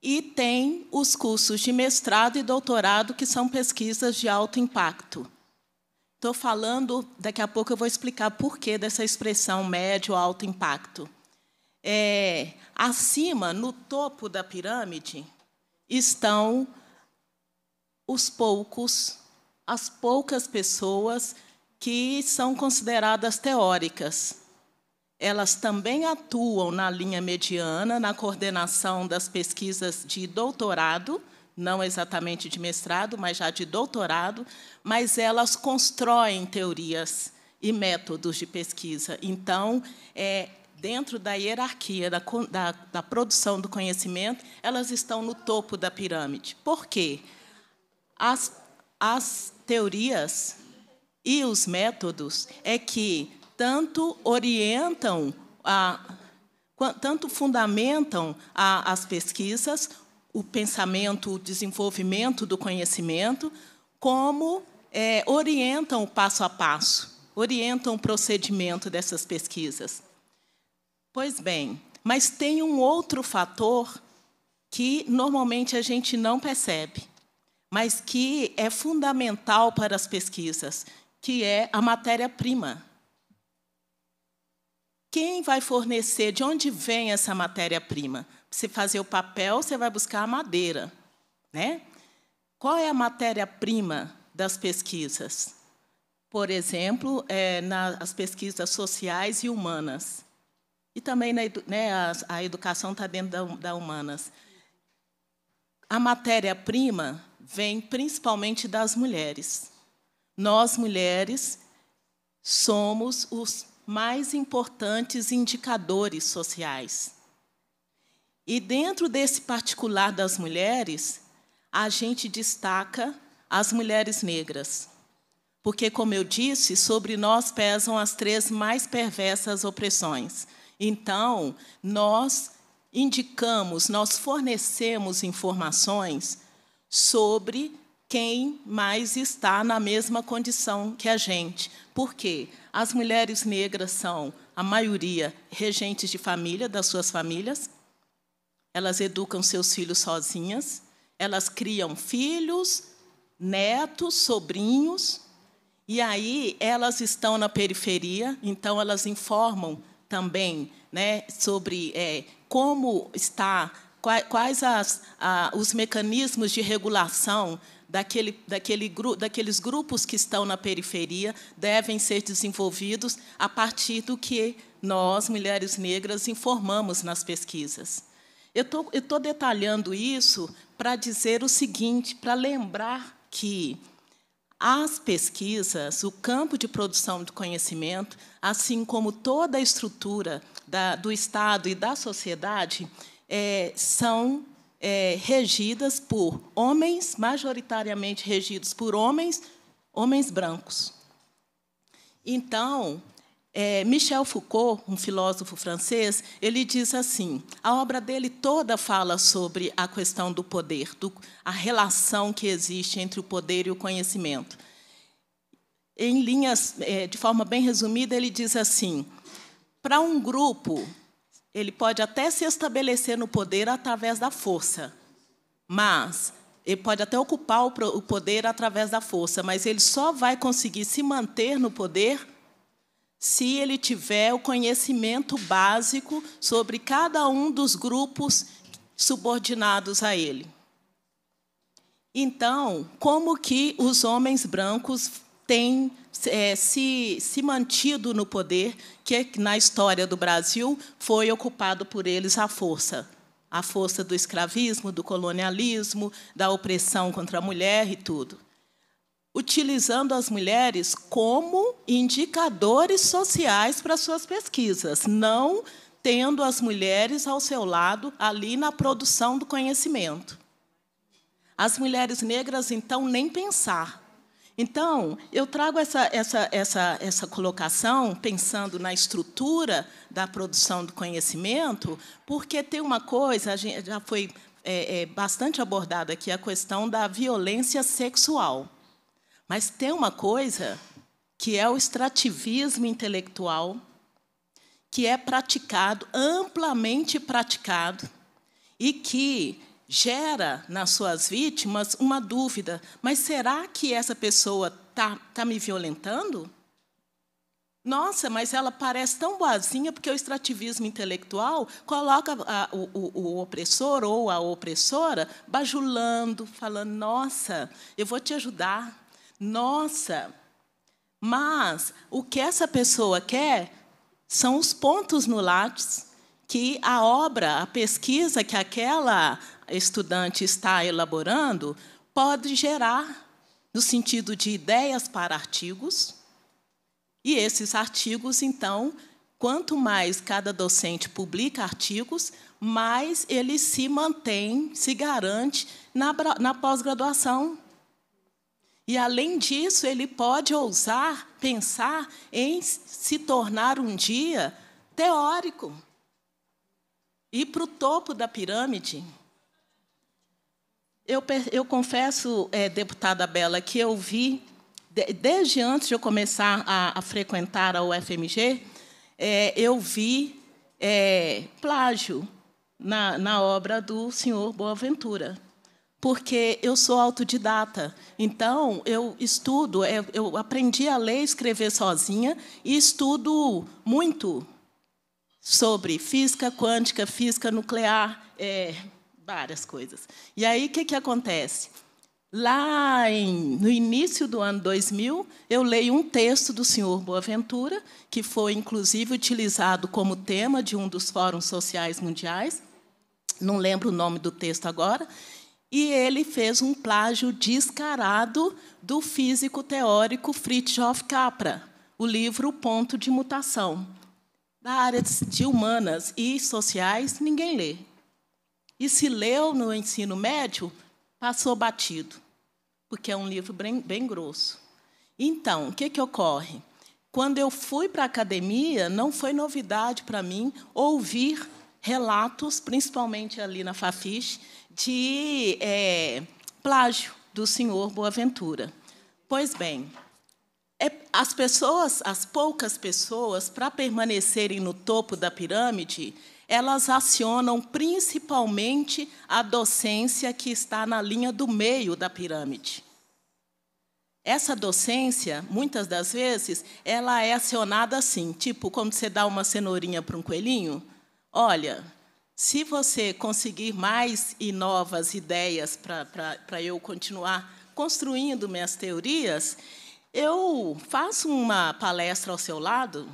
E tem os cursos de mestrado e doutorado, que são pesquisas de alto impacto. Estou falando, daqui a pouco eu vou explicar por que dessa expressão médio alto impacto. É, acima, no topo da pirâmide, estão os poucos, as poucas pessoas que são consideradas teóricas elas também atuam na linha mediana, na coordenação das pesquisas de doutorado, não exatamente de mestrado, mas já de doutorado, mas elas constroem teorias e métodos de pesquisa. Então, é, dentro da hierarquia da, da, da produção do conhecimento, elas estão no topo da pirâmide. Por quê? As, as teorias e os métodos é que tanto orientam, a, tanto fundamentam a, as pesquisas, o pensamento, o desenvolvimento do conhecimento, como é, orientam o passo a passo, orientam o procedimento dessas pesquisas. Pois bem, mas tem um outro fator que normalmente a gente não percebe, mas que é fundamental para as pesquisas, que é a matéria-prima. Quem vai fornecer? De onde vem essa matéria-prima? Para você fazer o papel, você vai buscar a madeira. Né? Qual é a matéria-prima das pesquisas? Por exemplo, é, nas pesquisas sociais e humanas. E também na, né, a, a, educação está dentro da, da humanas. A matéria-prima vem principalmente das mulheres. Nós, mulheres, somos os mais importantes indicadores sociais. E dentro desse particular das mulheres, a gente destaca as mulheres negras. Porque, como eu disse, sobre nós pesam as três mais perversas opressões. Então, nós indicamos, nós fornecemos informações sobre quem mais está na mesma condição que a gente. Por quê? As mulheres negras são, a maioria, regentes de família, das suas famílias, elas educam seus filhos sozinhas, elas criam filhos, netos, sobrinhos, e aí elas estão na periferia, então elas informam também né, sobre é, como está, quais, as, a, os mecanismos de regulação daquele, daquele gru, daqueles grupos que estão na periferia devem ser desenvolvidos a partir do que nós, mulheres negras, informamos nas pesquisas. Eu estou detalhando isso para dizer o seguinte, para lembrar que as pesquisas, o campo de produção de conhecimento, assim como toda a estrutura da, do Estado e da sociedade, é, são é, regidas por homens, majoritariamente regidos por homens, homens brancos. Então, é, Michel Foucault, um filósofo francês, ele diz assim: a obra dele toda fala sobre a questão do poder, do, a relação que existe entre o poder e o conhecimento. Em linhas, é, de forma bem resumida, ele diz assim: para um grupo ele pode até se estabelecer no poder através da força, mas ele pode até ocupar o poder através da força, mas ele só vai conseguir se manter no poder se ele tiver o conhecimento básico sobre cada um dos grupos subordinados a ele. Então, como que os homens brancos têm é, se, se mantido no poder, é que na história do Brasil foi ocupado por eles à força a força do escravismo, do colonialismo, da opressão contra a mulher e tudo. Utilizando as mulheres como indicadores sociais para suas pesquisas, não tendo as mulheres ao seu lado ali na produção do conhecimento. As mulheres negras, então, nem pensar. Então, eu trago essa, essa, essa, essa colocação pensando na estrutura da produção do conhecimento, porque tem uma coisa, já foi é, é, bastante abordada aqui, a questão da violência sexual. Mas tem uma coisa que é o extrativismo intelectual, que é praticado, amplamente praticado, e que gera nas suas vítimas uma dúvida: mas será que essa pessoa está tá me violentando? Nossa, mas ela parece tão boazinha porque o extrativismo intelectual coloca a, o, o, opressor ou a opressora bajulando, falando: nossa, eu vou te ajudar, nossa. Mas o que essa pessoa quer são os pontos no lápis que a obra, a pesquisa que aquela estudante está elaborando pode gerar no sentido de ideias para artigos. E esses artigos, então, quanto mais cada docente publica artigos, mais ele se mantém, se garante na, na pós-graduação. E, além disso, ele pode ousar pensar em se tornar um dia teórico ir para o topo da pirâmide eu, eu confesso, é, deputada Bela, que eu vi, desde antes de eu começar a, a frequentar a UFMG, é, eh, eu vi é, plágio na, na obra do senhor Boaventura porque eu sou autodidata. Então, eu estudo, eu aprendi a ler e escrever sozinha e estudo muito sobre física quântica, física nuclear, é, várias coisas. E aí, o que, que acontece? Lá em, no início do ano 2000, eu leio um texto do senhor Boaventura, que foi inclusive utilizado como tema de um dos fóruns sociais mundiais, não lembro o nome do texto agora, e ele fez um plágio descarado do físico teórico Fritjof Capra, o livro Ponto de Mutação. Da área de humanas e sociais, ninguém lê e se leu no ensino médio, passou batido, porque é um livro bem, bem grosso. Então, o que, que ocorre? Quando eu fui para a academia, não foi novidade para mim ouvir relatos, principalmente ali na Fafiche, de é, plágio do senhor Boaventura. Pois bem, é, as pessoas, as poucas pessoas, para permanecerem no topo da pirâmide, elas acionam principalmente a docência que está na linha do meio da pirâmide. Essa docência, muitas das vezes, ela é acionada assim, tipo quando você dá uma cenourinha para um coelhinho, olha, se você conseguir mais e novas ideias para eu continuar construindo minhas teorias, eu faço uma palestra ao seu lado,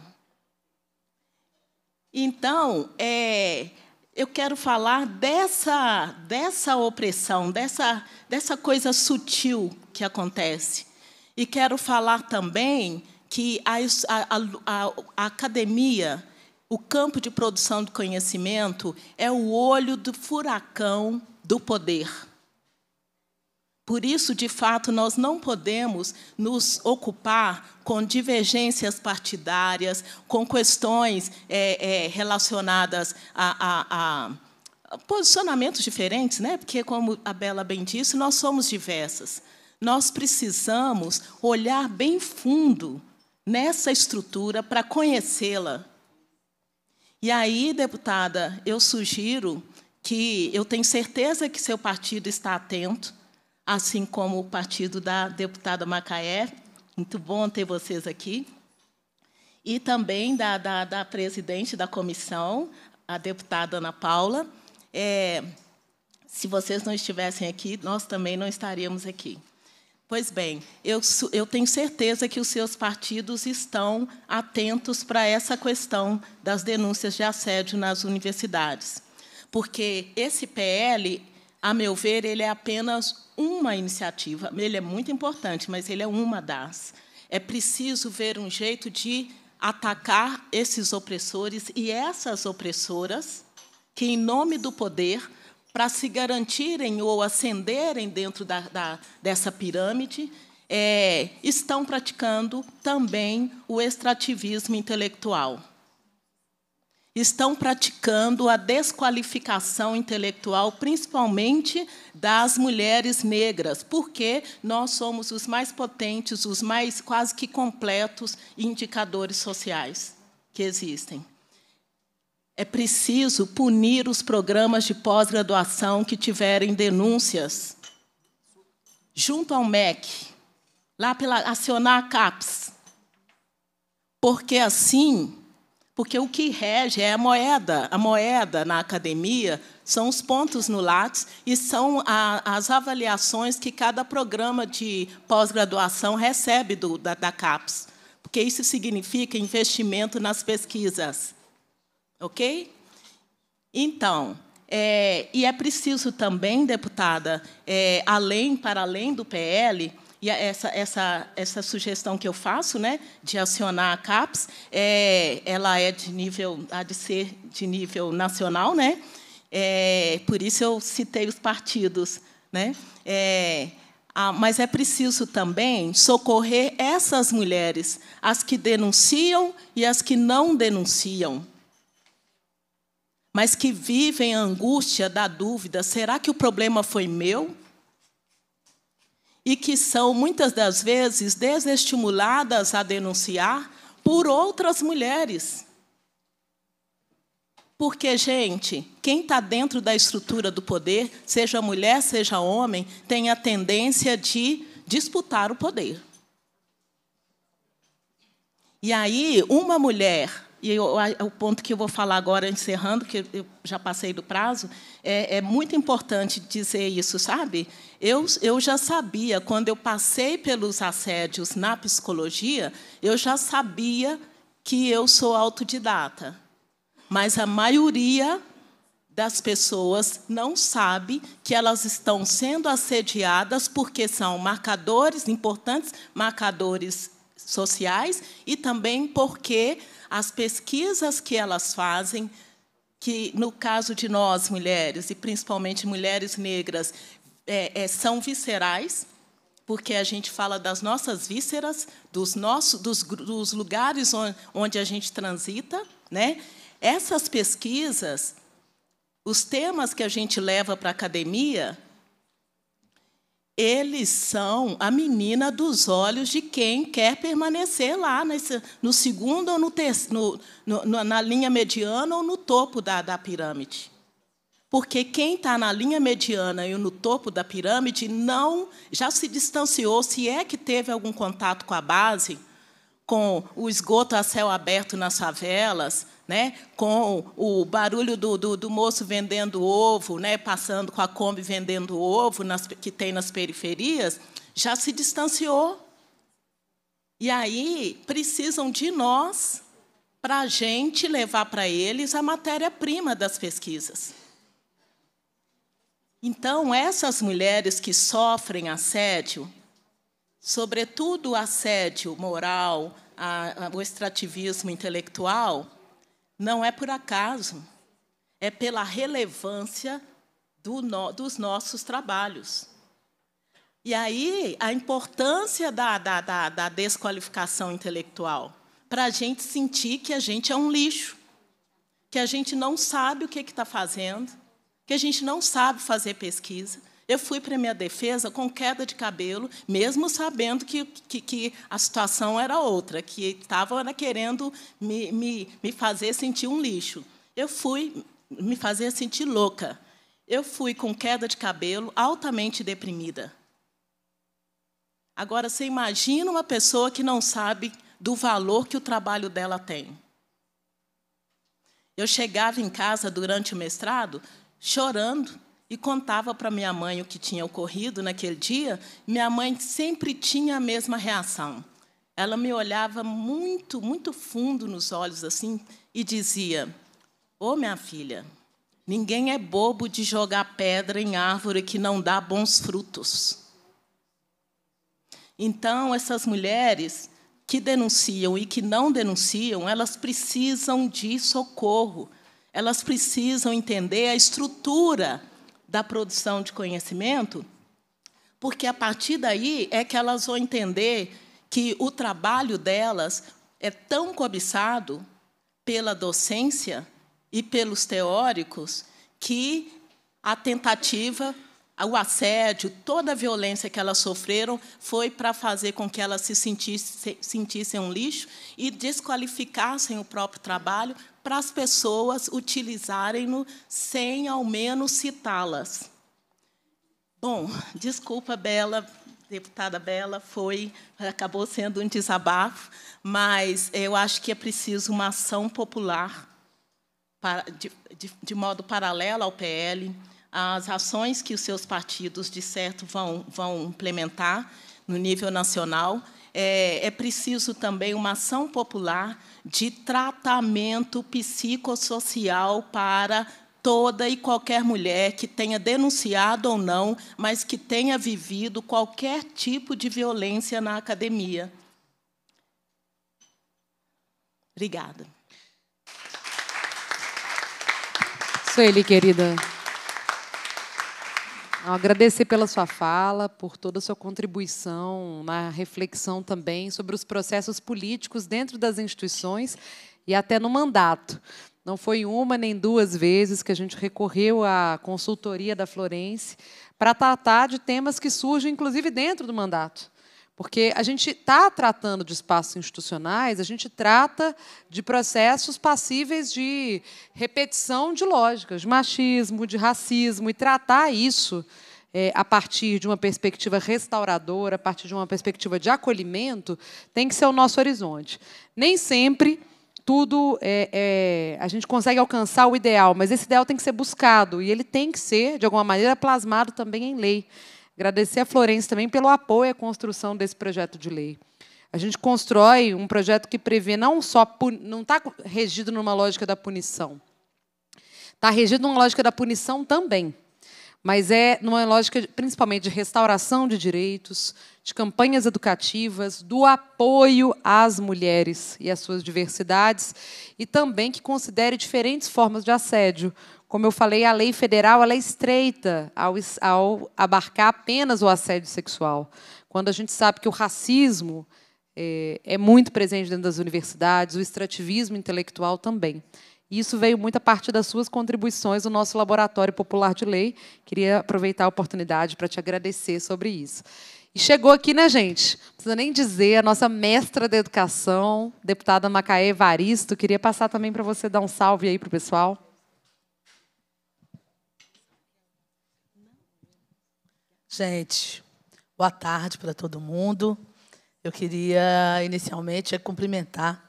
então, é, eu quero falar dessa, dessa opressão, dessa, dessa coisa sutil que acontece. E quero falar também que a, a, a, academia, o campo de produção do conhecimento, é o olho do furacão do poder. Por isso, de fato, nós não podemos nos ocupar com divergências partidárias, com questões é, é, relacionadas a, a, a, posicionamentos diferentes, né? porque, como a Bela bem disse, nós somos diversas. Nós precisamos olhar bem fundo nessa estrutura para conhecê-la. E aí, deputada, eu sugiro que eu tenho certeza que seu partido está atento assim como o partido da deputada Macaé. Muito bom ter vocês aqui. E também da, da, da presidente da comissão, a deputada Ana Paula. É, se vocês não estivessem aqui, nós também não estaríamos aqui. Pois bem, eu, eu, tenho certeza que os seus partidos estão atentos para essa questão das denúncias de assédio nas universidades, porque esse PL a meu ver, ele é apenas uma iniciativa. Ele é muito importante, mas ele é uma das. É preciso ver um jeito de atacar esses opressores e essas opressoras que, em nome do poder, para se garantirem ou ascenderem dentro da, da, dessa pirâmide, é, estão praticando também o extrativismo intelectual estão praticando a desqualificação intelectual, principalmente das mulheres negras, porque nós somos os mais potentes, os mais quase que completos indicadores sociais que existem. É preciso punir os programas de pós-graduação que tiverem denúncias junto ao MEC, lá pela acionar a CAPES. Porque assim porque o que rege é a moeda. A moeda na academia são os pontos no Lattes e são a, as avaliações que cada programa de pós-graduação recebe do, da, da CAPES, porque isso significa investimento nas pesquisas. Ok? Então, é, e é preciso também, deputada, é, além, para além do PL, e essa, essa, essa sugestão que eu faço, né, de acionar a CAPES, é, ela é de nível, há de ser de nível nacional, né? É, por isso eu citei os partidos, né? É, ah, mas é preciso também socorrer essas mulheres, as que denunciam e as que não denunciam, mas que vivem a angústia da dúvida: será que o problema foi meu? e que são, muitas das vezes, desestimuladas a denunciar por outras mulheres. Porque, gente, quem está dentro da estrutura do poder, seja mulher, seja homem, tem a tendência de disputar o poder. E aí, uma mulher, e eu, é o ponto que eu vou falar agora, encerrando, que eu já passei do prazo, é, é muito importante dizer isso, sabe? Eu, eu já sabia, quando eu passei pelos assédios na psicologia, eu já sabia que eu sou autodidata. Mas a maioria das pessoas não sabe que elas estão sendo assediadas porque são marcadores importantes, marcadores sociais e também porque as pesquisas que elas fazem que, no caso de nós, mulheres, e principalmente mulheres negras, é, é, são viscerais, porque a gente fala das nossas vísceras, dos, nossos, dos, dos lugares onde, onde a gente transita. Né? Essas pesquisas, os temas que a gente leva para a academia, eles são a menina dos olhos de quem quer permanecer lá, nesse, no segundo ou no, no, no, na linha mediana ou no topo da, da pirâmide. Porque quem está na linha mediana e no topo da pirâmide não já se distanciou, se é que teve algum contato com a base, com o esgoto a céu aberto nas favelas, né? com o barulho do, do, do, moço vendendo ovo, né? passando com a Kombi vendendo ovo nas, que tem nas periferias, já se distanciou. E aí precisam de nós para a gente levar para eles a matéria-prima das pesquisas. Então, essas mulheres que sofrem assédio, sobretudo assédio moral, a, a, o extrativismo intelectual, não é por acaso, é pela relevância do no, dos nossos trabalhos. E aí, a importância da, da, da, da desqualificação intelectual para a gente sentir que a gente é um lixo, que a gente não sabe o que está fazendo, que a gente não sabe fazer pesquisa, eu fui para a minha defesa com queda de cabelo, mesmo sabendo que, que, que a situação era outra, que estavam querendo me, me, me fazer sentir um lixo. Eu fui me fazer sentir louca. Eu fui com queda de cabelo, altamente deprimida. Agora, você imagina uma pessoa que não sabe do valor que o trabalho dela tem. Eu chegava em casa durante o mestrado chorando, e contava para minha mãe o que tinha ocorrido naquele dia, minha mãe sempre tinha a mesma reação. Ela me olhava muito, muito fundo nos olhos assim e dizia: "Ô oh, minha filha, ninguém é bobo de jogar pedra em árvore que não dá bons frutos". Então, essas mulheres que denunciam e que não denunciam, elas precisam de socorro. Elas precisam entender a estrutura da produção de conhecimento, porque a partir daí é que elas vão entender que o trabalho delas é tão cobiçado pela docência e pelos teóricos que a tentativa, o assédio, toda a violência que elas sofreram foi para fazer com que elas se sentissem, sentissem um lixo e desqualificassem o próprio trabalho para as pessoas utilizarem-no sem ao menos citá-las. Bom, desculpa, Bela, deputada Bela, foi acabou sendo um desabafo, mas eu acho que é preciso uma ação popular para, de, de, de modo paralelo ao PL, as ações que os seus partidos, de certo, vão, vão implementar no nível nacional. É, é preciso também uma ação popular de tratamento psicossocial para toda e qualquer mulher que tenha denunciado ou não, mas que tenha vivido qualquer tipo de violência na academia. Obrigada. Sou ele, querida. Então, agradecer pela sua fala, por toda a sua contribuição na reflexão também sobre os processos políticos dentro das instituições e até no mandato. Não foi uma nem duas vezes que a gente recorreu à consultoria da Florence para tratar de temas que surgem, inclusive, dentro do mandato. Porque a gente está tratando de espaços institucionais, a gente trata de processos passíveis de repetição de lógicas, de machismo, de racismo, e tratar isso é, a partir de uma perspectiva restauradora, a partir de uma perspectiva de acolhimento, tem que ser o nosso horizonte. Nem sempre tudo é, é, a gente consegue alcançar o ideal, mas esse ideal tem que ser buscado e ele tem que ser, de alguma maneira, plasmado também em lei. Agradecer a Florença também pelo apoio à construção desse projeto de lei. A gente constrói um projeto que prevê não só não está regido numa lógica da punição, está regido numa lógica da punição também, mas é numa lógica principalmente de restauração de direitos, de campanhas educativas, do apoio às mulheres e às suas diversidades, e também que considere diferentes formas de assédio, como eu falei, a lei federal ela é estreita ao, ao abarcar apenas o assédio sexual. Quando a gente sabe que o racismo é, é muito presente dentro das universidades, o extrativismo intelectual também. Isso veio muito a partir das suas contribuições no nosso Laboratório Popular de Lei. Queria aproveitar a oportunidade para te agradecer sobre isso. E chegou aqui, né, gente? Não precisa nem dizer, a nossa mestra da educação, deputada Macaé Evaristo. Queria passar também para você dar um salve aí para o pessoal. Gente, boa tarde para todo mundo. Eu queria, inicialmente, cumprimentar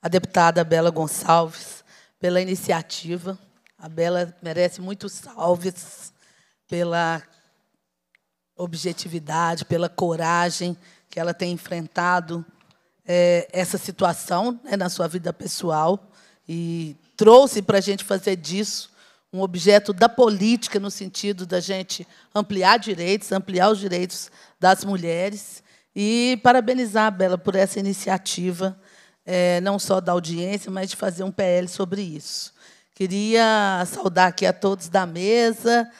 a deputada Bela Gonçalves pela iniciativa. A Bela merece muitos salves pela objetividade, pela coragem que ela tem enfrentado é, essa situação né, na sua vida pessoal e trouxe para a gente fazer disso um objeto da política no sentido da gente ampliar direitos, ampliar os direitos das mulheres. E parabenizar a Bela por essa iniciativa, é, não só da audiência, mas de fazer um PL sobre isso. Queria saudar aqui a todos da mesa,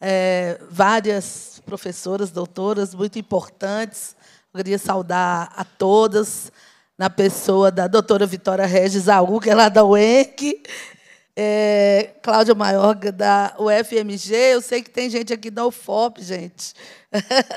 é, várias professoras, doutoras muito importantes. Queria saudar a todas, na pessoa da doutora Vitória Regis Aú, que é lá da UENC, é, Cláudia Maiorga, da UFMG. Eu sei que tem gente aqui da UFOP, gente.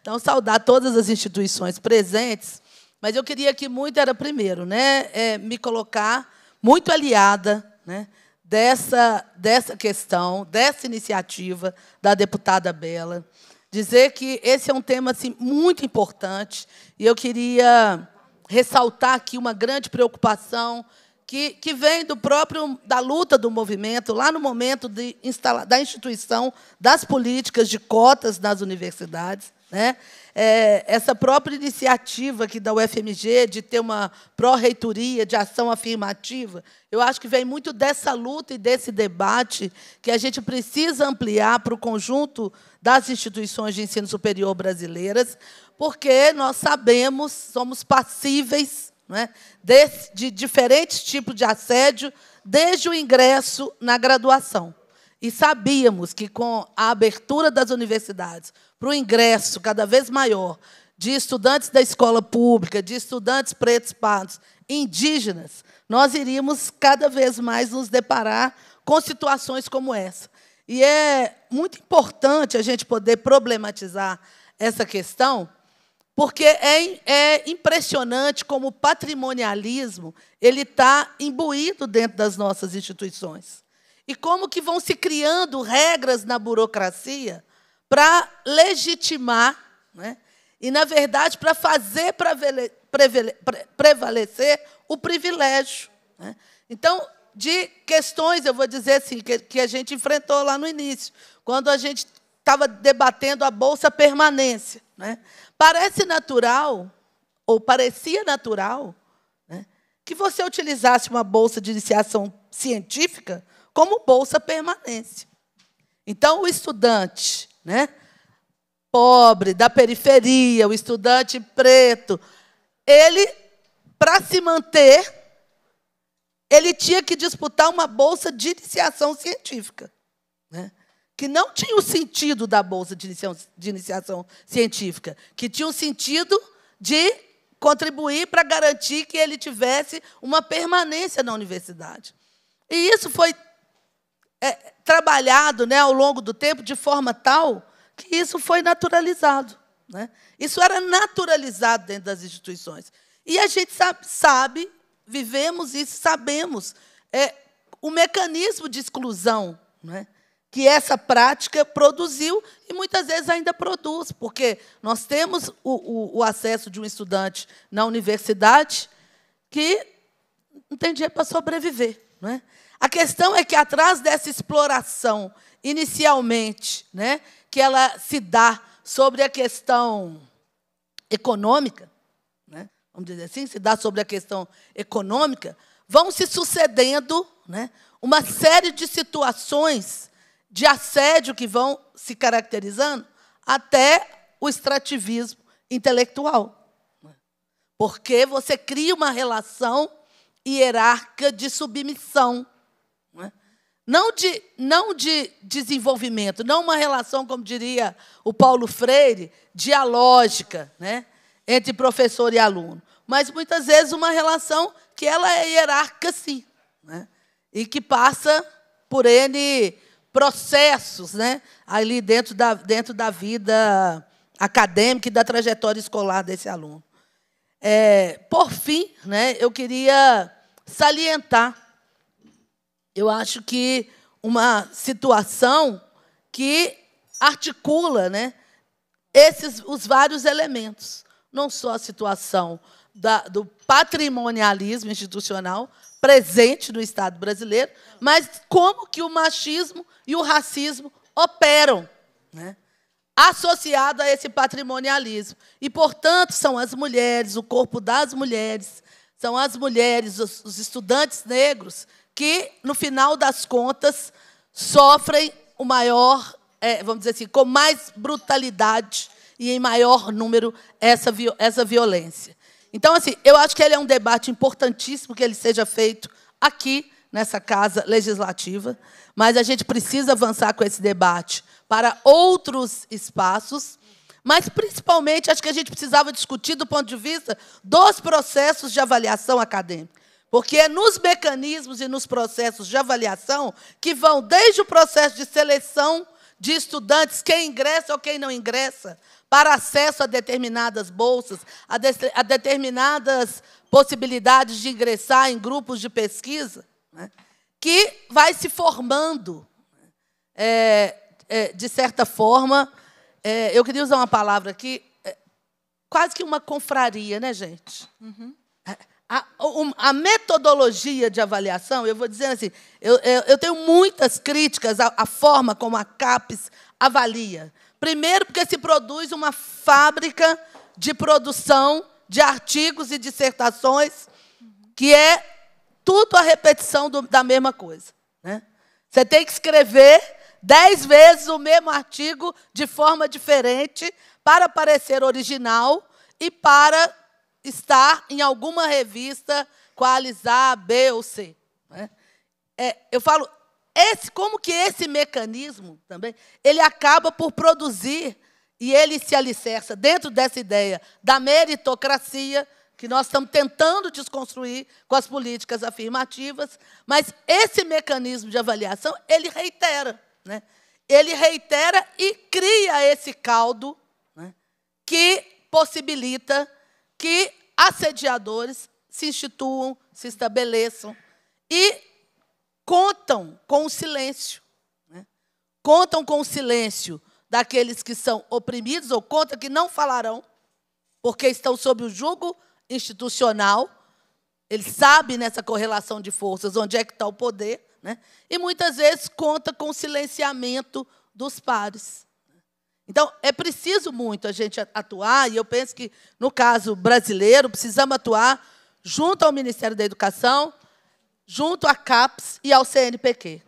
então, saudar todas as instituições presentes, mas eu queria que muito era primeiro, né, é, me colocar muito aliada né, dessa, dessa questão, dessa iniciativa da deputada Bela. Dizer que esse é um tema assim, muito importante e eu queria ressaltar aqui uma grande preocupação que, que vem do próprio da luta do movimento, lá no momento de instala, da instituição das políticas de cotas nas universidades. Né? É, essa própria iniciativa aqui da UFMG de ter uma pró-reitoria de ação afirmativa, eu acho que vem muito dessa luta e desse debate que a gente precisa ampliar para o conjunto das instituições de ensino superior brasileiras, porque nós sabemos, somos passíveis é? Desse, de diferentes tipos de assédio desde o ingresso na graduação. E sabíamos que, com a abertura das universidades para o ingresso cada vez maior de estudantes da escola pública, de estudantes pretos, pardos, indígenas, nós iríamos cada vez mais nos deparar com situações como essa. E é muito importante a gente poder problematizar essa questão, porque é, é impressionante como o patrimonialismo ele está imbuído dentro das nossas instituições. E como que vão se criando regras na burocracia para legitimar, né? e, na verdade, para fazer prevalecer o privilégio. Né? Então, de questões, eu vou dizer assim, que, que a gente enfrentou lá no início, quando a gente estava debatendo a bolsa permanência. Né? Parece natural, ou parecia natural, né, que você utilizasse uma bolsa de iniciação científica como bolsa permanência. Então, o estudante né, pobre, da periferia, o estudante preto, ele, para se manter, ele tinha que disputar uma bolsa de iniciação científica. Né? que não tinha o sentido da bolsa de iniciação, de iniciação científica, que tinha o sentido de contribuir para garantir que ele tivesse uma permanência na universidade. E isso foi é, trabalhado né, ao longo do tempo de forma tal que isso foi naturalizado. Né? Isso era naturalizado dentro das instituições. E a gente sabe, sabe vivemos isso, sabemos é, o mecanismo de exclusão né, que essa prática produziu e muitas vezes ainda produz, porque nós temos o, o, o acesso de um estudante na universidade que não tem dinheiro para sobreviver. Não é? A questão é que atrás dessa exploração, inicialmente, né, que ela se dá sobre a questão econômica, né, vamos dizer assim, se dá sobre a questão econômica, vão se sucedendo né, uma série de situações de assédio que vão se caracterizando até o extrativismo intelectual. Porque você cria uma relação hierárquica de submissão. Né? Não de, não de desenvolvimento, não uma relação, como diria o Paulo Freire, dialógica né, entre professor e aluno, mas muitas vezes uma relação que ela é hierárquica, sim, né, e que passa por N processos né, ali dentro da, dentro da vida acadêmica e da trajetória escolar desse aluno. É, por fim, né, eu queria salientar, eu acho que uma situação que articula né, esses os vários elementos, não só a situação da, do patrimonialismo institucional, presente no Estado brasileiro, mas como que o machismo e o racismo operam, né? associado a esse patrimonialismo. E, portanto, são as mulheres, o corpo das mulheres, são as mulheres, os, os estudantes negros, que, no final das contas, sofrem o maior, é, vamos dizer assim, com mais brutalidade e em maior número essa, essa violência. Então, assim, eu acho que ele é um debate importantíssimo que ele seja feito aqui nessa casa legislativa, mas a gente precisa avançar com esse debate para outros espaços, mas principalmente acho que a gente precisava discutir do ponto de vista dos processos de avaliação acadêmica. Porque é nos mecanismos e nos processos de avaliação que vão desde o processo de seleção de estudantes, quem ingressa ou quem não ingressa, para acesso a determinadas bolsas, a, de, a determinadas possibilidades de ingressar em grupos de pesquisa, né, que vai se formando, é, é, de certa forma, é, eu queria usar uma palavra aqui, é, quase que uma confraria, né, gente? Uhum. É, a, a, metodologia de avaliação, eu vou dizer assim, eu, eu, eu tenho muitas críticas à, à, forma como a CAPES avalia. Primeiro, porque se produz uma fábrica de produção de artigos e dissertações, que é tudo a repetição do, da mesma coisa. Né? Você tem que escrever dez vezes o mesmo artigo de forma diferente para parecer original e para estar em alguma revista com a A, B ou C. Né? É, eu falo, esse, como que esse mecanismo também, ele acaba por produzir e ele se alicerça dentro dessa ideia da meritocracia que nós estamos tentando desconstruir com as políticas afirmativas, mas esse mecanismo de avaliação, ele reitera. Né? Ele reitera e cria esse caldo né, que possibilita que assediadores se instituam, se estabeleçam e contam com o silêncio. Né? Contam com o silêncio daqueles que são oprimidos, ou conta que não falarão, porque estão sob o jugo institucional. Eles sabem nessa correlação de forças onde é que está o poder. Né? E muitas vezes conta com o silenciamento dos pares. Então, é preciso muito a gente atuar, e eu penso que, no caso brasileiro, precisamos atuar junto ao Ministério da Educação, junto à CAPES e ao CNPq.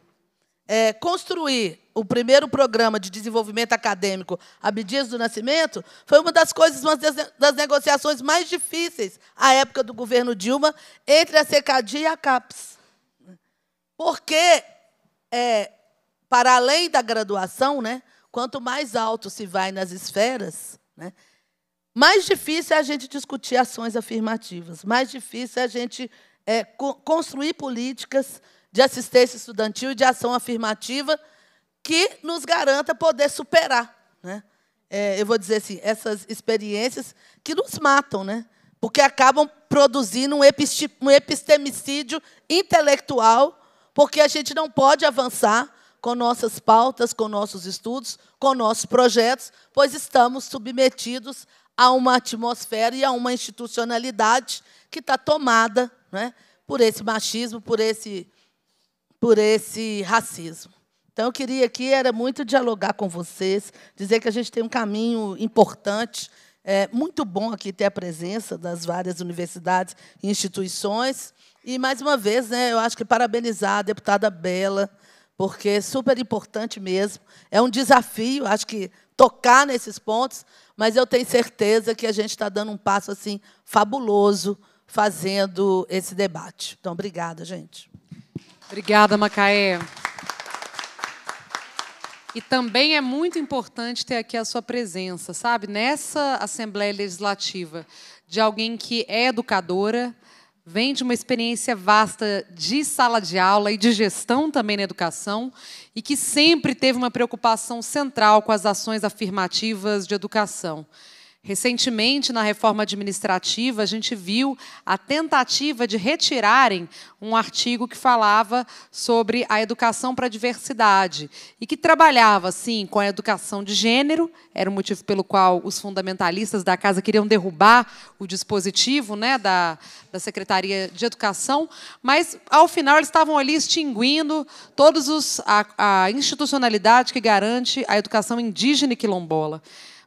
É, construir o primeiro programa de desenvolvimento acadêmico Abdias do Nascimento foi uma das coisas, uma das negociações mais difíceis à época do governo Dilma entre a Secadi e a CAPES. Porque, é, para além da graduação, né, quanto mais alto se vai nas esferas, né, mais difícil é a gente discutir ações afirmativas, mais difícil é a gente é, co construir políticas de assistência estudantil e de ação afirmativa que nos garanta poder superar, né? É, eu vou dizer assim, essas experiências que nos matam, né? porque acabam produzindo um, um epistemicídio intelectual, porque a gente não pode avançar com nossas pautas, com nossos estudos, com nossos projetos, pois estamos submetidos a uma atmosfera e a uma institucionalidade que está tomada né? por esse machismo, por esse, por esse racismo. Então, eu queria aqui, era muito dialogar com vocês, dizer que a gente tem um caminho importante. É muito bom aqui ter a presença das várias universidades e instituições. E, mais uma vez, né, eu acho que parabenizar a deputada Bela, porque é super importante mesmo. É um desafio, acho que tocar nesses pontos, mas eu tenho certeza que a gente está dando um passo assim fabuloso fazendo esse debate. Então, obrigada, gente. Obrigada, Macaé. E também é muito importante ter aqui a sua presença, sabe? Nessa Assembleia Legislativa, de alguém que é educadora, vem de uma experiência vasta de sala de aula e de gestão também na educação, e que sempre teve uma preocupação central com as ações afirmativas de educação. Recentemente, na reforma administrativa, a gente viu a tentativa de retirarem um artigo que falava sobre a educação para a diversidade e que trabalhava, sim, com a educação de gênero, era o motivo pelo qual os fundamentalistas da casa queriam derrubar o dispositivo né, da, da Secretaria de Educação, mas, ao final, eles estavam ali extinguindo todos os, a, a institucionalidade que garante a educação indígena e quilombola.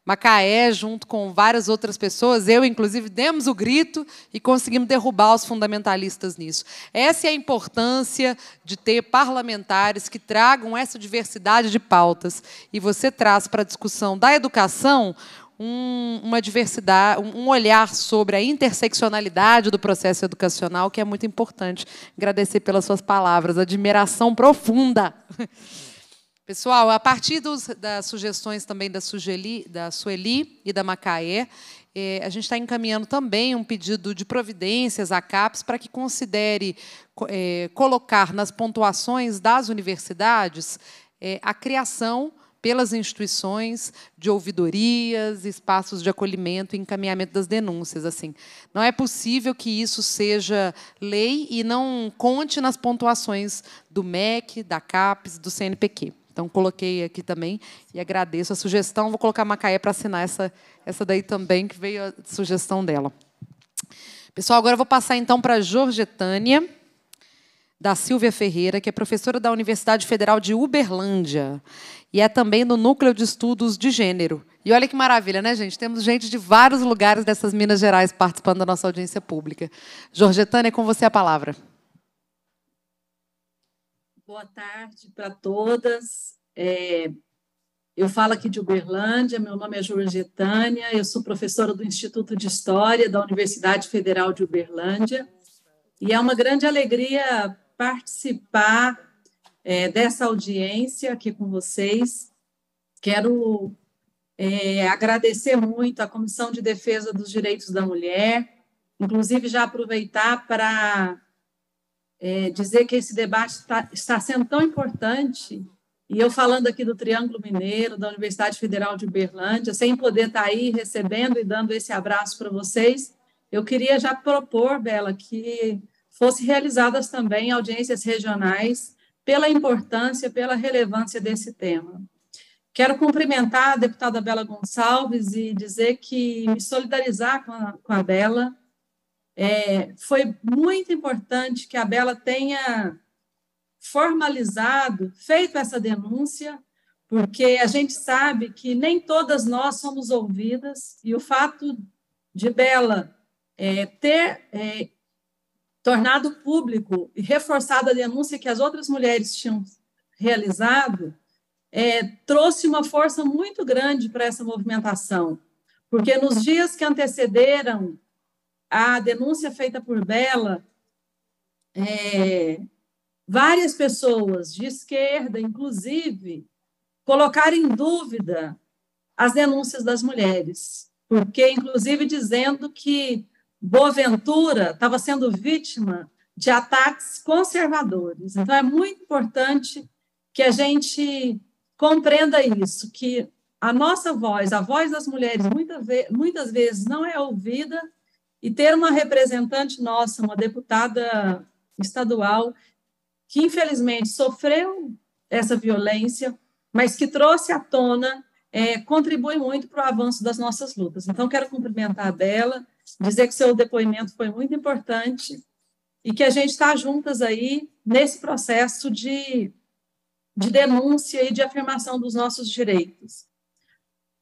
Macaé, junto com várias outras pessoas, eu inclusive, demos o grito e conseguimos derrubar os fundamentalistas nisso. Essa é a importância de ter parlamentares que tragam essa diversidade de pautas. E você traz para a discussão da educação um, uma diversidade, um olhar sobre a interseccionalidade do processo educacional, que é muito importante. Agradecer pelas suas palavras, admiração profunda. Pessoal, a partir dos, das sugestões também da, Sugeli, da Sueli e da Macaé, é, a gente está encaminhando também um pedido de providências à CAPES para que considere é, colocar nas pontuações das universidades é, a criação pelas instituições de ouvidorias, espaços de acolhimento e encaminhamento das denúncias. Assim, não é possível que isso seja lei e não conte nas pontuações do MEC, da CAPES, do CNPq. Então, coloquei aqui também e agradeço a sugestão. Vou colocar a Macaé para assinar essa, essa daí também, que veio a sugestão dela. Pessoal, agora eu vou passar então para a Georgetânia, da Silvia Ferreira, que é professora da Universidade Federal de Uberlândia e é também do Núcleo de Estudos de Gênero. E olha que maravilha, né, gente? Temos gente de vários lugares dessas Minas Gerais participando da nossa audiência pública. Georgetânia, é com você a palavra. Boa tarde para todas. É, eu falo aqui de Uberlândia, meu nome é Georgetânia, eu sou professora do Instituto de História da Universidade Federal de Uberlândia, e é uma grande alegria participar é, dessa audiência aqui com vocês. Quero é, agradecer muito à Comissão de Defesa dos Direitos da Mulher, inclusive já aproveitar para é, dizer que esse debate está, está sendo tão importante e eu falando aqui do Triângulo Mineiro, da Universidade Federal de Uberlândia, sem poder estar tá aí recebendo e dando esse abraço para vocês, eu queria já propor, Bela, que fossem realizadas também audiências regionais pela importância, pela relevância desse tema. Quero cumprimentar a deputada Bela Gonçalves e dizer que me solidarizar com a, com a Bela é, foi muito importante que a Bela tenha formalizado, feito essa denúncia, porque a gente sabe que nem todas nós somos ouvidas, e o fato de Bela é, ter é, tornado público e reforçado a denúncia que as outras mulheres tinham realizado, é, trouxe uma força muito grande para essa movimentação, porque nos dias que antecederam a denúncia feita por Bela, é, várias pessoas de esquerda, inclusive, colocaram em dúvida as denúncias das mulheres, porque, inclusive, dizendo que Boaventura estava sendo vítima de ataques conservadores. Então, é muito importante que a gente compreenda isso, que a nossa voz, a voz das mulheres, muitas vezes não é ouvida e ter uma representante nossa, uma deputada estadual, que infelizmente sofreu essa violência, mas que trouxe à tona, é, contribui muito para o avanço das nossas lutas. Então, quero cumprimentar a Bela, dizer que seu depoimento foi muito importante e que a gente está juntas aí nesse processo de, de denúncia e de afirmação dos nossos direitos.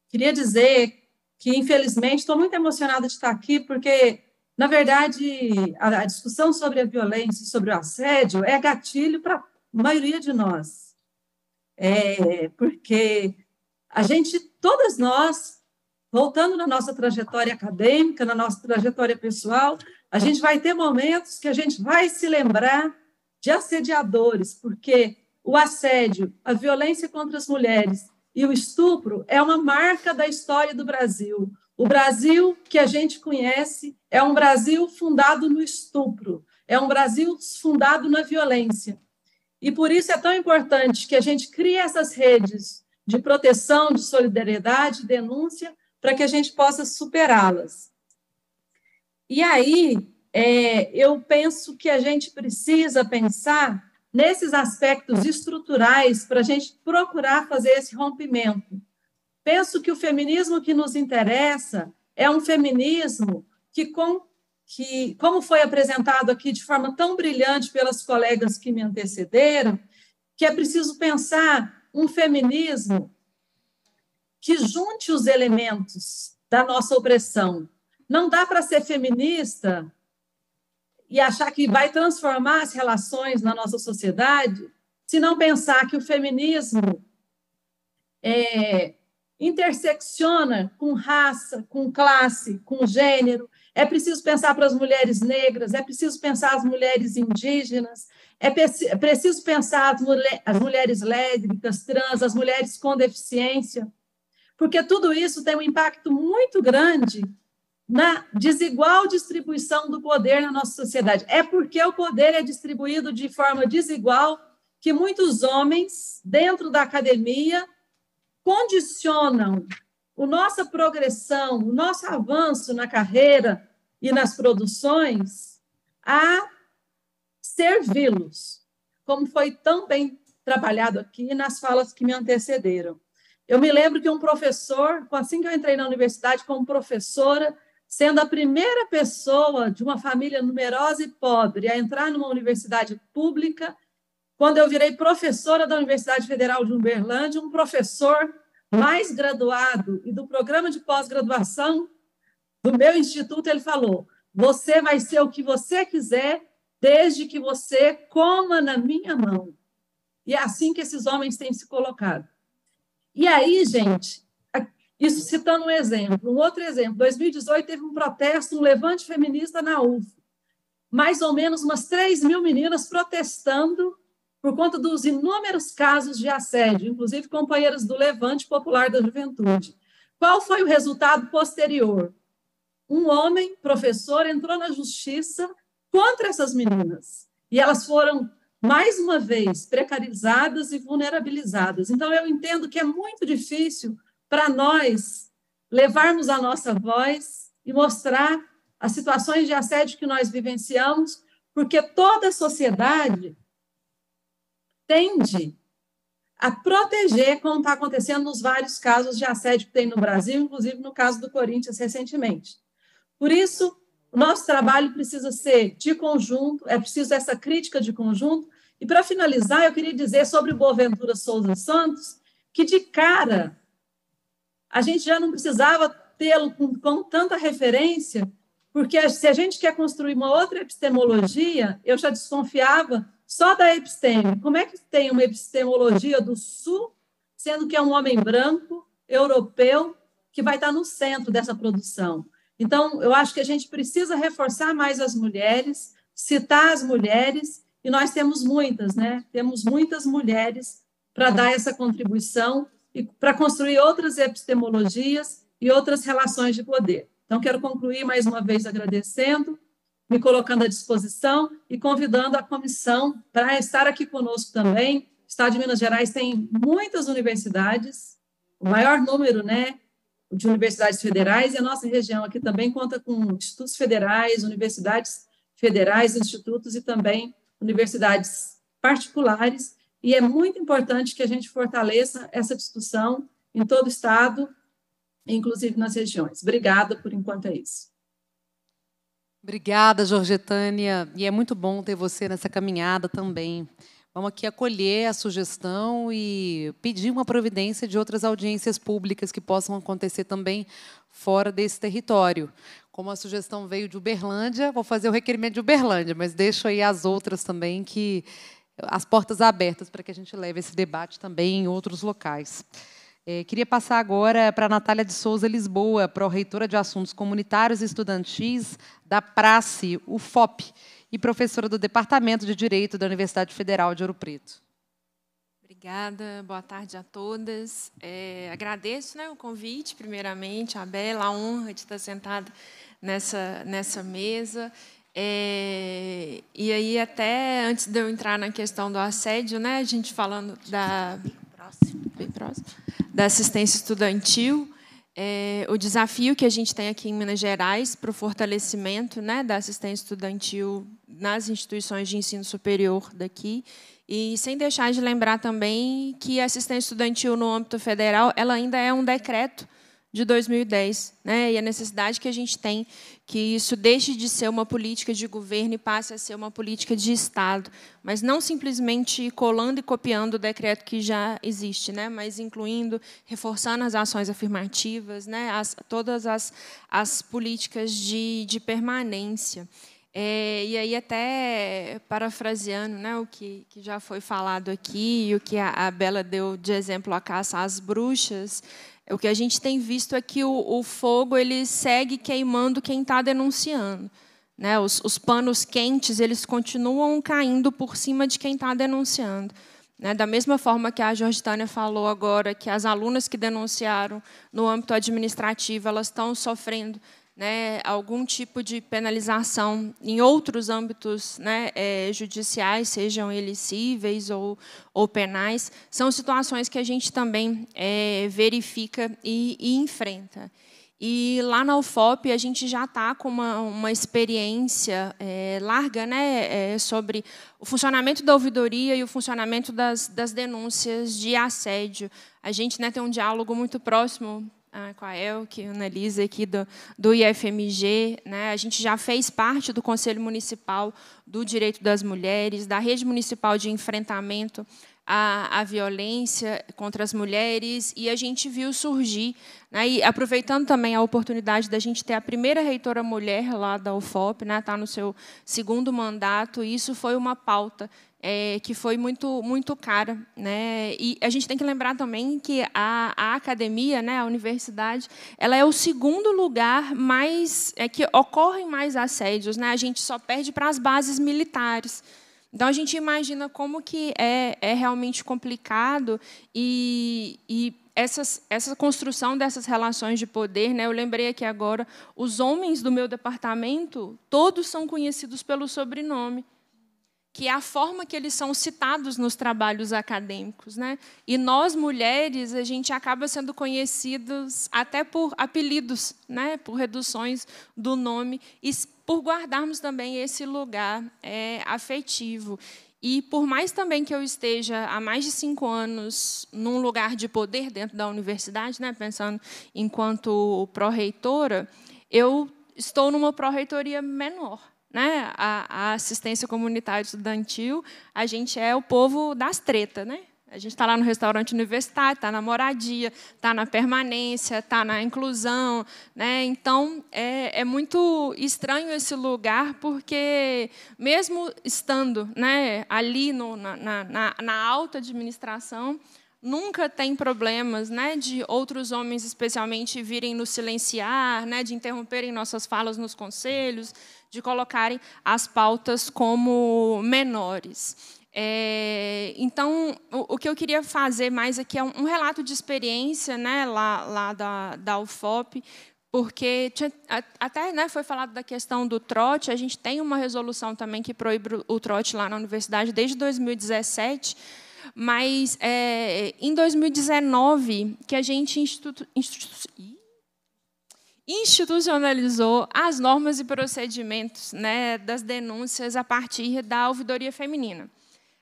Queria dizer que infelizmente estou muito emocionada de estar aqui, porque, na verdade, a, a discussão sobre a violência, sobre o assédio, é gatilho para a maioria de nós. É, porque a gente, todas nós, voltando na nossa trajetória acadêmica, na nossa trajetória pessoal, a gente vai ter momentos que a gente vai se lembrar de assediadores, porque o assédio, a violência contra as mulheres, e o estupro é uma marca da história do Brasil. O Brasil que a gente conhece é um Brasil fundado no estupro, é um Brasil fundado na violência. E por isso é tão importante que a gente crie essas redes de proteção, de solidariedade, de denúncia, para que a gente possa superá-las. E aí, é, eu penso que a gente precisa pensar nesses aspectos estruturais para a gente procurar fazer esse rompimento. Penso que o feminismo que nos interessa é um feminismo que, com, que como foi apresentado aqui de forma tão brilhante pelas colegas que me antecederam, que é preciso pensar um feminismo que junte os elementos da nossa opressão. Não dá para ser feminista e achar que vai transformar as relações na nossa sociedade, se não pensar que o feminismo é, intersecciona com raça, com classe, com gênero. É preciso pensar para as mulheres negras, é preciso pensar as mulheres indígenas, é, é preciso pensar as, mulher, as mulheres lésbicas, trans, as mulheres com deficiência, porque tudo isso tem um impacto muito grande na desigual distribuição do poder na nossa sociedade. É porque o poder é distribuído de forma desigual que muitos homens, dentro da academia, condicionam a nossa progressão, o nosso avanço na carreira e nas produções a servi-los, como foi tão bem trabalhado aqui nas falas que me antecederam. Eu me lembro que um professor, assim que eu entrei na universidade como professora, sendo a primeira pessoa de uma família numerosa e pobre a entrar numa universidade pública, quando eu virei professora da Universidade Federal de Uberlândia, um professor mais graduado e do programa de pós-graduação do meu instituto, ele falou: "Você vai ser o que você quiser, desde que você coma na minha mão". E é assim que esses homens têm se colocado. E aí, gente, isso citando um exemplo. Um outro exemplo, 2018 teve um protesto, um levante feminista na UF. Mais ou menos umas 3 mil meninas protestando por conta dos inúmeros casos de assédio, inclusive companheiras do Levante Popular da Juventude. Qual foi o resultado posterior? Um homem, professor, entrou na justiça contra essas meninas e elas foram mais uma vez precarizadas e vulnerabilizadas. Então eu entendo que é muito difícil para nós levarmos a nossa voz e mostrar as situações de assédio que nós vivenciamos, porque toda a sociedade tende a proteger, como está acontecendo nos vários casos de assédio que tem no Brasil, inclusive no caso do Corinthians recentemente. Por isso, o nosso trabalho precisa ser de conjunto, é preciso essa crítica de conjunto. E para finalizar, eu queria dizer sobre Boaventura Souza Santos, que de cara a gente já não precisava tê-lo com, com tanta referência, porque se a gente quer construir uma outra epistemologia, eu já desconfiava só da episteme. Como é que tem uma epistemologia do Sul, sendo que é um homem branco, europeu, que vai estar no centro dessa produção? Então, eu acho que a gente precisa reforçar mais as mulheres, citar as mulheres, e nós temos muitas, né? Temos muitas mulheres para dar essa contribuição para construir outras epistemologias e outras relações de poder. Então, quero concluir mais uma vez agradecendo, me colocando à disposição e convidando a comissão para estar aqui conosco também. O Estado de Minas Gerais tem muitas universidades, o maior número né, de universidades federais, e a nossa região aqui também conta com institutos federais, universidades federais, institutos e também universidades particulares e é muito importante que a gente fortaleça essa discussão em todo o Estado, inclusive nas regiões. Obrigada, por enquanto é isso. Obrigada, Jorgetânia. E é muito bom ter você nessa caminhada também. Vamos aqui acolher a sugestão e pedir uma providência de outras audiências públicas que possam acontecer também fora desse território. Como a sugestão veio de Uberlândia, vou fazer o requerimento de Uberlândia, mas deixo aí as outras também que as portas abertas para que a gente leve esse debate também em outros locais. É, queria passar agora para a Natália de Souza Lisboa, pró-reitora de Assuntos Comunitários e Estudantis da Prace, UFOP, e professora do Departamento de Direito da Universidade Federal de Ouro Preto. Obrigada, boa tarde a todas. É, agradeço né, o convite, primeiramente, a Bela, a honra de estar sentada nessa, nessa mesa é, e aí, até antes de eu entrar na questão do assédio, né, a gente falando da, bem próximo, da assistência estudantil, é, o desafio que a gente tem aqui em Minas Gerais para o fortalecimento né, da assistência estudantil nas instituições de ensino superior daqui. E sem deixar de lembrar também que a assistência estudantil no âmbito federal ela ainda é um decreto de 2010, né? e a necessidade que a gente tem que isso deixe de ser uma política de governo e passe a ser uma política de Estado, mas não simplesmente colando e copiando o decreto que já existe, né? mas incluindo, reforçando as ações afirmativas, né? as, todas as, as políticas de, de permanência. É, e aí, até parafraseando né, o que, que já foi falado aqui e o que a, a Bela deu de exemplo a caça às bruxas, é o que a gente tem visto é que o, o fogo ele segue queimando quem está denunciando. Né? Os, os, panos quentes eles continuam caindo por cima de quem está denunciando. Né? Da mesma forma que a Georgitânia falou agora, que as alunas que denunciaram no âmbito administrativo elas estão sofrendo né, algum tipo de penalização em outros âmbitos né, é, judiciais, sejam eles cíveis ou, ou, penais, são situações que a gente também é, verifica e, e, enfrenta. E lá na UFOP a gente já está com uma, uma experiência é, larga né, é, sobre o funcionamento da ouvidoria e o funcionamento das, das denúncias de assédio. A gente né, tem um diálogo muito próximo ah, com a El, que analisa aqui do, do IFMG. Né? A gente já fez parte do Conselho Municipal do Direito das Mulheres, da Rede Municipal de Enfrentamento à, à Violência contra as Mulheres, e a gente viu surgir, né? e aproveitando também a oportunidade da gente ter a primeira reitora mulher lá da UFOP, está né? Tá no seu segundo mandato, e isso foi uma pauta é, que foi muito muito cara, né? E a gente tem que lembrar também que a, a academia, né, a universidade, ela é o segundo lugar mais é, que ocorrem mais assédios, né? A gente só perde para as bases militares. Então a gente imagina como que é, é realmente complicado e, e essas, essa construção dessas relações de poder, né? Eu lembrei aqui agora, os homens do meu departamento, todos são conhecidos pelo sobrenome que é a forma que eles são citados nos trabalhos acadêmicos. Né? E nós, mulheres, a gente acaba sendo conhecidos até por apelidos, né? por reduções do nome, e por guardarmos também esse lugar é, afetivo. E por mais também que eu esteja há mais de cinco anos num lugar de poder dentro da universidade, né, pensando enquanto pró-reitora, eu estou numa pró-reitoria menor né, a, a assistência comunitária estudantil, a gente é o povo das tretas, né? A gente está lá no restaurante universitário, está na moradia, está na permanência, está na inclusão. Né? Então, é, é, muito estranho esse lugar, porque, mesmo estando né, ali no, na, na, na alta administração, nunca tem problemas né, de outros homens, especialmente, virem nos silenciar, né, de interromperem nossas falas nos conselhos, de colocarem as pautas como menores. É, então, o, o, que eu queria fazer mais aqui é um, um relato de experiência né, lá, lá da, da UFOP, porque tinha, até né, foi falado da questão do trote, a gente tem uma resolução também que proíbe o trote lá na universidade desde 2017, mas é, em 2019, que a gente institu institu institucionalizou as normas e procedimentos né, das denúncias a partir da ouvidoria feminina.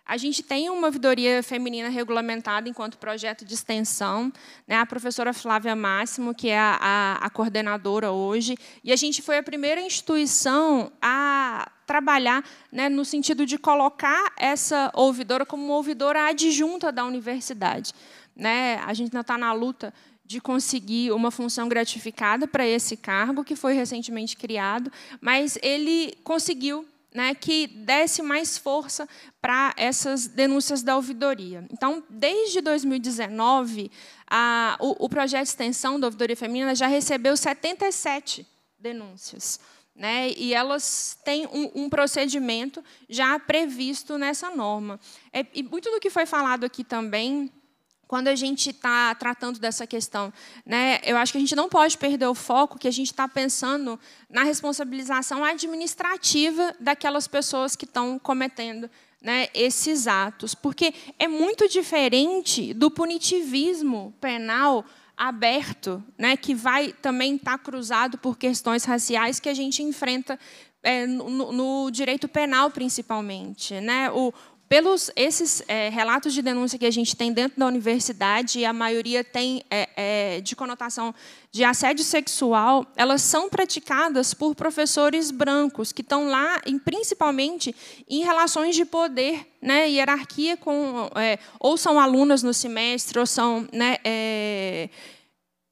A gente tem uma ouvidoria feminina regulamentada enquanto projeto de extensão, né, a professora Flávia Máximo, que é a, a, a coordenadora hoje, e a gente foi a primeira instituição a trabalhar né, no sentido de colocar essa ouvidora como uma ouvidora adjunta da universidade. Né? A gente ainda está na luta de conseguir uma função gratificada para esse cargo, que foi recentemente criado, mas ele conseguiu né, que desse mais força para essas denúncias da ouvidoria. Então, desde 2019, a, o, o projeto de extensão da ouvidoria feminina já recebeu 77 denúncias. Né, e elas têm um, um, procedimento já previsto nessa norma. É, e muito do que foi falado aqui também, quando a gente está tratando dessa questão, né, eu acho que a gente não pode perder o foco que a gente está pensando na responsabilização administrativa daquelas pessoas que estão cometendo né, esses atos, porque é muito diferente do punitivismo penal aberto, né, que vai também estar tá cruzado por questões raciais que a gente enfrenta é, no, no, direito penal, principalmente. Né? O, pelos esses é, relatos de denúncia que a gente tem dentro da universidade, a maioria tem é, é, de conotação de assédio sexual, elas são praticadas por professores brancos que estão lá, em, principalmente, em relações de poder, né, hierarquia com ou são alunas no semestre ou são né,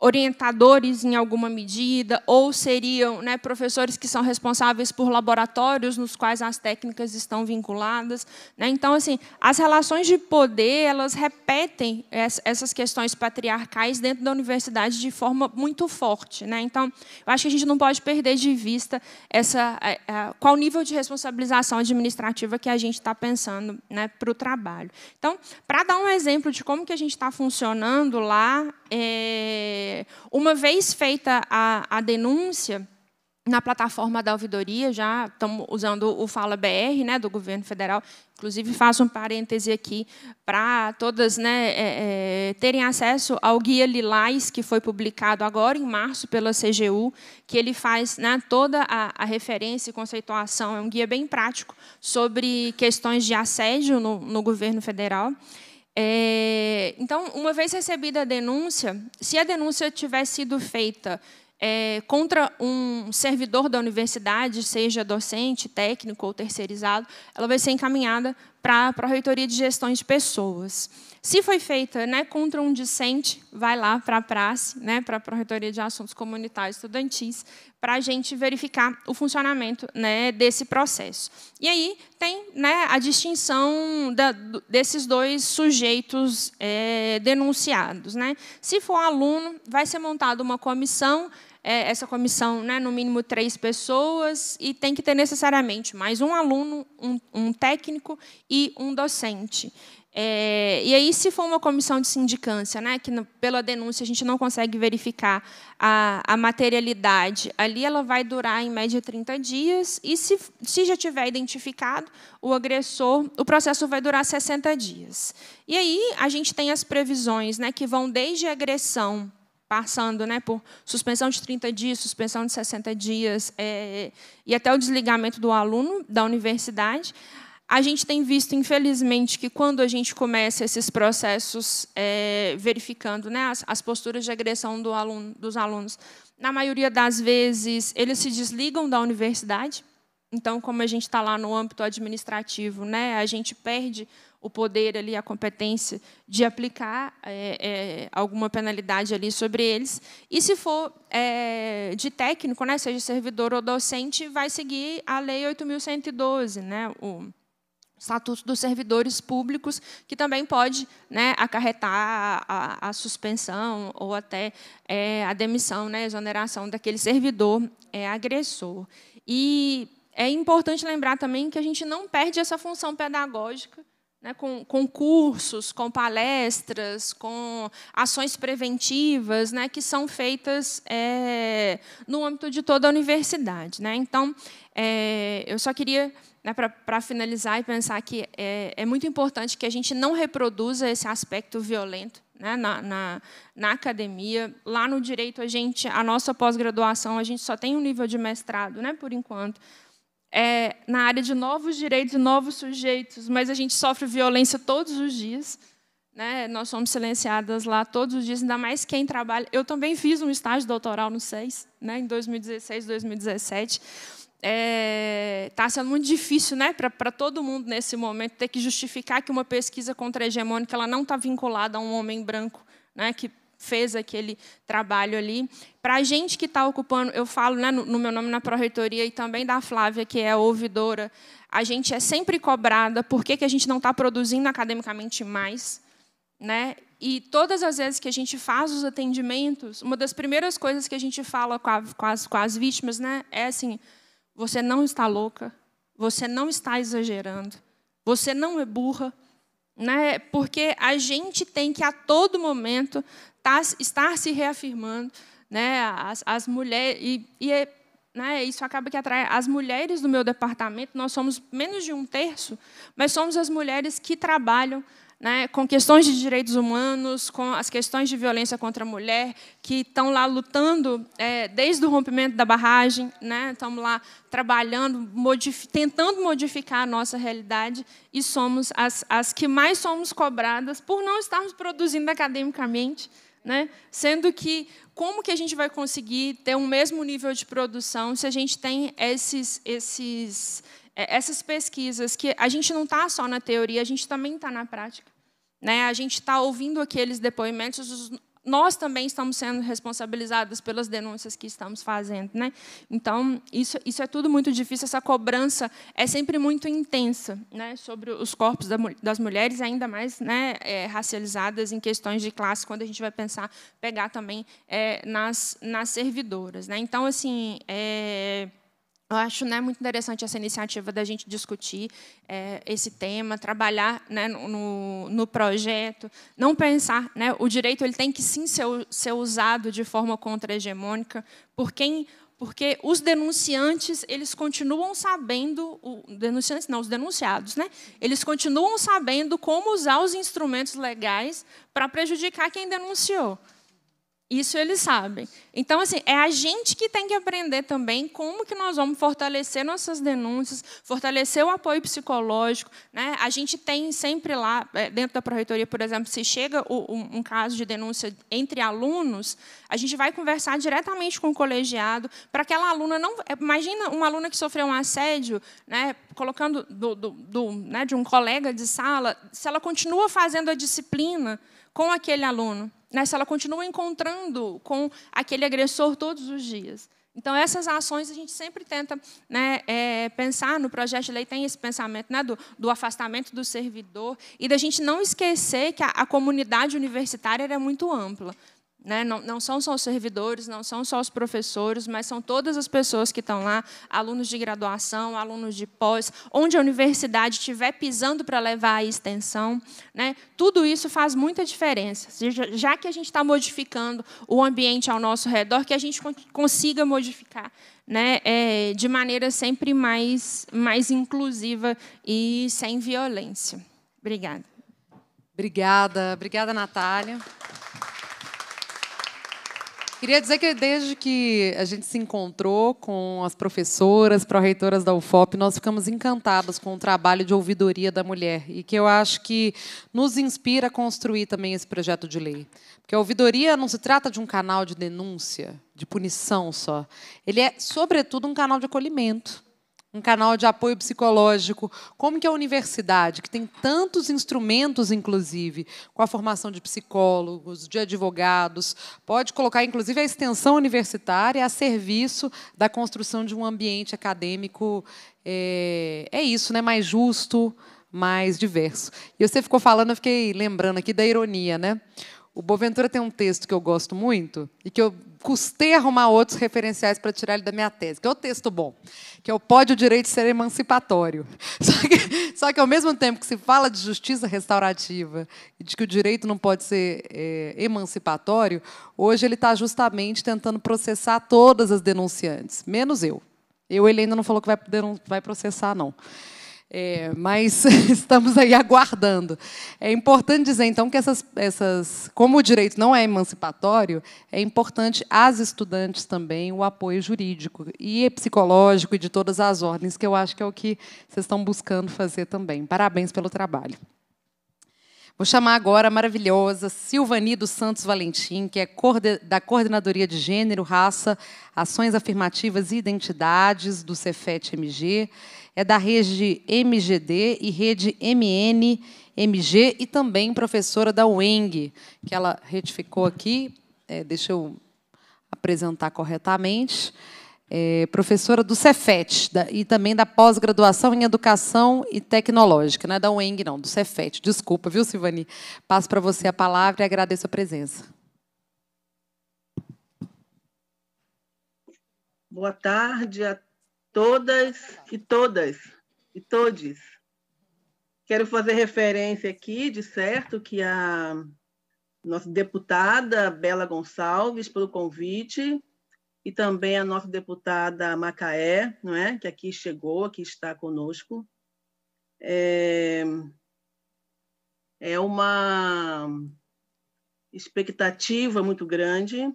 orientadores em alguma medida, ou seriam né, professores que são responsáveis por laboratórios nos quais as técnicas estão vinculadas. Né? Então, assim, as relações de poder elas repetem essas questões patriarcais dentro da universidade de forma muito forte. Né? Então, eu acho que a gente não pode perder de vista essa, qual nível de responsabilização administrativa que a gente está pensando né, para o trabalho. Então, para dar um exemplo de como que a gente está funcionando lá, é, uma vez feita a, a denúncia, na plataforma da ouvidoria, já estamos usando o Fala BR, né, do governo federal. Inclusive, faço um parêntese aqui para todas né, é, é, terem acesso ao guia Lilás, que foi publicado agora em março pela CGU, que ele faz né, toda a, a referência e conceituação, é um guia bem prático sobre questões de assédio no, no governo federal. É, então, uma vez recebida a denúncia, se a denúncia tiver sido feita é, contra um servidor da universidade, seja docente, técnico ou terceirizado, ela vai ser encaminhada para a reitoria de gestão de pessoas. Se foi feita né, contra um discente, vai lá para a Praça, né, para a Proreitoria de Assuntos Comunitários Estudantis, para a gente verificar o funcionamento né, desse processo. E aí tem né, a distinção da, desses dois sujeitos é, denunciados. Né? Se for aluno, vai ser montada uma comissão é, essa comissão, né, no mínimo três pessoas, e tem que ter necessariamente mais um aluno, um, um técnico e um docente. É, e aí, se for uma comissão de sindicância, né, que no, pela denúncia a gente não consegue verificar a, a, materialidade, ali ela vai durar em média 30 dias, e se, se já tiver identificado o agressor, o processo vai durar 60 dias. E aí a gente tem as previsões né, que vão desde agressão passando né, por suspensão de 30 dias, suspensão de 60 dias é, e até o desligamento do aluno da universidade, a gente tem visto, infelizmente, que quando a gente começa esses processos é, verificando né, as, as, posturas de agressão do aluno, dos alunos, na maioria das vezes eles se desligam da universidade. Então, como a gente está lá no âmbito administrativo, né, a gente perde o poder ali, a competência de aplicar é, é, alguma penalidade ali sobre eles. E se for é, de técnico, né, seja servidor ou docente, vai seguir a Lei 8.112, né, o Estatuto dos Servidores Públicos, que também pode né, acarretar a, a, suspensão ou até é, a demissão, né, a exoneração daquele servidor é, agressor. E é importante lembrar também que a gente não perde essa função pedagógica né, com, com, cursos, com palestras, com ações preventivas, né, que são feitas é, no âmbito de toda a universidade. Né? Então, é, eu só queria, né, para finalizar e pensar que é, é, muito importante que a gente não reproduza esse aspecto violento né, na, na, na academia. Lá no direito, a gente, a nossa pós-graduação, a gente só tem um nível de mestrado, né, por enquanto é, na área de novos direitos e novos sujeitos, mas a gente sofre violência todos os dias. Né? Nós somos silenciadas lá todos os dias, ainda mais quem trabalha. Eu também fiz um estágio doutoral no SES, né? em 2016, 2017. Está é, tá sendo muito difícil né? para todo mundo, nesse momento, ter que justificar que uma pesquisa contra-hegemônica não está vinculada a um homem branco, né? que fez aquele trabalho ali. Para a gente que está ocupando, eu falo né, no, meu nome na Pró-Reitoria e também da Flávia, que é ouvidora, a gente é sempre cobrada por que, que a gente não está produzindo academicamente mais. Né? E todas as vezes que a gente faz os atendimentos, uma das primeiras coisas que a gente fala com, a, com, as, com as vítimas né, é assim: você não está louca, você não está exagerando, você não é burra, né? Porque a gente tem que a todo momento tá, estar se reafirmando, né? As, as mulheres e, e é, né, isso acaba que atrai as mulheres do meu departamento. Nós somos menos de um terço, mas somos as mulheres que trabalham né, com questões de direitos humanos, com as questões de violência contra a mulher, que estão lá lutando é, desde o rompimento da barragem, né, estamos lá trabalhando, modifi tentando modificar a nossa realidade, e somos as, as que mais somos cobradas por não estarmos produzindo academicamente, né? Sendo que como que a gente vai conseguir ter um mesmo nível de produção se a gente tem esses, esses, é, essas pesquisas que a gente não está só na teoria, a gente também está na prática. Né? A gente está ouvindo aqueles depoimentos, os, nós também estamos sendo responsabilizados pelas denúncias que estamos fazendo. Né? Então, isso, isso é tudo muito difícil, essa cobrança é sempre muito intensa né, sobre os corpos da, das mulheres, ainda mais né, é, racializadas em questões de classe, quando a gente vai pensar, pegar também é, nas, nas servidoras. Né? Então, assim, é, eu acho né, muito interessante essa iniciativa da gente discutir é, esse tema, trabalhar né, no, no, projeto, não pensar, né, o direito ele tem que sim ser, ser usado de forma contra-hegemônica por quem porque os denunciantes eles continuam sabendo o, denunciantes não os denunciados né eles continuam sabendo como usar os instrumentos legais para prejudicar quem denunciou isso eles sabem. Então, assim, é a gente que tem que aprender também como que nós vamos fortalecer nossas denúncias, fortalecer o apoio psicológico. Né? A gente tem sempre lá, é, dentro da Proreitoria, por exemplo, se chega um, caso de denúncia entre alunos, a gente vai conversar diretamente com o colegiado para aquela aluna não... É, imagina uma aluna que sofreu um assédio, né, colocando do, do, do né, de um colega de sala, se ela continua fazendo a disciplina com aquele aluno nessa né, ela continua encontrando com aquele agressor todos os dias. Então, essas ações a gente sempre tenta né, é, pensar no projeto de lei, tem esse pensamento né, do, do, afastamento do servidor e da gente não esquecer que a, a comunidade universitária é muito ampla. Né? Não, não, são só os servidores, não são só os professores, mas são todas as pessoas que estão lá, alunos de graduação, alunos de pós, onde a universidade estiver pisando para levar a extensão. Né? Tudo isso faz muita diferença. Já que a gente está modificando o ambiente ao nosso redor, que a gente consiga modificar né? é, de maneira sempre mais, mais inclusiva e sem violência. Obrigada. Obrigada, obrigada, Natália. Queria dizer que desde que a gente se encontrou com as professoras, pró-reitoras da UFOP, nós ficamos encantadas com o trabalho de ouvidoria da mulher e que eu acho que nos inspira a construir também esse projeto de lei. Porque a ouvidoria não se trata de um canal de denúncia, de punição só. Ele é, sobretudo, um canal de acolhimento um canal de apoio psicológico. Como que a universidade, que tem tantos instrumentos, inclusive, com a formação de psicólogos, de advogados, pode colocar, inclusive, a extensão universitária a serviço da construção de um ambiente acadêmico, é, é isso, né? mais justo, mais diverso. E você ficou falando, eu fiquei lembrando aqui da ironia, né? O Boventura tem um texto que eu gosto muito e que eu custei arrumar outros referenciais para tirar ele da minha tese, que é o texto bom, que é o Pode o Direito Ser Emancipatório. Só que, só que, ao mesmo tempo que se fala de justiça restaurativa e de que o direito não pode ser é, emancipatório, hoje ele está justamente tentando processar todas as denunciantes, menos eu. Eu, ele ainda não falou que vai, vai processar, não. É, mas estamos aí aguardando. É importante dizer, então, que essas, essas, como o direito não é emancipatório, é importante às estudantes também o apoio jurídico e psicológico e de todas as ordens, que eu acho que é o que vocês estão buscando fazer também. Parabéns pelo trabalho. Vou chamar agora a maravilhosa Silvani dos Santos Valentim, que é da Coordenadoria de Gênero, Raça, Ações Afirmativas e Identidades do Cefet MG é da rede MGD e rede MNMG e também professora da UENG, que ela retificou aqui, é, deixa eu apresentar corretamente, é, professora do Cefet da, e também da pós-graduação em Educação e Tecnológica, não é da UENG, não, do Cefet. Desculpa, viu, Silvani? Passo para você a palavra e agradeço a presença. Boa tarde a todas e todas e todes. Quero fazer referência aqui, de certo, que a nossa deputada Bela Gonçalves pelo convite e também a nossa deputada Macaé, não é, que aqui chegou, que está conosco. É, é uma expectativa muito grande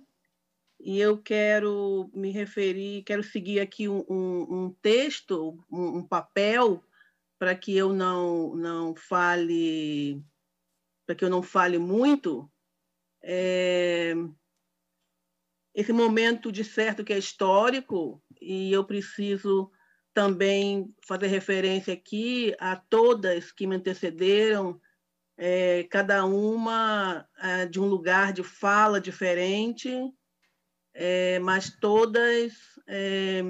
e eu quero me referir, quero seguir aqui um, um, um texto, um, um papel, para que eu não, não fale, para que eu não fale muito. É, esse momento de certo que é histórico e eu preciso também fazer referência aqui a todas que me antecederam, é, cada uma é, de um lugar de fala diferente, é, mas todas é,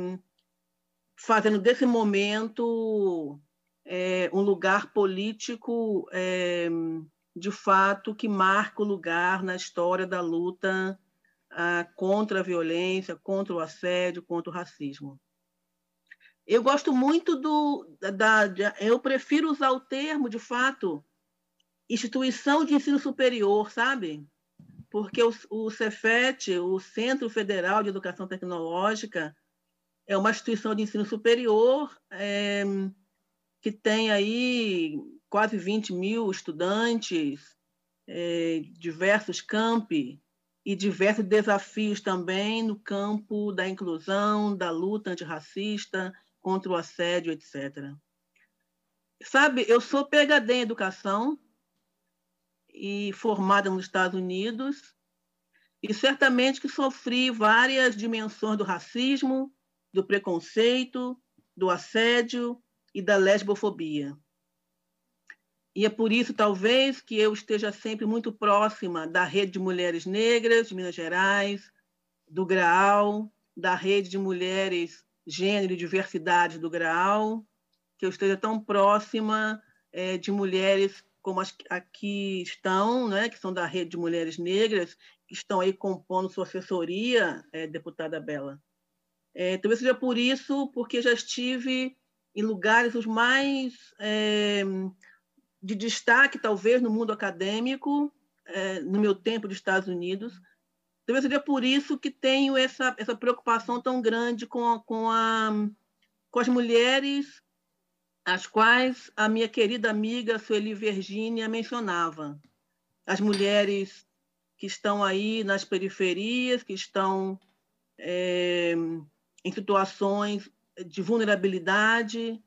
fazendo desse momento é, um lugar político é, de fato que marca o lugar na história da luta a, contra a violência, contra o assédio, contra o racismo. Eu gosto muito do. Da, da, eu prefiro usar o termo, de fato, instituição de ensino superior, sabe? porque o, o Cefet, o Centro Federal de Educação Tecnológica, é uma instituição de ensino superior é, que tem aí quase 20 mil estudantes, é, diversos campi e diversos desafios também no campo da inclusão, da luta antirracista, contra o assédio, etc. Sabe, eu sou PhD em educação, e formada nos Estados Unidos, e certamente que sofri várias dimensões do racismo, do preconceito, do assédio e da lesbofobia. E é por isso, talvez, que eu esteja sempre muito próxima da Rede de Mulheres Negras de Minas Gerais, do Graal, da Rede de Mulheres Gênero e Diversidade do Graal, que eu esteja tão próxima é, de mulheres como as aqui estão, né, que são da Rede de Mulheres Negras, que estão aí compondo sua assessoria, é, deputada Bela. É, talvez seja por isso, porque já estive em lugares os mais é, de destaque, talvez, no mundo acadêmico, é, no meu tempo de Estados Unidos. Talvez seja por isso que tenho essa, essa preocupação tão grande com, com, a, com as mulheres as quais a minha querida amiga Sueli Virgínia mencionava. As mulheres que estão aí nas periferias, que estão é, em situações de vulnerabilidade,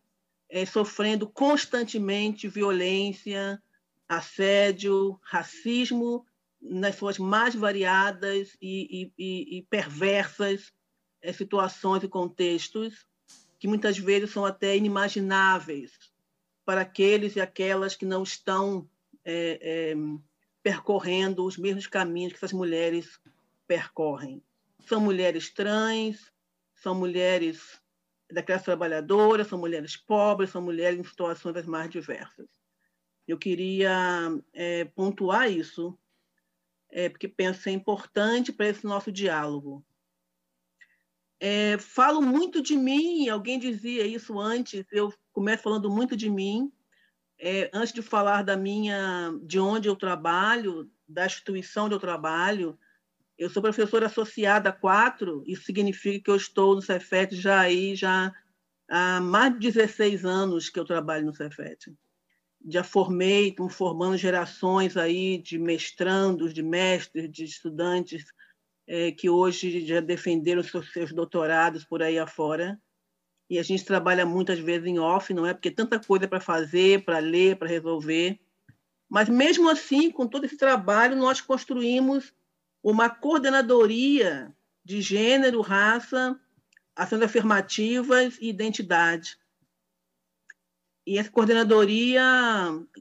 é, sofrendo constantemente violência, assédio, racismo, nas suas mais variadas e, e, e perversas é, situações e contextos que muitas vezes são até inimagináveis para aqueles e aquelas que não estão é, é, percorrendo os mesmos caminhos que essas mulheres percorrem. São mulheres trans, são mulheres da classe trabalhadora, são mulheres pobres, são mulheres em situações as mais diversas. Eu queria é, pontuar isso, é, porque penso que é importante para esse nosso diálogo. É, falo muito de mim, alguém dizia isso antes, eu começo falando muito de mim, é, antes de falar da minha, de onde eu trabalho, da instituição onde eu trabalho. Eu sou professora associada a quatro, isso significa que eu estou no Cefet já aí, já há mais de 16 anos que eu trabalho no Cefet. Já formei, estou formando gerações aí de mestrandos, de mestres, de estudantes é, que hoje já defenderam seus, seus doutorados por aí afora. E a gente trabalha muitas vezes em off, não é? Porque é tanta coisa para fazer, para ler, para resolver. Mas mesmo assim, com todo esse trabalho, nós construímos uma coordenadoria de gênero, raça, ações afirmativas e identidade. E essa coordenadoria,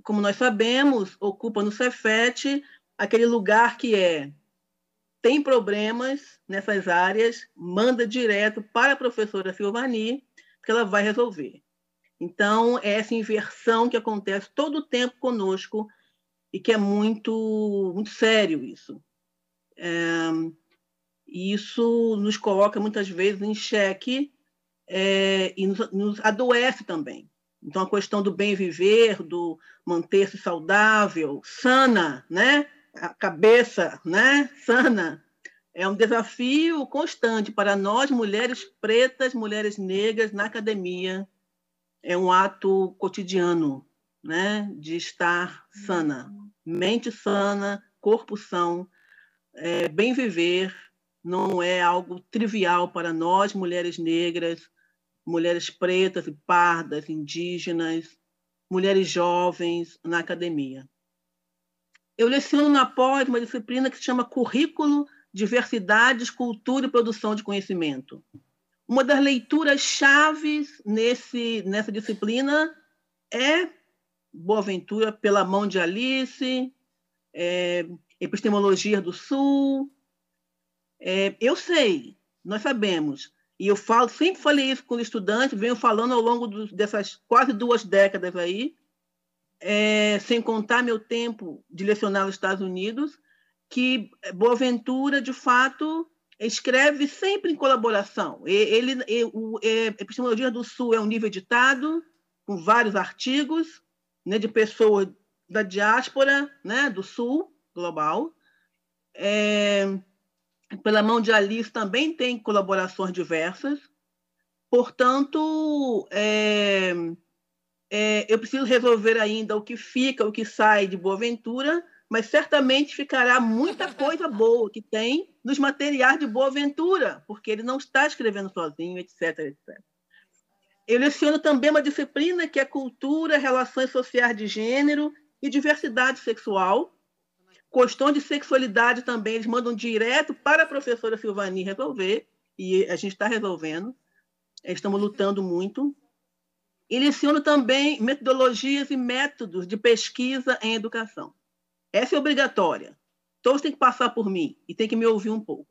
como nós sabemos, ocupa no Cefet aquele lugar que é tem problemas nessas áreas, manda direto para a professora Silvani, que ela vai resolver. Então, é essa inversão que acontece todo o tempo conosco e que é muito, muito sério isso. É, isso nos coloca muitas vezes em xeque é, e nos, nos adoece também. Então, a questão do bem viver, do manter-se saudável, sana, né? a cabeça né, sana. É um desafio constante para nós, mulheres pretas, mulheres negras, na academia. É um ato cotidiano né, de estar sana. Mente sana, corpo são, é, bem viver não é algo trivial para nós, mulheres negras, mulheres pretas e pardas, indígenas, mulheres jovens na academia. Eu leciono na pós uma disciplina que se chama Currículo, Diversidades, Cultura e Produção de Conhecimento. Uma das leituras chaves nesse, nessa disciplina é Boaventura pela mão de Alice, é, Epistemologia do Sul. É, eu sei, nós sabemos, e eu falo, sempre falei isso com os estudantes, venho falando ao longo dos, dessas quase duas décadas aí, é, sem contar meu tempo de lecionar nos Estados Unidos, que eh, Boaventura, de fato, escreve sempre em colaboração. Ele, o é, Epistemologia do Sul é um nível editado, com vários artigos né, de pessoas da diáspora né, do Sul global. É, pela mão de Alice também tem colaborações diversas. Portanto, é, é, eu preciso resolver ainda o que fica, o que sai de Boa Ventura, mas certamente ficará muita coisa boa que tem nos materiais de Boa Ventura, porque ele não está escrevendo sozinho, etc. etc. Eu leciono também uma disciplina que é cultura, relações sociais de gênero e diversidade sexual. Questão de sexualidade também, eles mandam direto para a professora Silvani resolver, e a gente está resolvendo, estamos lutando muito e leciono também metodologias e métodos de pesquisa em educação. Essa é obrigatória. Todos têm que passar por mim e têm que me ouvir um pouco.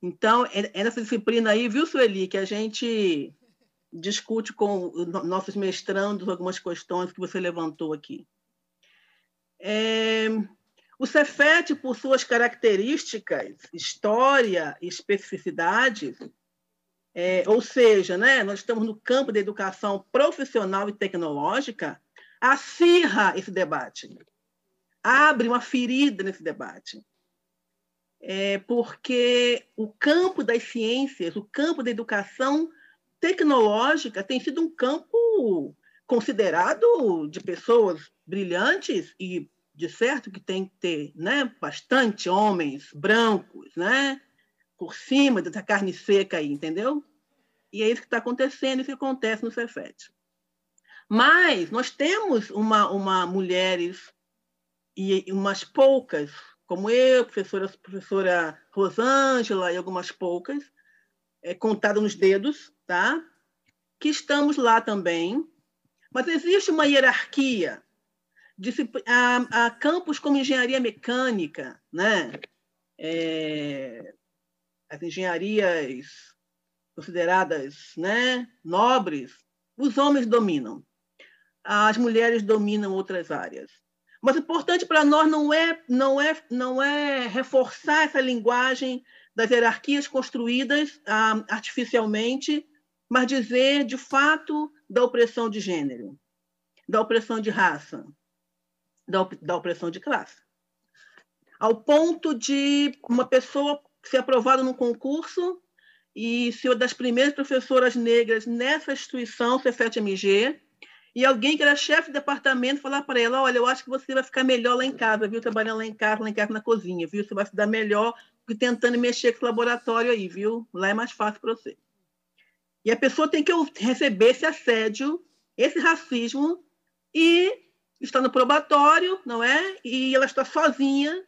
Então, é nessa disciplina aí, viu, Sueli, que a gente discute com nossos mestrandos algumas questões que você levantou aqui. É... O Cefet, por suas características, história e especificidades, é, ou seja, né, nós estamos no campo da educação profissional e tecnológica, acirra esse debate, abre uma ferida nesse debate. É porque o campo das ciências, o campo da educação tecnológica tem sido um campo considerado de pessoas brilhantes e de certo que tem que ter né, bastante homens brancos, né, por cima dessa carne seca aí, entendeu? E é isso que está acontecendo, isso que acontece no Cefet. Mas nós temos uma, uma mulheres e umas poucas, como eu, professora, professora Rosângela e algumas poucas, é, contada nos dedos, tá? que estamos lá também, mas existe uma hierarquia de a, a campos como engenharia mecânica, né? É, as engenharias consideradas né, nobres, os homens dominam. As mulheres dominam outras áreas. Mas o importante para nós não é, não, é, não é reforçar essa linguagem das hierarquias construídas ah, artificialmente, mas dizer, de fato, da opressão de gênero, da opressão de raça, da, op da opressão de classe. Ao ponto de uma pessoa ser aprovado num concurso e ser das primeiras professoras negras nessa instituição, 7 mg e alguém que era chefe de departamento falar para ela, olha, eu acho que você vai ficar melhor lá em casa, viu? Trabalhando lá em casa, lá em casa na cozinha, viu? Você vai se dar melhor que tentando mexer com o laboratório aí, viu? Lá é mais fácil para você. E a pessoa tem que receber esse assédio, esse racismo, e está no probatório, não é? E ela está sozinha,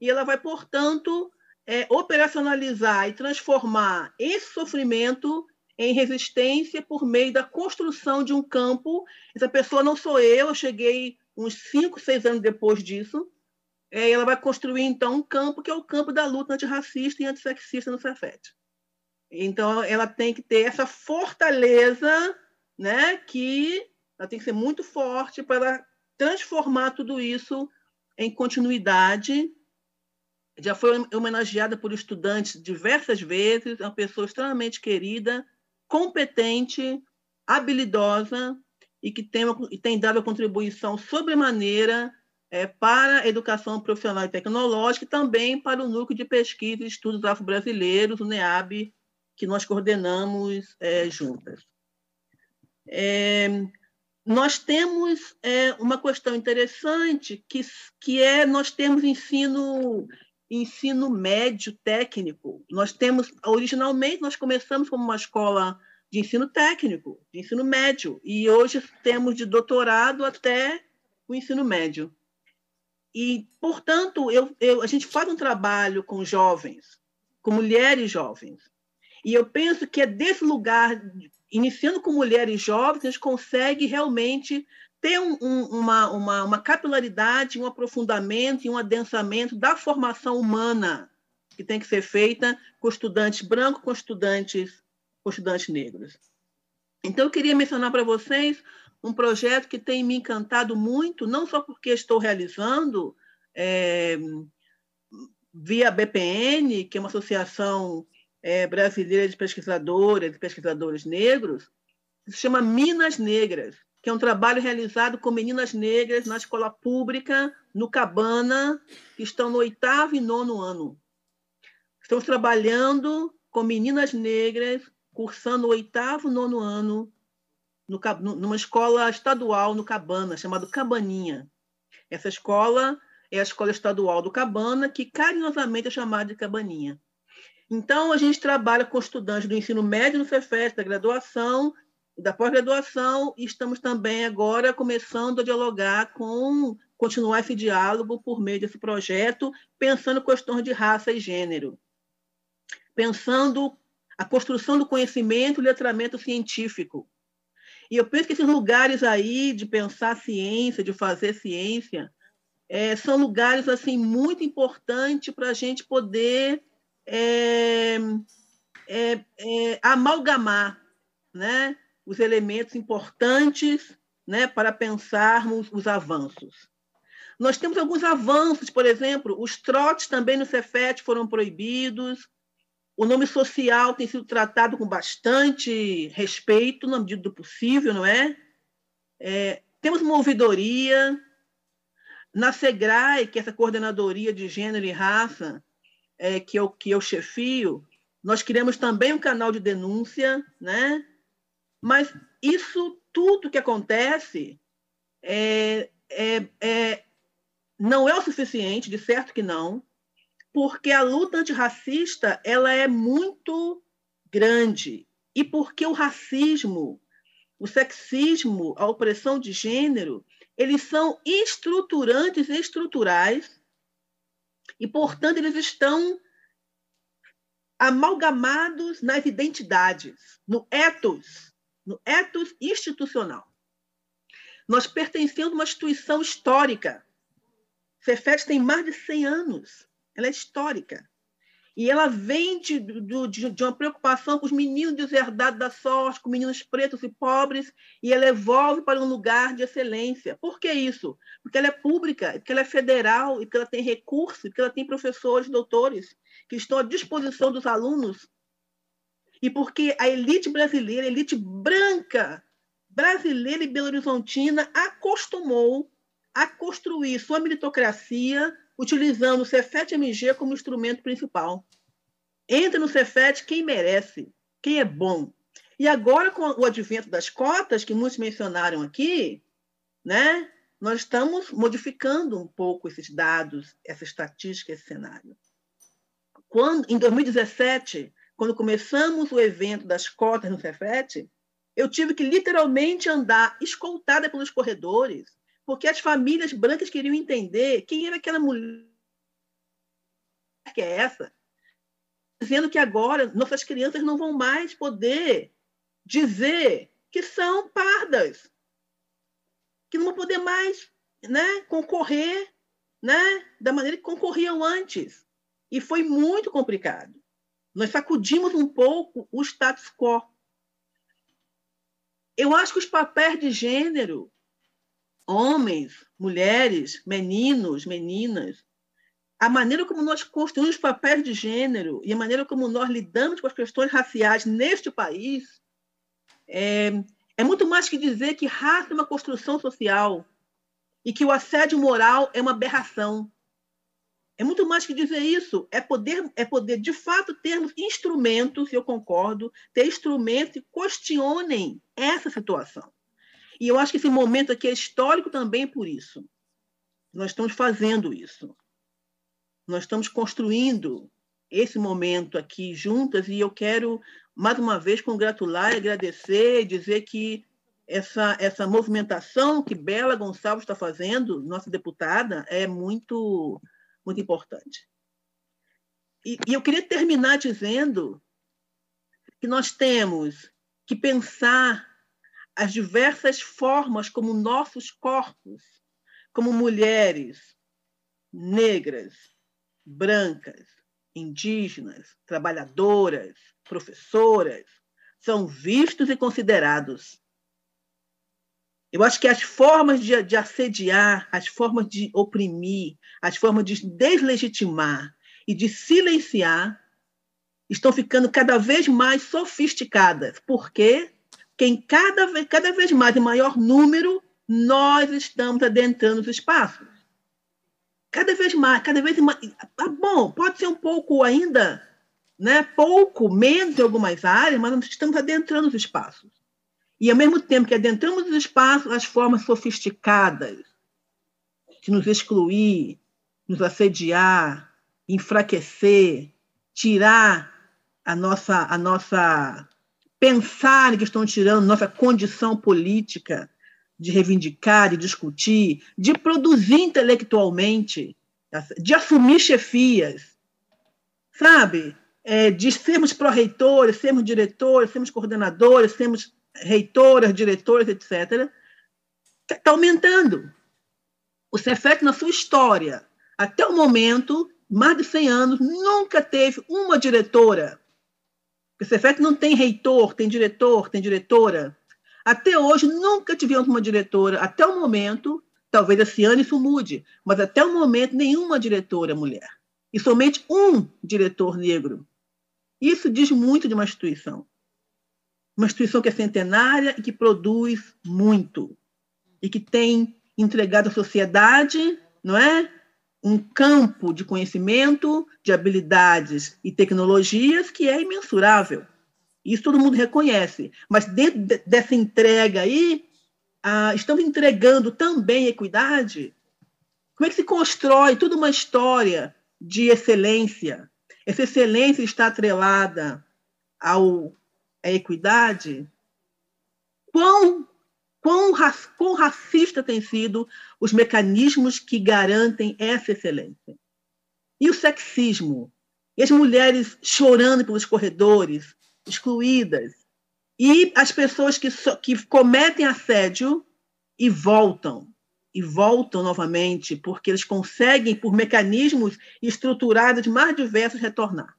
e ela vai, portanto, é, operacionalizar e transformar esse sofrimento em resistência por meio da construção de um campo. Essa pessoa não sou eu, eu cheguei uns cinco, seis anos depois disso. É, ela vai construir, então, um campo que é o campo da luta antirracista e antissexista no Cefet. Então, ela tem que ter essa fortaleza, né, que ela tem que ser muito forte para transformar tudo isso em continuidade já foi homenageada por estudantes diversas vezes, é uma pessoa extremamente querida, competente, habilidosa e que tem, e tem dado a contribuição sobremaneira é, para a educação profissional e tecnológica e também para o Núcleo de Pesquisa e Estudos Afro-Brasileiros, o NEAB, que nós coordenamos é, juntas. É, nós temos é, uma questão interessante que, que é nós temos ensino ensino médio técnico. Nós temos, originalmente, nós começamos como uma escola de ensino técnico, de ensino médio, e hoje temos de doutorado até o ensino médio. E, portanto, eu, eu, a gente faz um trabalho com jovens, com mulheres jovens. E eu penso que é desse lugar, iniciando com mulheres jovens, a gente consegue realmente ter um, uma, uma, uma capilaridade, um aprofundamento e um adensamento da formação humana que tem que ser feita com estudantes brancos, com estudantes, com estudantes negros. Então, eu queria mencionar para vocês um projeto que tem me encantado muito, não só porque estou realizando é, via BPN, que é uma associação é, brasileira de pesquisadoras e pesquisadores negros, se chama Minas Negras que é um trabalho realizado com meninas negras na escola pública, no Cabana, que estão no oitavo e nono ano. Estamos trabalhando com meninas negras, cursando o oitavo e nono ano, no, numa escola estadual no Cabana, chamada Cabaninha. Essa escola é a Escola Estadual do Cabana, que carinhosamente é chamada de Cabaninha. Então, a gente trabalha com estudantes do ensino médio no Cefet, da graduação da pós-graduação, estamos também agora começando a dialogar com, continuar esse diálogo por meio desse projeto, pensando questões de raça e gênero, pensando a construção do conhecimento e letramento científico. E eu penso que esses lugares aí de pensar ciência, de fazer ciência, é, são lugares assim muito importantes para a gente poder é, é, é amalgamar, né? os elementos importantes né, para pensarmos os avanços. Nós temos alguns avanços, por exemplo, os trotes também no Cefet foram proibidos, o nome social tem sido tratado com bastante respeito, na medida do possível, não é? é temos uma ouvidoria. Na SEGRAE, que é essa coordenadoria de gênero e raça, é, que, eu, que eu chefio, nós criamos também um canal de denúncia, né? Mas isso tudo que acontece é, é, é, não é o suficiente, de certo que não, porque a luta antirracista ela é muito grande e porque o racismo, o sexismo, a opressão de gênero, eles são estruturantes e estruturais e, portanto, eles estão amalgamados nas identidades, no ethos no ethos institucional. Nós pertencemos a uma instituição histórica. Cefet tem mais de 100 anos. Ela é histórica. E ela vem de, de, de, uma preocupação com os meninos deserdados da sorte, com meninos pretos e pobres, e ela evolve para um lugar de excelência. Por que isso? Porque ela é pública, porque ela é federal, porque ela tem recursos, porque ela tem professores, doutores, que estão à disposição dos alunos e porque a elite brasileira, a elite branca, brasileira e belo-horizontina, acostumou a construir sua meritocracia utilizando o Cefet-MG como instrumento principal. Entra no Cefet quem merece, quem é bom. E agora, com o advento das cotas, que muitos mencionaram aqui, né, nós estamos modificando um pouco esses dados, essa estatística, esse cenário. Quando, em 2017, quando começamos o evento das cotas no Cefete, eu tive que literalmente andar escoltada pelos corredores, porque as famílias brancas queriam entender quem era aquela mulher que é essa, dizendo que agora nossas crianças não vão mais poder dizer que são pardas, que não vão poder mais né, concorrer né, da maneira que concorriam antes. E foi muito complicado. Nós sacudimos um pouco o status quo. Eu acho que os papéis de gênero, homens, mulheres, meninos, meninas, a maneira como nós construímos papéis de gênero e a maneira como nós lidamos com as questões raciais neste país é, é muito mais que dizer que raça é uma construção social e que o assédio moral é uma aberração é muito mais que dizer isso, é poder, é poder de fato termos instrumentos, eu concordo, ter instrumentos que questionem essa situação. E eu acho que esse momento aqui é histórico também por isso. Nós estamos fazendo isso. Nós estamos construindo esse momento aqui juntas e eu quero mais uma vez congratular e agradecer e dizer que essa, essa movimentação que Bela Gonçalves está fazendo, nossa deputada, é muito muito importante. E, e eu queria terminar dizendo que nós temos que pensar as diversas formas como nossos corpos, como mulheres, negras, brancas, indígenas, trabalhadoras, professoras, são vistos e considerados. Eu acho que as formas de, de assediar, as formas de oprimir, as formas de deslegitimar e de silenciar estão ficando cada vez mais sofisticadas, porque quem cada vez, cada vez mais em maior número nós estamos adentrando os espaços. Cada vez mais, cada vez mais. Ah, bom, pode ser um pouco ainda, né? pouco menos em algumas áreas, mas nós estamos adentrando os espaços. E, ao mesmo tempo que adentramos os espaços, as formas sofisticadas de nos excluir, nos assediar, enfraquecer, tirar a nossa, a nossa pensar que estão tirando nossa condição política de reivindicar e discutir, de produzir intelectualmente, de assumir chefias, sabe? É, de sermos pró-reitores, sermos diretores, sermos coordenadores, sermos reitoras, diretoras, etc., está tá aumentando. O Cefet, na sua história, até o momento, mais de 100 anos, nunca teve uma diretora. O Cefet não tem reitor, tem diretor, tem diretora. Até hoje, nunca tivemos uma diretora. Até o momento, talvez esse ano isso mude, mas até o momento, nenhuma diretora é mulher. E somente um diretor negro. Isso diz muito de uma instituição uma instituição que é centenária e que produz muito e que tem entregado à sociedade, não é, um campo de conhecimento, de habilidades e tecnologias que é imensurável. Isso todo mundo reconhece, mas dentro dessa entrega aí, ah, estamos entregando também equidade. Como é que se constrói toda uma história de excelência? Essa excelência está atrelada ao a é equidade, quão, quão, quão racista têm sido os mecanismos que garantem essa excelência. E o sexismo, e as mulheres chorando pelos corredores, excluídas, e as pessoas que, so, que cometem assédio e voltam, e voltam novamente, porque eles conseguem, por mecanismos estruturados mais diversos, retornar.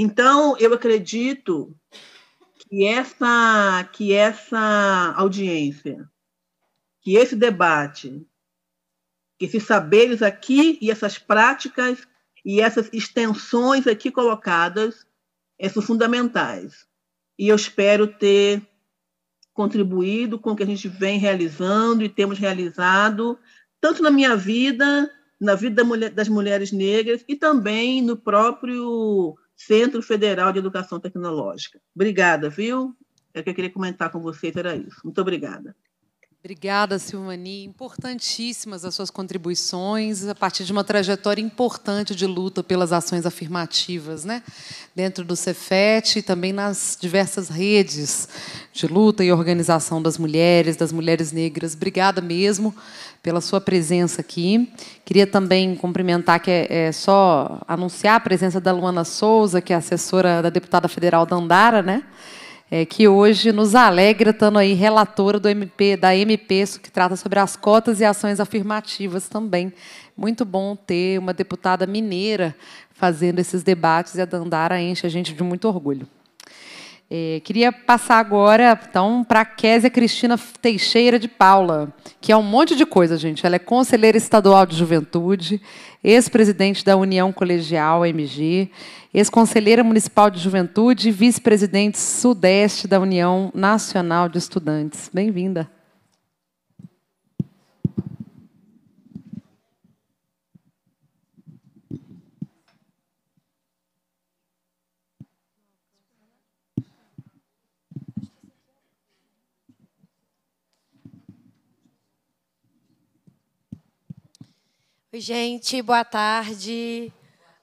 Então, eu acredito que essa, que essa audiência, que esse debate, que esses saberes aqui e essas práticas e essas extensões aqui colocadas é são fundamentais. E eu espero ter contribuído com o que a gente vem realizando e temos realizado, tanto na minha vida, na vida das mulheres negras e também no próprio Centro Federal de Educação Tecnológica. Obrigada, viu? É que eu queria comentar com vocês, era isso. Muito obrigada. Obrigada, Silvani. Importantíssimas as suas contribuições, a partir de uma trajetória importante de luta pelas ações afirmativas, né? dentro do Cefet e também nas diversas redes de luta e organização das mulheres, das mulheres negras. Obrigada mesmo pela sua presença aqui. Queria também cumprimentar, que é, é só anunciar a presença da Luana Souza, que é assessora da deputada federal Dandara, né? é, que hoje nos alegra, estando aí relatora do MP, da MP, que trata sobre as cotas e ações afirmativas também. Muito bom ter uma deputada mineira fazendo esses debates e a Dandara enche a gente de muito orgulho. É, queria passar agora, então, para a Késia Cristina Teixeira de Paula, que é um monte de coisa, gente. Ela é conselheira estadual de juventude, ex-presidente da União Colegial MG, ex-conselheira municipal de juventude e vice-presidente sudeste da União Nacional de Estudantes. Bem-vinda. Oi, gente, boa tarde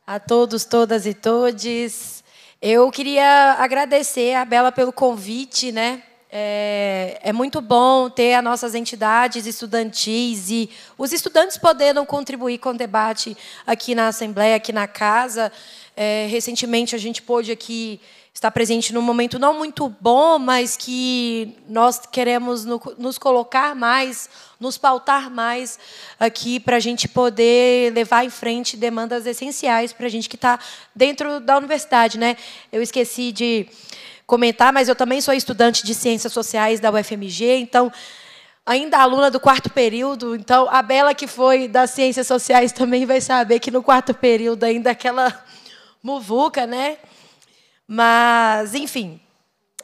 a todos, todas e todes. Eu queria agradecer a Bela pelo convite, né? É, é, muito bom ter as nossas entidades estudantis e os estudantes podendo contribuir com o debate aqui na Assembleia, aqui na casa. É, recentemente, a gente pôde aqui está presente num momento não muito bom, mas que nós queremos nos colocar mais, nos pautar mais aqui para a gente poder levar em frente demandas essenciais para a gente que está dentro da universidade. Né? Eu esqueci de comentar, mas eu também sou estudante de Ciências Sociais da UFMG, então ainda aluna do quarto período, então a Bela que foi das Ciências Sociais também vai saber que no quarto período ainda aquela muvuca, né? Mas, enfim,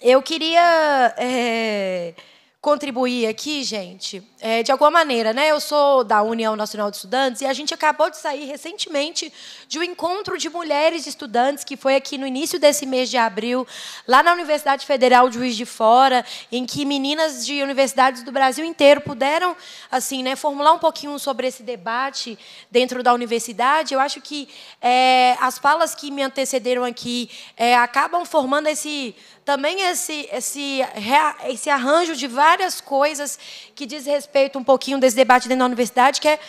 eu queria é, contribuir aqui, gente, é, de alguma maneira, né? Eu sou da União Nacional de Estudantes e a gente acabou de sair recentemente de um encontro de mulheres estudantes que foi aqui no início desse mês de abril, lá na Universidade Federal de Juiz de Fora, em que meninas de universidades do Brasil inteiro puderam, assim, né, formular um pouquinho sobre esse debate dentro da universidade. Eu acho que é, as falas que me antecederam aqui é, acabam formando esse também esse, esse, esse arranjo de várias coisas que diz respeito um pouquinho desse debate dentro da universidade, que é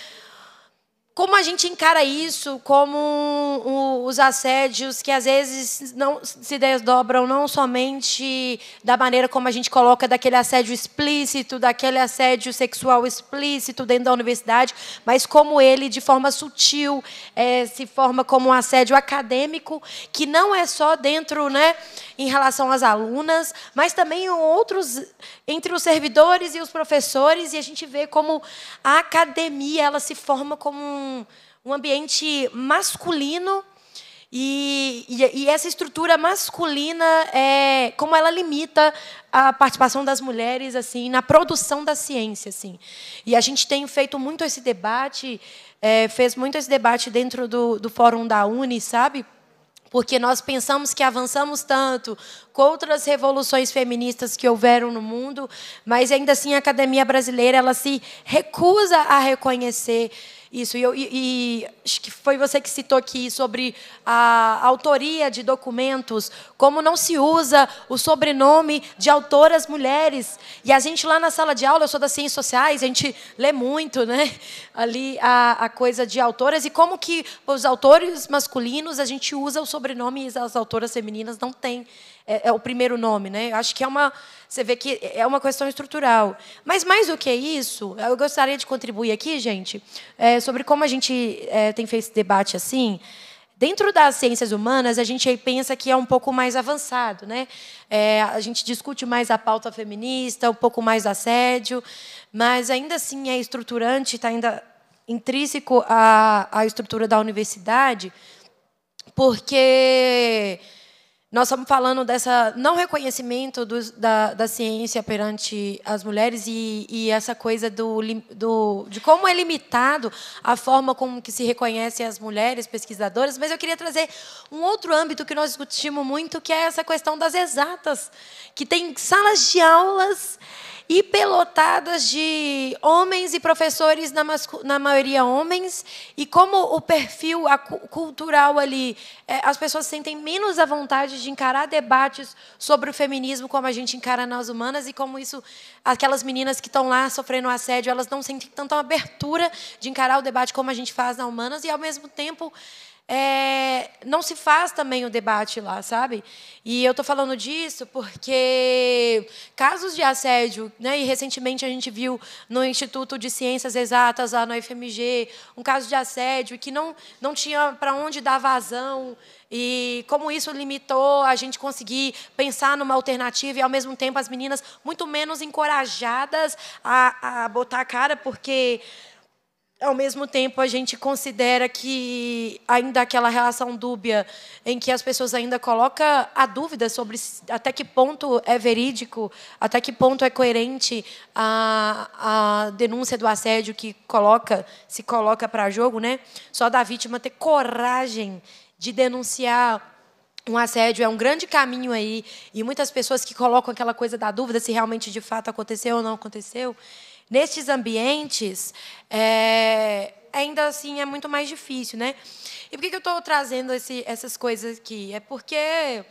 como a gente encara isso, como os assédios que às vezes não se desdobram não somente da maneira como a gente coloca daquele assédio explícito, daquele assédio sexual explícito dentro da universidade, mas como ele de forma sutil é, se forma como um assédio acadêmico que não é só dentro, né, em relação às alunas, mas também outros entre os servidores e os professores e a gente vê como a academia ela se forma como um um, um ambiente masculino e, e, e, essa estrutura masculina, é, como ela limita a participação das mulheres assim na produção da ciência, assim. E a gente tem feito muito esse debate, é, fez muito esse debate dentro do, do fórum da Uni, sabe? porque nós pensamos que avançamos tanto com outras revoluções feministas que houveram no mundo, mas ainda assim a academia brasileira ela se recusa a reconhecer isso, e, eu, e, e, acho que foi você que citou aqui sobre a autoria de documentos, como não se usa o sobrenome de autoras mulheres. E a gente lá na sala de aula, eu sou das ciências sociais, a gente lê muito, né? Ali a, a coisa de autoras e como que os autores masculinos a gente usa o sobrenome e as autoras femininas não têm é, é, o primeiro nome, né? Acho que é uma, você vê que é uma questão estrutural. Mas mais do que isso, eu gostaria de contribuir aqui, gente, é, sobre como a gente é, tem feito esse debate assim. Dentro das ciências humanas, a gente pensa que é um pouco mais avançado, né? É, a gente discute mais a pauta feminista, um pouco mais assédio, mas ainda assim é estruturante, está ainda intrínseco à, à estrutura da universidade, porque nós estamos falando dessa não reconhecimento do, da, da, ciência perante as mulheres e, e essa coisa do, do, de como é limitado a forma como que se reconhecem as mulheres pesquisadoras, mas eu queria trazer um outro âmbito que nós discutimos muito, que é essa questão das exatas, que tem salas de aulas e pelotadas de homens e professores, na, na maioria homens, e como o perfil cultural ali, é, as pessoas sentem menos a vontade de encarar debates sobre o feminismo, como a gente encara nas humanas, e como isso, aquelas meninas que estão lá sofrendo assédio, elas não sentem tanta abertura de encarar o debate como a gente faz na humanas, e, ao mesmo tempo, é, não se faz também o debate lá, sabe? E eu estou falando disso porque casos de assédio, né, e recentemente a gente viu no Instituto de Ciências Exatas, lá no FMG, um caso de assédio que não, não tinha para onde dar vazão, e como isso limitou a gente conseguir pensar numa alternativa e, ao mesmo tempo, as meninas muito menos encorajadas a, a botar a cara, porque ao mesmo tempo, a gente considera que ainda aquela relação dúbia em que as pessoas ainda colocam a dúvida sobre até que ponto é verídico, até que ponto é coerente a, a denúncia do assédio que coloca se coloca para jogo, né? Só da vítima ter coragem de denunciar um assédio é um grande caminho aí e muitas pessoas que colocam aquela coisa da dúvida se realmente de fato aconteceu ou não aconteceu nestes ambientes, é, ainda assim é muito mais difícil, né? E por que, eu estou trazendo esse, essas coisas aqui? É porque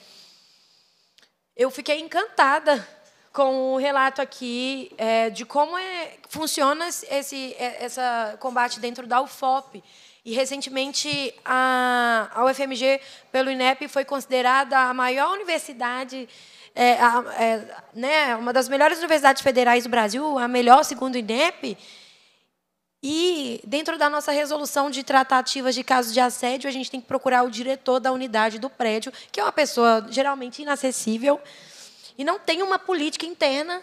eu fiquei encantada com o relato aqui é, de como é, funciona esse é, combate dentro da UFOP. E, recentemente, a, a UFMG, pelo INEP, foi considerada a maior universidade é, é, né, uma das melhores universidades federais do Brasil, a melhor segundo o INEP. E, dentro da nossa resolução de tratativas de casos de assédio, a gente tem que procurar o diretor da unidade do prédio, que é uma pessoa geralmente inacessível, e não tem uma política interna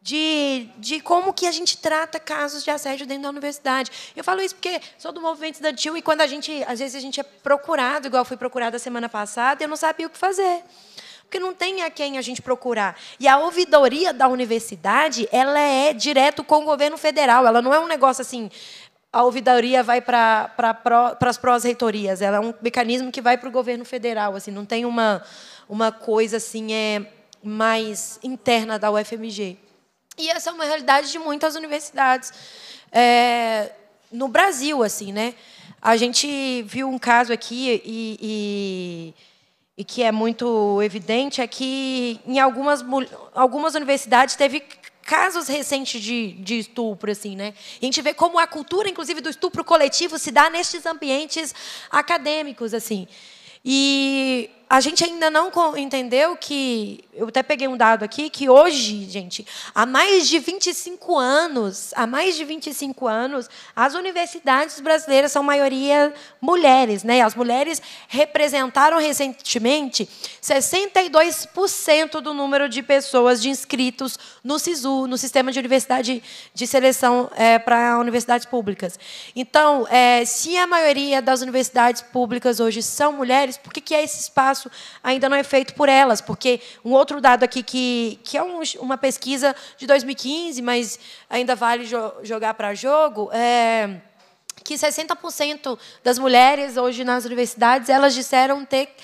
de, de como que a gente trata casos de assédio dentro da universidade. Eu falo isso porque sou do movimento estudantil e quando a gente, às vezes a gente é procurado, igual fui procurada semana passada, eu não sabia o que fazer porque não tem a quem a gente procurar. E a ouvidoria da universidade, ela é direto com o governo federal, ela não é um negócio assim, a ouvidoria vai para pra, as pró-reitorias, ela é um mecanismo que vai para o governo federal, assim, não tem uma, uma coisa assim é mais interna da UFMG. E essa é uma realidade de muitas universidades é, no Brasil, assim, né? A gente viu um caso aqui e, e e que é muito evidente é que em algumas, algumas universidades teve casos recentes de, de estupro, assim, né? E a gente vê como a cultura, inclusive, do estupro coletivo se dá nestes ambientes acadêmicos, assim. E a gente ainda não entendeu que. Eu até peguei um dado aqui, que hoje, gente, há mais de 25 anos, há mais de 25 anos, as universidades brasileiras são maioria mulheres, né? As mulheres representaram recentemente 62% do número de pessoas de inscritos no SISU, no sistema de universidade de seleção é, para universidades públicas. Então, é, se a maioria das universidades públicas hoje são mulheres, por que, que é esse espaço? espaço ainda não é feito por elas, porque um outro dado aqui que, que é um, uma pesquisa de 2015, mas ainda vale jo jogar para jogo, é que 60% das mulheres hoje nas universidades, elas disseram ter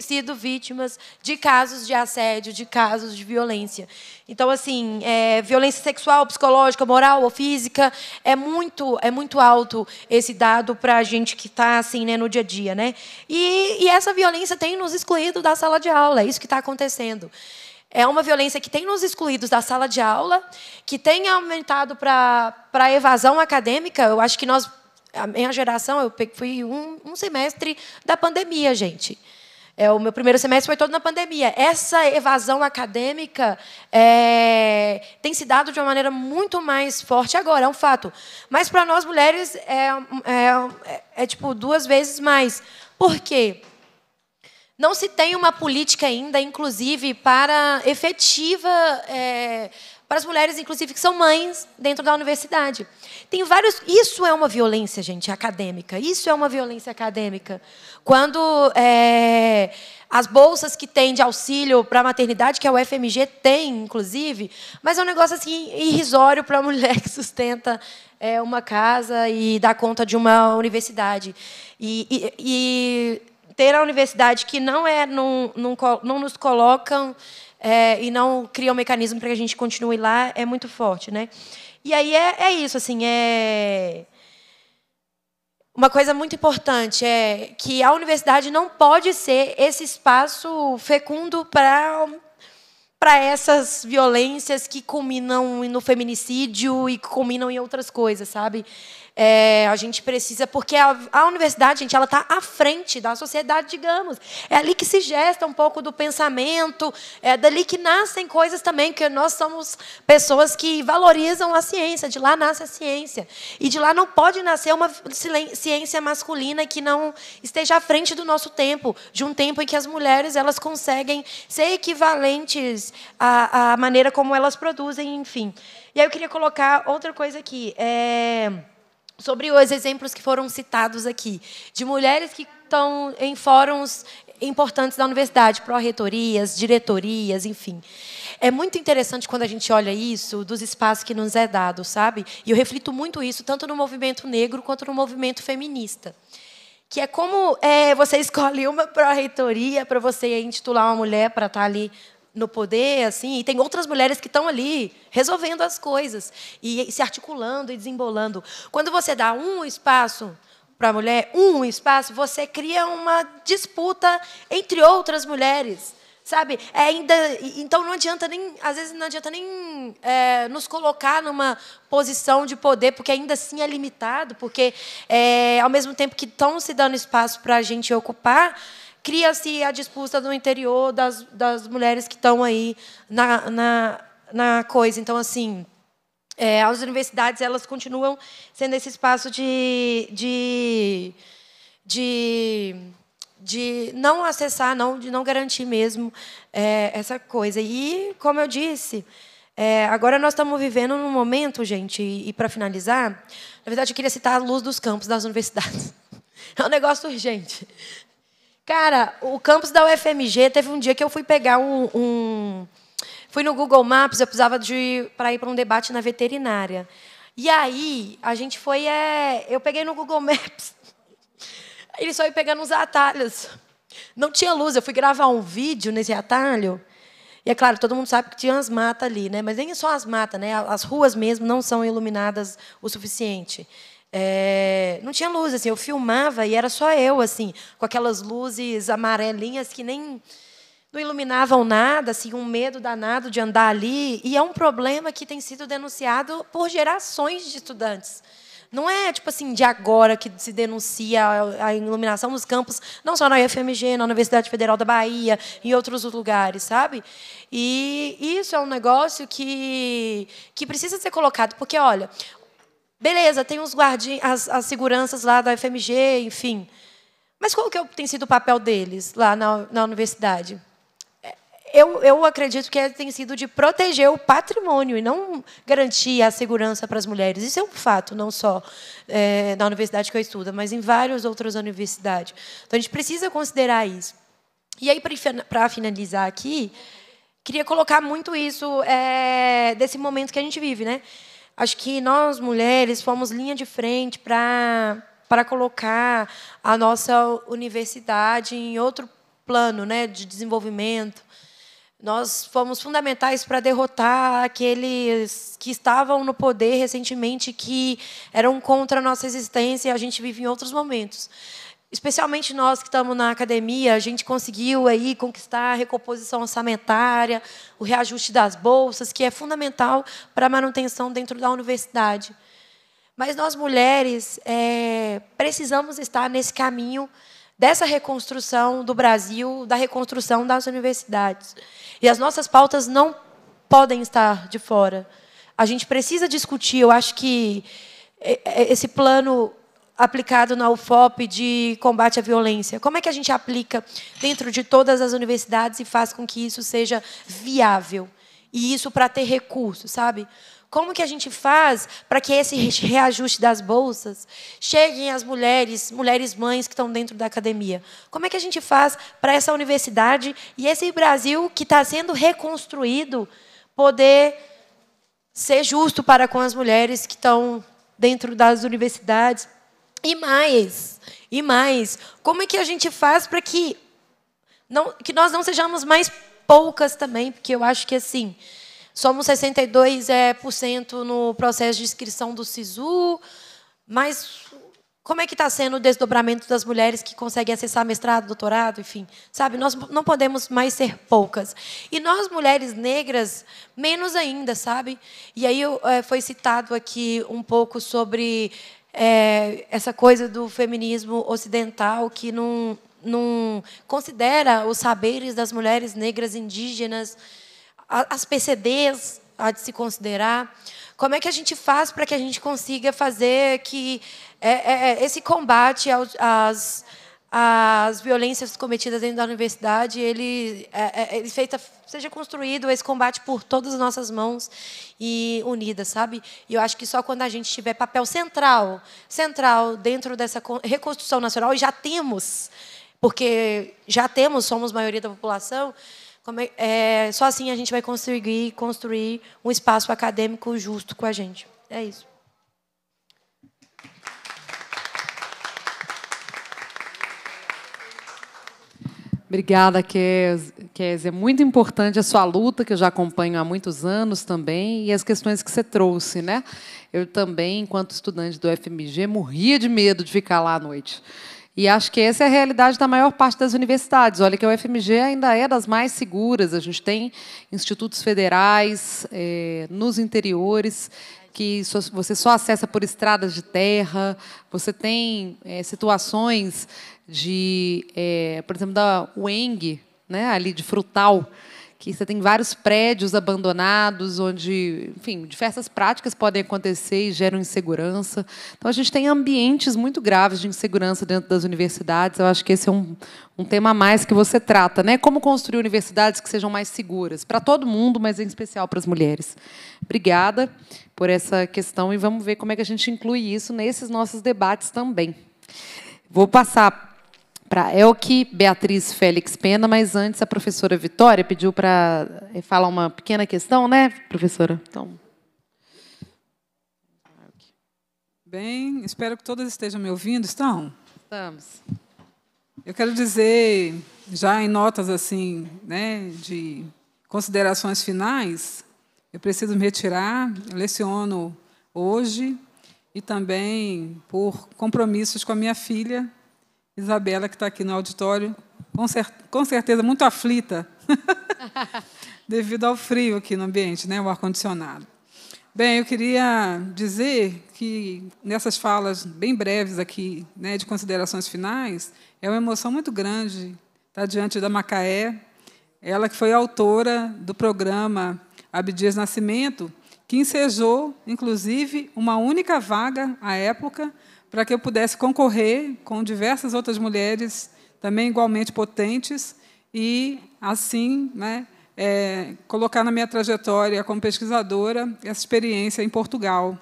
sido vítimas de casos de assédio, de casos de violência. Então, assim, é, violência sexual, psicológica, moral ou física, é muito, é muito alto esse dado para a gente que está assim, né, no dia a dia, né? E, e essa violência tem nos excluído da sala de aula, é isso que está acontecendo. É uma violência que tem nos excluídos da sala de aula, que tem aumentado para a evasão acadêmica. Eu acho que nós a minha geração, eu fui um, um semestre da pandemia, gente. É, o meu primeiro semestre foi todo na pandemia. Essa evasão acadêmica é, tem se dado de uma maneira muito mais forte agora, é um fato. Mas para nós mulheres é, é, é, é, tipo duas vezes mais. Por quê? Não se tem uma política ainda, inclusive, para efetiva é, para as mulheres, inclusive, que são mães dentro da universidade. Tem vários. Isso é uma violência, gente, acadêmica. Isso é uma violência acadêmica. Quando é, as bolsas que tem de auxílio para a maternidade, que a UFMG tem, inclusive, mas é um negócio assim irrisório para a mulher que sustenta é, uma casa e dá conta de uma universidade. e, e, e ter a universidade que não é não, não nos colocam é, e não cria um mecanismo para que a gente continue lá é muito forte, né? E aí é, é isso, assim, é uma coisa muito importante é que a universidade não pode ser esse espaço fecundo para para essas violências que culminam no feminicídio e que culminam em outras coisas, sabe? É, a gente precisa, porque a, a universidade, gente, ela está à frente da sociedade, digamos. É ali que se gesta um pouco do pensamento, é dali que nascem coisas também, porque nós somos pessoas que valorizam a ciência, de lá nasce a ciência. E de lá não pode nascer uma ciência masculina que não esteja à frente do nosso tempo, de um tempo em que as mulheres elas conseguem ser equivalentes à, à maneira como elas produzem, enfim. E aí eu queria colocar outra coisa aqui. É sobre os exemplos que foram citados aqui, de mulheres que estão em fóruns importantes da universidade, pró-reitorias, diretorias, enfim. É muito interessante quando a gente olha isso dos espaços que nos é dado, sabe? E eu reflito muito isso, tanto no movimento negro quanto no movimento feminista. Que é como é, você escolhe uma pró-reitoria para você intitular uma mulher para estar tá ali no poder, assim, e tem outras mulheres que estão ali resolvendo as coisas e se articulando e desembolando. Quando você dá um espaço para a mulher, um espaço, você cria uma disputa entre outras mulheres. Sabe? É ainda, então não adianta nem, às vezes não adianta nem é, nos colocar numa posição de poder, porque ainda assim é limitado, porque é, ao mesmo tempo que estão se dando espaço para a gente ocupar, cria-se a disputa no interior das, das mulheres que estão aí na, na, na coisa. Então, assim, é, as universidades elas continuam sendo esse espaço de, de, de, de não acessar, não, de não garantir mesmo é, essa coisa. E, como eu disse, é, agora nós estamos vivendo num momento, gente, e, e para finalizar, na verdade eu queria citar a luz dos campos das universidades. É um negócio urgente. Cara, o campus da UFMG teve um dia que eu fui pegar um. um fui no Google Maps, eu precisava de para ir para um debate na veterinária. E aí, a gente foi. É, eu peguei no Google Maps. Ele só ia pegando uns atalhos. Não tinha luz. Eu fui gravar um vídeo nesse atalho. E é claro, todo mundo sabe que tinha as matas ali, né? Mas nem só as matas, né? As ruas mesmo não são iluminadas o suficiente. É, não tinha luz, assim, eu filmava e era só eu, assim, com aquelas luzes amarelinhas que nem não iluminavam nada, assim, um medo danado de andar ali. E é um problema que tem sido denunciado por gerações de estudantes. Não é tipo assim de agora que se denuncia a iluminação nos campos, não só na UFMG, na Universidade Federal da Bahia, em outros lugares, sabe? E isso é um negócio que, que precisa ser colocado, porque olha, Beleza, tem os guardinhas, as, as seguranças lá da FMG, enfim. Mas qual que é, tem sido o papel deles lá na, na universidade? É, eu, eu acredito que tem sido de proteger o patrimônio e não garantir a segurança para as mulheres. Isso é um fato, não só é, na universidade que eu estudo, mas em várias outras universidades. Então, a gente precisa considerar isso. E aí, para finalizar aqui, queria colocar muito isso é, desse momento que a gente vive, né? acho que nós mulheres fomos linha de frente para para colocar a nossa universidade em outro plano, né, de desenvolvimento. Nós fomos fundamentais para derrotar aqueles que estavam no poder recentemente, que eram contra a nossa existência, e a gente vive em outros momentos especialmente nós que estamos na academia, a gente conseguiu aí conquistar a recomposição orçamentária, o reajuste das bolsas, que é fundamental para a manutenção dentro da universidade. Mas nós mulheres é, precisamos estar nesse caminho dessa reconstrução do Brasil, da reconstrução das universidades. E as nossas pautas não podem estar de fora. A gente precisa discutir. Eu acho que é, é, esse plano aplicado na UFOP de combate à violência? Como é que a gente aplica dentro de todas as universidades e faz com que isso seja viável? E isso para ter recurso, sabe? Como que a gente faz para que esse reajuste das bolsas cheguem às mulheres, mulheres mães que estão dentro da academia? Como é que a gente faz para essa universidade e esse Brasil que está sendo reconstruído poder ser justo para com as mulheres que estão dentro das universidades e mais, e mais, como é que a gente faz para que, não, que nós não sejamos mais poucas também? Porque eu acho que assim, somos 62% é, por cento no processo de inscrição do SISU, mas como é que está sendo o desdobramento das mulheres que conseguem acessar mestrado, doutorado, enfim? Sabe, nós não podemos mais ser poucas. E nós, mulheres negras, menos ainda, sabe? E aí eh, foi citado aqui um pouco sobre é, essa coisa do feminismo ocidental que não, não considera os saberes das mulheres negras indígenas, as PCDs a de se considerar. Como é que a gente faz para que a gente consiga fazer que é, é, é esse combate às as violências cometidas dentro da universidade, ele, é, é feita, seja construído esse combate por todas as nossas mãos e unidas, sabe? E eu acho que só quando a gente tiver papel central, central dentro dessa reconstrução nacional, e já temos, porque já temos, somos maioria da população, é, é, só assim a gente vai conseguir construir um espaço acadêmico justo com a gente. É isso. Obrigada, Kézia. É muito importante a sua luta, que eu já acompanho há muitos anos também, e as questões que você trouxe. Né? Eu também, enquanto estudante do FMG, morria de medo de ficar lá à noite. E acho que essa é a realidade da maior parte das universidades. Olha que a UFMG ainda é das mais seguras. A gente tem institutos federais é, nos interiores que você só acessa por estradas de terra. Você tem é, situações de, é, por exemplo, da Weng, né, ali de Frutal, que você tem vários prédios abandonados, onde, enfim, diversas práticas podem acontecer e geram insegurança. Então, a gente tem ambientes muito graves de insegurança dentro das universidades. Eu acho que esse é um, um tema a mais que você trata, né? Como construir universidades que sejam mais seguras, para todo mundo, mas em especial para as mulheres. Obrigada por essa questão e vamos ver como é que a gente inclui isso nesses nossos debates também. Vou passar para Elke, Beatriz Félix Pena, mas antes a professora Vitória pediu para eh, falar uma pequena questão, né, professora? Então. Bem, espero que todas estejam me ouvindo. Estão? Estamos. Eu quero dizer, já em notas assim, né, de considerações finais, eu preciso me retirar, leciono hoje e também por compromissos com a minha filha, Isabela, que está aqui no auditório, com, cer com certeza muito aflita, devido ao frio aqui no ambiente, né, o ar-condicionado. Bem, eu queria dizer que nessas falas bem breves aqui, né, de considerações finais, é uma emoção muito grande estar tá diante da Macaé, ela que foi autora do programa Abdias Nascimento, que ensejou, inclusive, uma única vaga à época para que eu pudesse concorrer com diversas outras mulheres também igualmente potentes e, assim, né, é, colocar na minha trajetória como pesquisadora essa experiência em Portugal.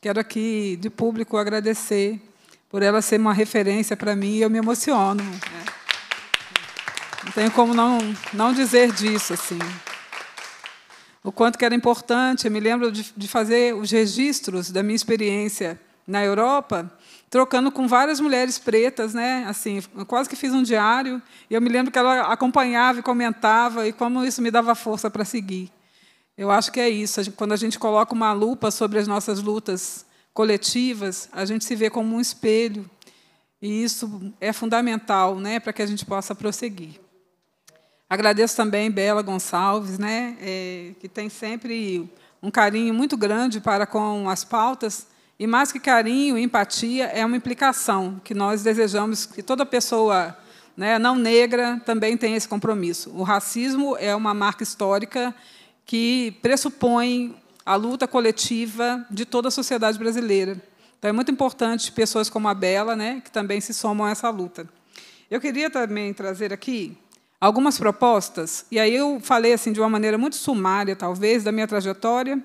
Quero aqui, de público, agradecer por ela ser uma referência para mim e eu me emociono. Né? Não tenho como não, não dizer disso. assim. O quanto que era importante, eu me lembro de, de fazer os registros da minha experiência na Europa trocando com várias mulheres pretas, né? Assim, quase que fiz um diário. E eu me lembro que ela acompanhava e comentava e como isso me dava força para seguir. Eu acho que é isso. Quando a gente coloca uma lupa sobre as nossas lutas coletivas, a gente se vê como um espelho. E isso é fundamental, né, para que a gente possa prosseguir. Agradeço também Bela Gonçalves, né, é, que tem sempre um carinho muito grande para com as pautas e mais que carinho, empatia é uma implicação que nós desejamos que toda pessoa né, não negra também tenha esse compromisso. O racismo é uma marca histórica que pressupõe a luta coletiva de toda a sociedade brasileira. Então é muito importante pessoas como a Bela, né, que também se somam a essa luta. Eu queria também trazer aqui algumas propostas, e aí eu falei assim de uma maneira muito sumária, talvez, da minha trajetória.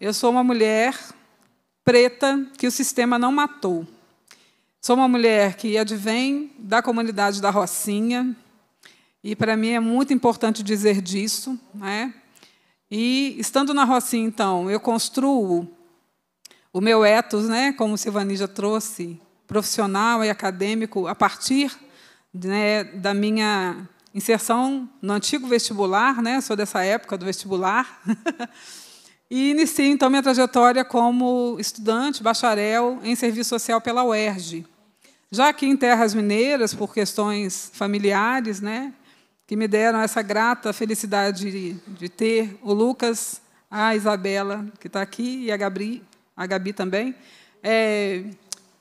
Eu sou uma mulher preta que o sistema não matou. Sou uma mulher que advém da comunidade da Rocinha, e para mim é muito importante dizer disso. Né? E, estando na Rocinha, então, eu construo o meu ethos, né, como Silvani já trouxe, profissional e acadêmico, a partir né, da minha inserção no antigo vestibular, né, sou dessa época do vestibular. e iniciei então minha trajetória como estudante, bacharel em serviço social pela UERJ. Já aqui em Terras Mineiras, por questões familiares, né, que me deram essa grata felicidade de, de ter o Lucas, a Isabela, que está aqui, e a Gabi, a Gabi também, é,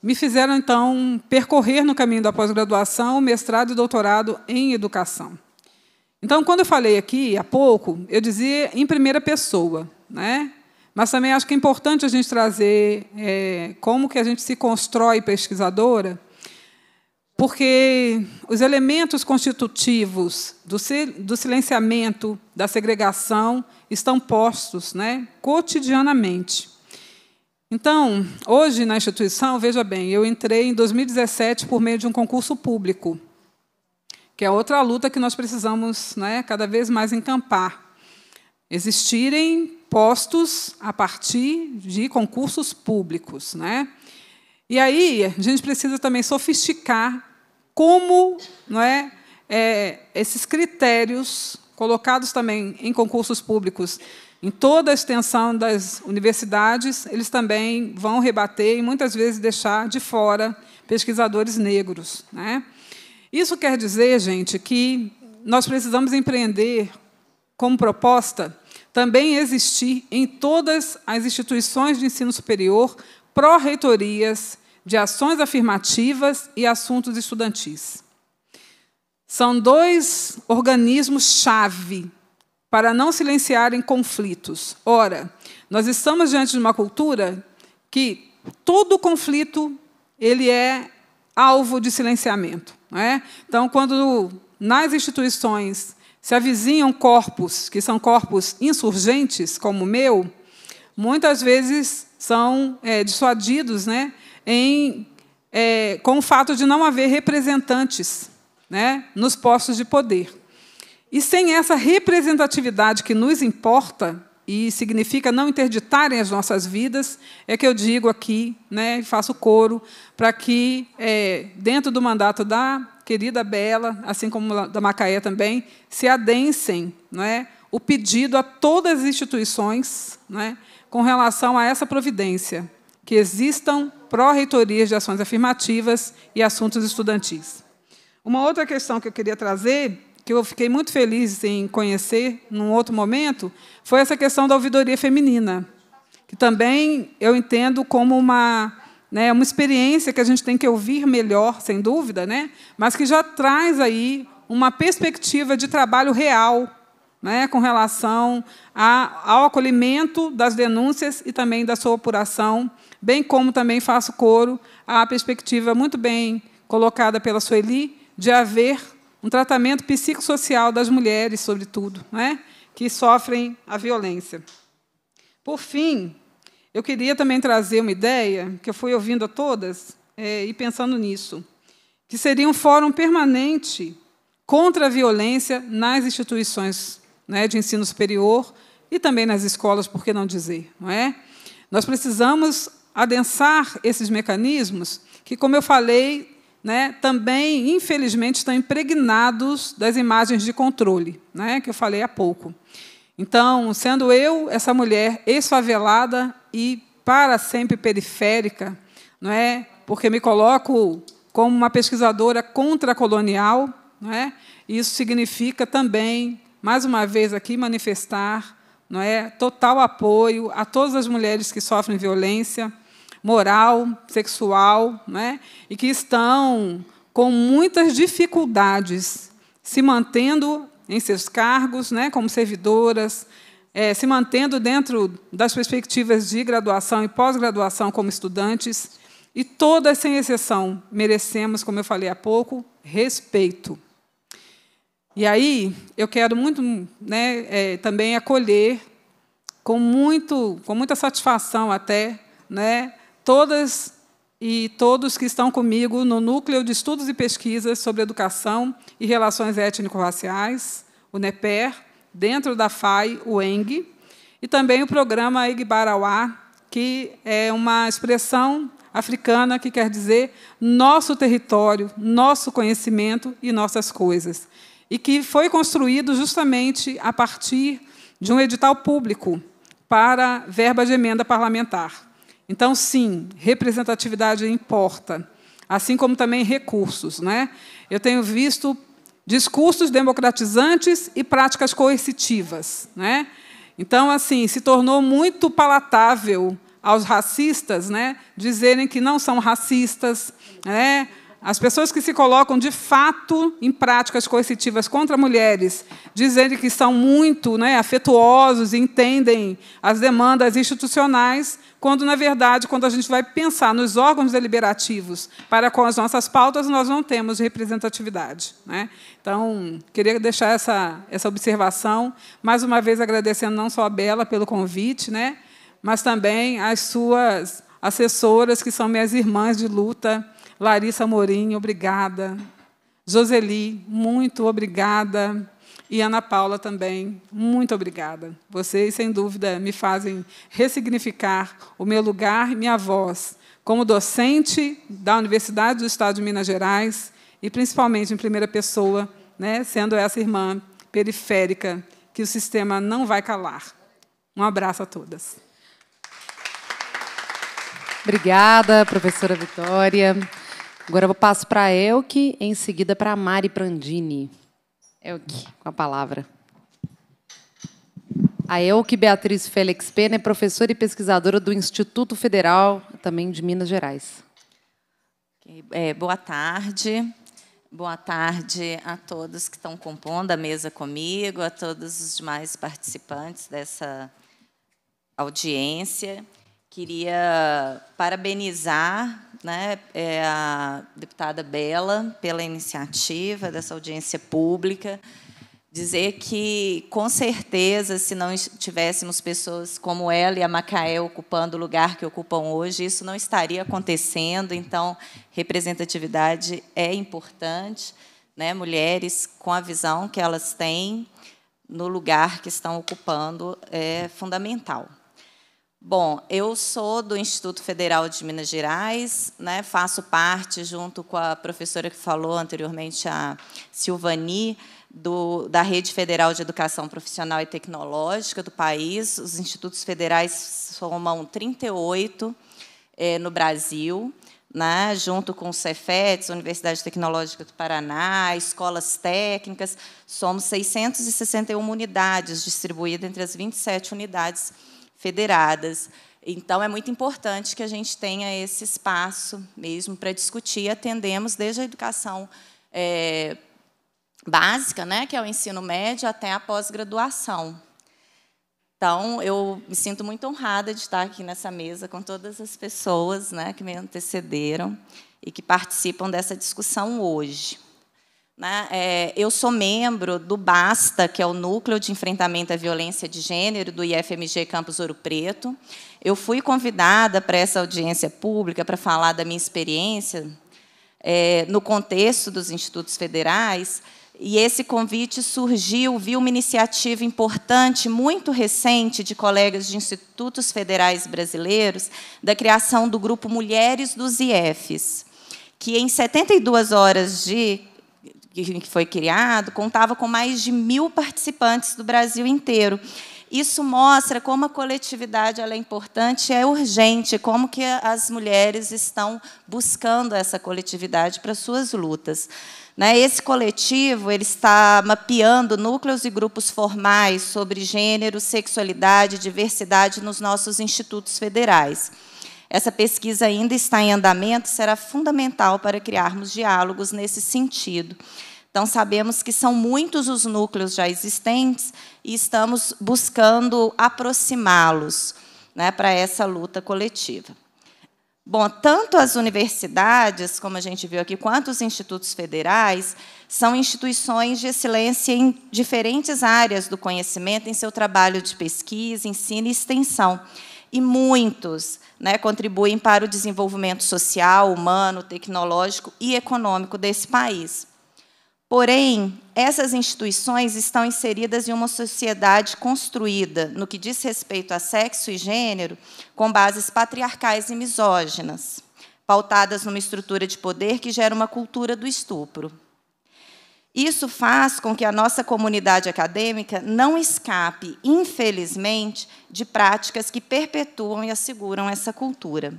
me fizeram, então, percorrer no caminho da pós-graduação, mestrado e doutorado em educação. Então, quando eu falei aqui há pouco, eu dizia em primeira pessoa, né? Mas também acho que é importante a gente trazer é, como que a gente se constrói pesquisadora, porque os elementos constitutivos do, do silenciamento, da segregação, estão postos né, cotidianamente. Então, hoje na instituição, veja bem, eu entrei em 2017 por meio de um concurso público, que é outra luta que nós precisamos né, cada vez mais encampar existirem postos a partir de concursos públicos. Né? E aí a gente precisa também sofisticar como não é, é, esses critérios colocados também em concursos públicos em toda a extensão das universidades, eles também vão rebater e muitas vezes deixar de fora pesquisadores negros. Né? Isso quer dizer, gente, que nós precisamos empreender como proposta também existir em todas as instituições de ensino superior pró-reitorias de ações afirmativas e assuntos estudantis. São dois organismos-chave para não silenciarem conflitos. Ora, nós estamos diante de uma cultura que todo conflito ele é alvo de silenciamento. É? Então, quando nas instituições se avizinham corpos que são corpos insurgentes, como o meu, muitas vezes são é, dissuadidos né, em, é, com o fato de não haver representantes né, nos postos de poder. E sem essa representatividade que nos importa, e significa não interditarem as nossas vidas, é que eu digo aqui, né, faço coro, para que, é, dentro do mandato da querida Bela, assim como da Macaé também, se adensem não é, o pedido a todas as instituições não é, com relação a essa providência, que existam pró-reitorias de ações afirmativas e assuntos estudantis. Uma outra questão que eu queria trazer, que eu fiquei muito feliz em conhecer num outro momento, foi essa questão da ouvidoria feminina, que também eu entendo como uma né? É uma experiência que a gente tem que ouvir melhor, sem dúvida, né? mas que já traz aí uma perspectiva de trabalho real né? com relação a, ao acolhimento das denúncias e também da sua apuração, bem como também faço coro à perspectiva muito bem colocada pela Sueli de haver um tratamento psicossocial das mulheres, sobretudo, né? que sofrem a violência. Por fim, eu queria também trazer uma ideia que eu fui ouvindo a todas é, e pensando nisso, que seria um fórum permanente contra a violência nas instituições né, de ensino superior e também nas escolas, por que não dizer, não é? Nós precisamos adensar esses mecanismos que, como eu falei, né, também, infelizmente, estão impregnados das imagens de controle, né, que eu falei há pouco. Então, sendo eu essa mulher esfavelada e para sempre periférica, não é? Porque me coloco como uma pesquisadora contracolonial, não é? Isso significa também, mais uma vez aqui manifestar, não é, total apoio a todas as mulheres que sofrem violência moral, sexual, não é? E que estão com muitas dificuldades se mantendo em seus cargos, né, como servidoras, é, se mantendo dentro das perspectivas de graduação e pós-graduação como estudantes, e todas, sem exceção, merecemos, como eu falei há pouco, respeito. E aí, eu quero muito né, é, também acolher, com, muito, com muita satisfação até, né, todas e todos que estão comigo no Núcleo de Estudos e Pesquisas sobre Educação e Relações Étnico-Raciais, o NEPER, dentro da FAI, o ENG, e também o programa Igbarauá, que é uma expressão africana que quer dizer nosso território, nosso conhecimento e nossas coisas, e que foi construído justamente a partir de um edital público para verba de emenda parlamentar. Então, sim, representatividade importa, assim como também recursos. Né? Eu tenho visto discursos democratizantes e práticas coercitivas. Né? Então, assim, se tornou muito palatável aos racistas né, dizerem que não são racistas, né, as pessoas que se colocam de fato em práticas coercitivas contra mulheres, dizendo que são muito né, afetuosos e entendem as demandas institucionais, quando, na verdade, quando a gente vai pensar nos órgãos deliberativos para com as nossas pautas, nós não temos representatividade. Né? Então, queria deixar essa, essa observação, mais uma vez agradecendo não só a Bela pelo convite, né, mas também as suas assessoras, que são minhas irmãs de luta Larissa Morim, obrigada. Joseli, muito obrigada. E Ana Paula também, muito obrigada. Vocês, sem dúvida, me fazem ressignificar o meu lugar e minha voz como docente da Universidade do Estado de Minas Gerais e, principalmente, em primeira pessoa, né, sendo essa irmã periférica que o sistema não vai calar. Um abraço a todas. Obrigada, professora Vitória. Agora eu passo para Elke, em seguida para Mari Prandini. Elke, com a palavra. A Elke Beatriz Félix Pena é professora e pesquisadora do Instituto Federal, também de Minas Gerais. É, boa tarde. Boa tarde a todos que estão compondo a mesa comigo, a todos os demais participantes dessa audiência. Queria parabenizar né, é a deputada Bela pela iniciativa dessa audiência pública. Dizer que, com certeza, se não tivéssemos pessoas como ela e a Macaé ocupando o lugar que ocupam hoje, isso não estaria acontecendo. Então, representatividade é importante. Né, mulheres com a visão que elas têm no lugar que estão ocupando é fundamental. Bom, eu sou do Instituto Federal de Minas Gerais, né, faço parte, junto com a professora que falou anteriormente, a Silvani, do, da Rede Federal de Educação Profissional e Tecnológica do país. Os institutos federais somam 38 é, no Brasil, né, junto com o Cefetes, Universidade Tecnológica do Paraná, escolas técnicas. Somos 661 unidades distribuídas entre as 27 unidades federadas. Então, é muito importante que a gente tenha esse espaço mesmo para discutir. Atendemos desde a educação é, básica, né, que é o ensino médio, até a pós-graduação. Então, eu me sinto muito honrada de estar aqui nessa mesa com todas as pessoas né, que me antecederam e que participam dessa discussão hoje. Né? É, eu sou membro do BASTA, que é o Núcleo de Enfrentamento à Violência de Gênero do IFMG Campus Ouro Preto. Eu fui convidada para essa audiência pública para falar da minha experiência é, no contexto dos institutos federais, e esse convite surgiu, viu uma iniciativa importante, muito recente, de colegas de institutos federais brasileiros, da criação do grupo Mulheres dos IEFs, que em 72 horas de que foi criado contava com mais de mil participantes do Brasil inteiro. Isso mostra como a coletividade é importante e é urgente, como que as mulheres estão buscando essa coletividade para suas lutas. Né? Esse coletivo ele está mapeando núcleos e grupos formais sobre gênero, sexualidade e diversidade nos nossos institutos federais. Essa pesquisa ainda está em andamento, será fundamental para criarmos diálogos nesse sentido. Então, sabemos que são muitos os núcleos já existentes e estamos buscando aproximá-los né, para essa luta coletiva. Bom, tanto as universidades, como a gente viu aqui, quanto os institutos federais, são instituições de excelência em diferentes áreas do conhecimento, em seu trabalho de pesquisa, ensino e extensão. E muitos né, contribuem para o desenvolvimento social, humano, tecnológico e econômico desse país. Porém, essas instituições estão inseridas em uma sociedade construída, no que diz respeito a sexo e gênero, com bases patriarcais e misóginas, pautadas numa estrutura de poder que gera uma cultura do estupro. Isso faz com que a nossa comunidade acadêmica não escape, infelizmente, de práticas que perpetuam e asseguram essa cultura.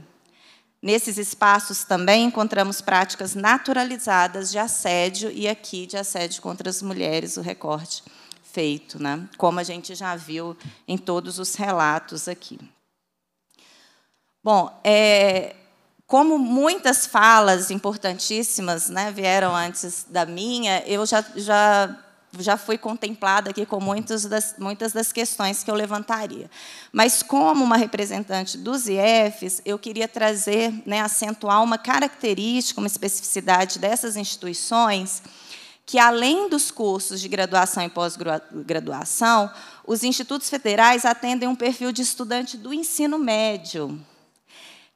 Nesses espaços também encontramos práticas naturalizadas de assédio e aqui de assédio contra as mulheres, o recorte feito, né? como a gente já viu em todos os relatos aqui. Bom, é, como muitas falas importantíssimas né, vieram antes da minha, eu já, já já foi contemplada aqui com muitas das, muitas das questões que eu levantaria. Mas, como uma representante dos IEFs, eu queria trazer, né, acentuar uma característica, uma especificidade dessas instituições, que, além dos cursos de graduação e pós-graduação, os institutos federais atendem um perfil de estudante do ensino médio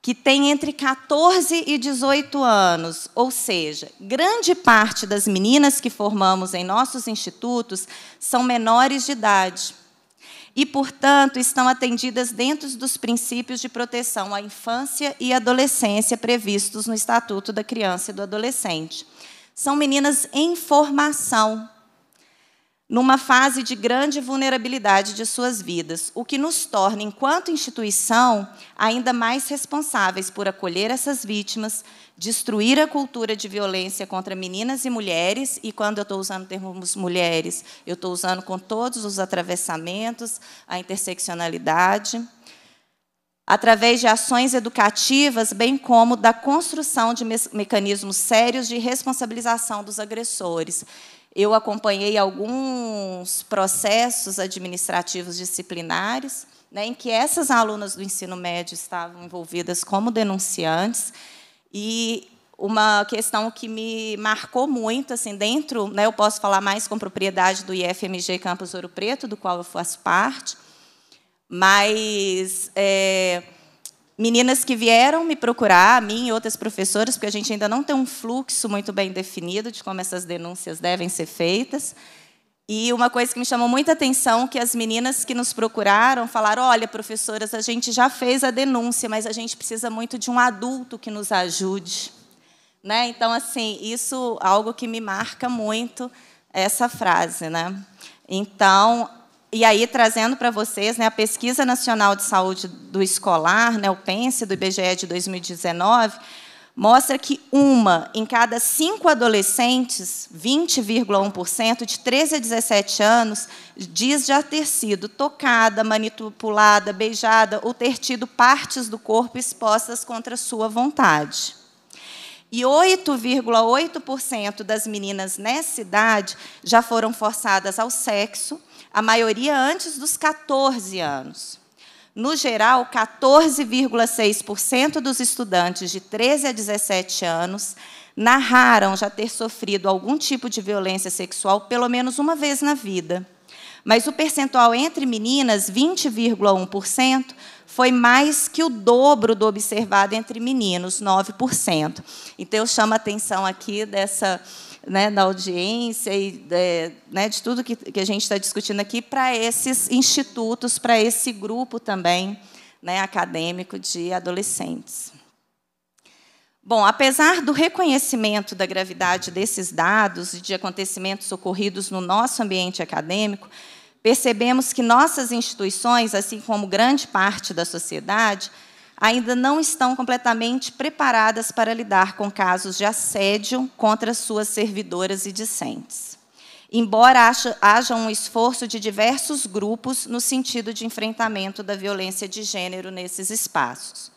que tem entre 14 e 18 anos, ou seja, grande parte das meninas que formamos em nossos institutos são menores de idade e, portanto, estão atendidas dentro dos princípios de proteção à infância e adolescência previstos no Estatuto da Criança e do Adolescente. São meninas em formação, numa fase de grande vulnerabilidade de suas vidas, o que nos torna, enquanto instituição, ainda mais responsáveis por acolher essas vítimas, destruir a cultura de violência contra meninas e mulheres, e quando eu estou usando termos mulheres, eu estou usando com todos os atravessamentos, a interseccionalidade, através de ações educativas, bem como da construção de mecanismos sérios de responsabilização dos agressores. Eu acompanhei alguns processos administrativos disciplinares, né, em que essas alunas do ensino médio estavam envolvidas como denunciantes. E uma questão que me marcou muito, assim, dentro, né, eu posso falar mais com propriedade do IFMG Campus Ouro Preto, do qual eu faço parte, mas é, meninas que vieram me procurar, a mim e outras professoras, porque a gente ainda não tem um fluxo muito bem definido de como essas denúncias devem ser feitas. E uma coisa que me chamou muita atenção que as meninas que nos procuraram falaram: "Olha, professoras, a gente já fez a denúncia, mas a gente precisa muito de um adulto que nos ajude". Né? Então assim, isso algo que me marca muito essa frase, né? Então, e aí, trazendo para vocês né, a Pesquisa Nacional de Saúde do Escolar, né, o PENSE, do IBGE de 2019, mostra que uma em cada cinco adolescentes, 20,1%, de 13 a 17 anos, diz já ter sido tocada, manipulada, beijada ou ter tido partes do corpo expostas contra sua vontade. E 8,8% das meninas nessa idade já foram forçadas ao sexo a maioria antes dos 14 anos. No geral, 14,6% dos estudantes de 13 a 17 anos narraram já ter sofrido algum tipo de violência sexual pelo menos uma vez na vida. Mas o percentual entre meninas, 20,1%, foi mais que o dobro do observado entre meninos, 9%. Então, eu chamo a atenção aqui dessa né, da audiência e é, né, de tudo que, que a gente está discutindo aqui para esses institutos, para esse grupo também né, acadêmico de adolescentes. Bom, apesar do reconhecimento da gravidade desses dados e de acontecimentos ocorridos no nosso ambiente acadêmico, percebemos que nossas instituições, assim como grande parte da sociedade, ainda não estão completamente preparadas para lidar com casos de assédio contra suas servidoras e discentes. Embora haja um esforço de diversos grupos no sentido de enfrentamento da violência de gênero nesses espaços.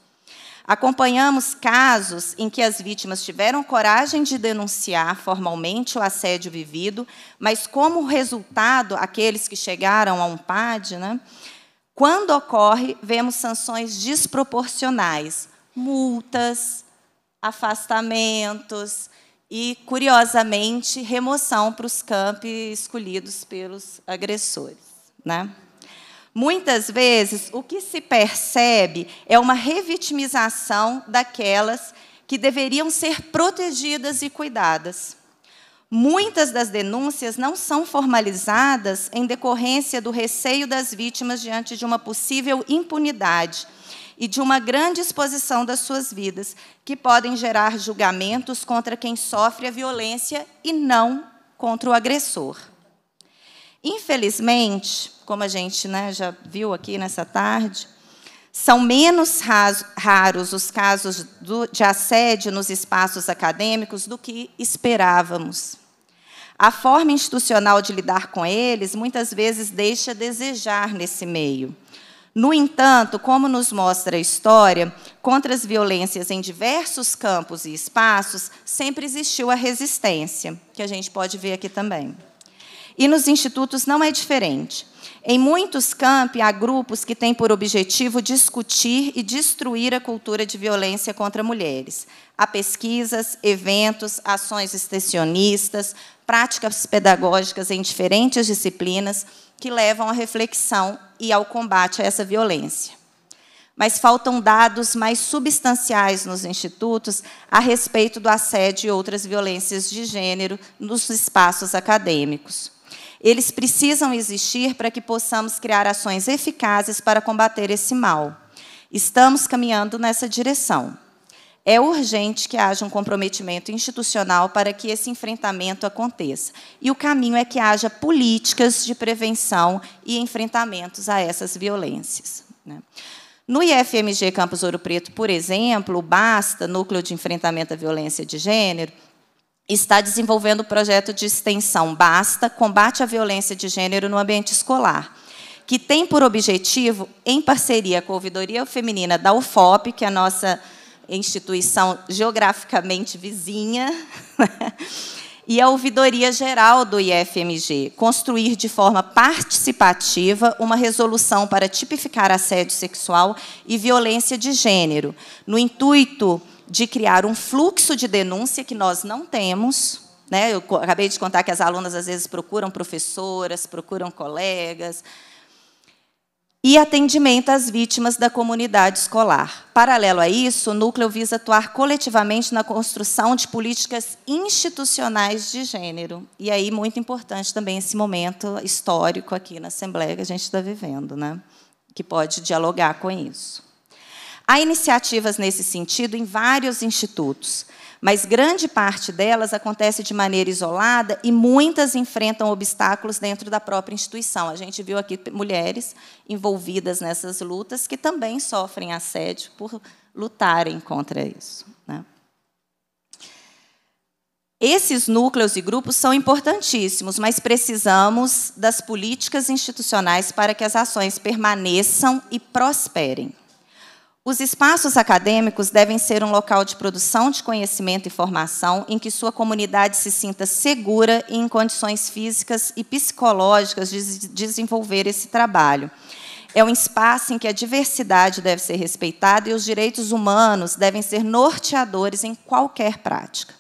Acompanhamos casos em que as vítimas tiveram coragem de denunciar formalmente o assédio vivido, mas, como resultado, aqueles que chegaram a um PAD, né, quando ocorre, vemos sanções desproporcionais, multas, afastamentos e, curiosamente, remoção para os campos escolhidos pelos agressores. Né? Muitas vezes, o que se percebe é uma revitimização daquelas que deveriam ser protegidas e cuidadas. Muitas das denúncias não são formalizadas em decorrência do receio das vítimas diante de uma possível impunidade e de uma grande exposição das suas vidas, que podem gerar julgamentos contra quem sofre a violência e não contra o agressor. Infelizmente, como a gente né, já viu aqui nessa tarde, são menos raros os casos de assédio nos espaços acadêmicos do que esperávamos. A forma institucional de lidar com eles muitas vezes deixa a desejar nesse meio. No entanto, como nos mostra a história, contra as violências em diversos campos e espaços, sempre existiu a resistência, que a gente pode ver aqui também. E nos institutos não é diferente. Em muitos campi há grupos que têm por objetivo discutir e destruir a cultura de violência contra mulheres. Há pesquisas, eventos, ações extensionistas, práticas pedagógicas em diferentes disciplinas que levam à reflexão e ao combate a essa violência. Mas faltam dados mais substanciais nos institutos a respeito do assédio e outras violências de gênero nos espaços acadêmicos. Eles precisam existir para que possamos criar ações eficazes para combater esse mal. Estamos caminhando nessa direção. É urgente que haja um comprometimento institucional para que esse enfrentamento aconteça. E o caminho é que haja políticas de prevenção e enfrentamentos a essas violências. Né? No IFMG Campus Ouro Preto, por exemplo, o BASTA, Núcleo de Enfrentamento à Violência de Gênero, está desenvolvendo o projeto de extensão Basta Combate à Violência de Gênero no Ambiente Escolar, que tem por objetivo, em parceria com a Ouvidoria Feminina da UFOP, que é a nossa instituição geograficamente vizinha, né, e a Ouvidoria Geral do IFMG, construir de forma participativa uma resolução para tipificar assédio sexual e violência de gênero, no intuito de criar um fluxo de denúncia que nós não temos. Né? Eu acabei de contar que as alunas às vezes procuram professoras, procuram colegas. E atendimento às vítimas da comunidade escolar. Paralelo a isso, o núcleo visa atuar coletivamente na construção de políticas institucionais de gênero. E aí, muito importante também esse momento histórico aqui na Assembleia que a gente está vivendo, né? que pode dialogar com isso. Há iniciativas nesse sentido em vários institutos, mas grande parte delas acontece de maneira isolada e muitas enfrentam obstáculos dentro da própria instituição. A gente viu aqui mulheres envolvidas nessas lutas que também sofrem assédio por lutarem contra isso. Né? Esses núcleos e grupos são importantíssimos, mas precisamos das políticas institucionais para que as ações permaneçam e prosperem. Os espaços acadêmicos devem ser um local de produção de conhecimento e formação em que sua comunidade se sinta segura e em condições físicas e psicológicas de desenvolver esse trabalho. É um espaço em que a diversidade deve ser respeitada e os direitos humanos devem ser norteadores em qualquer prática.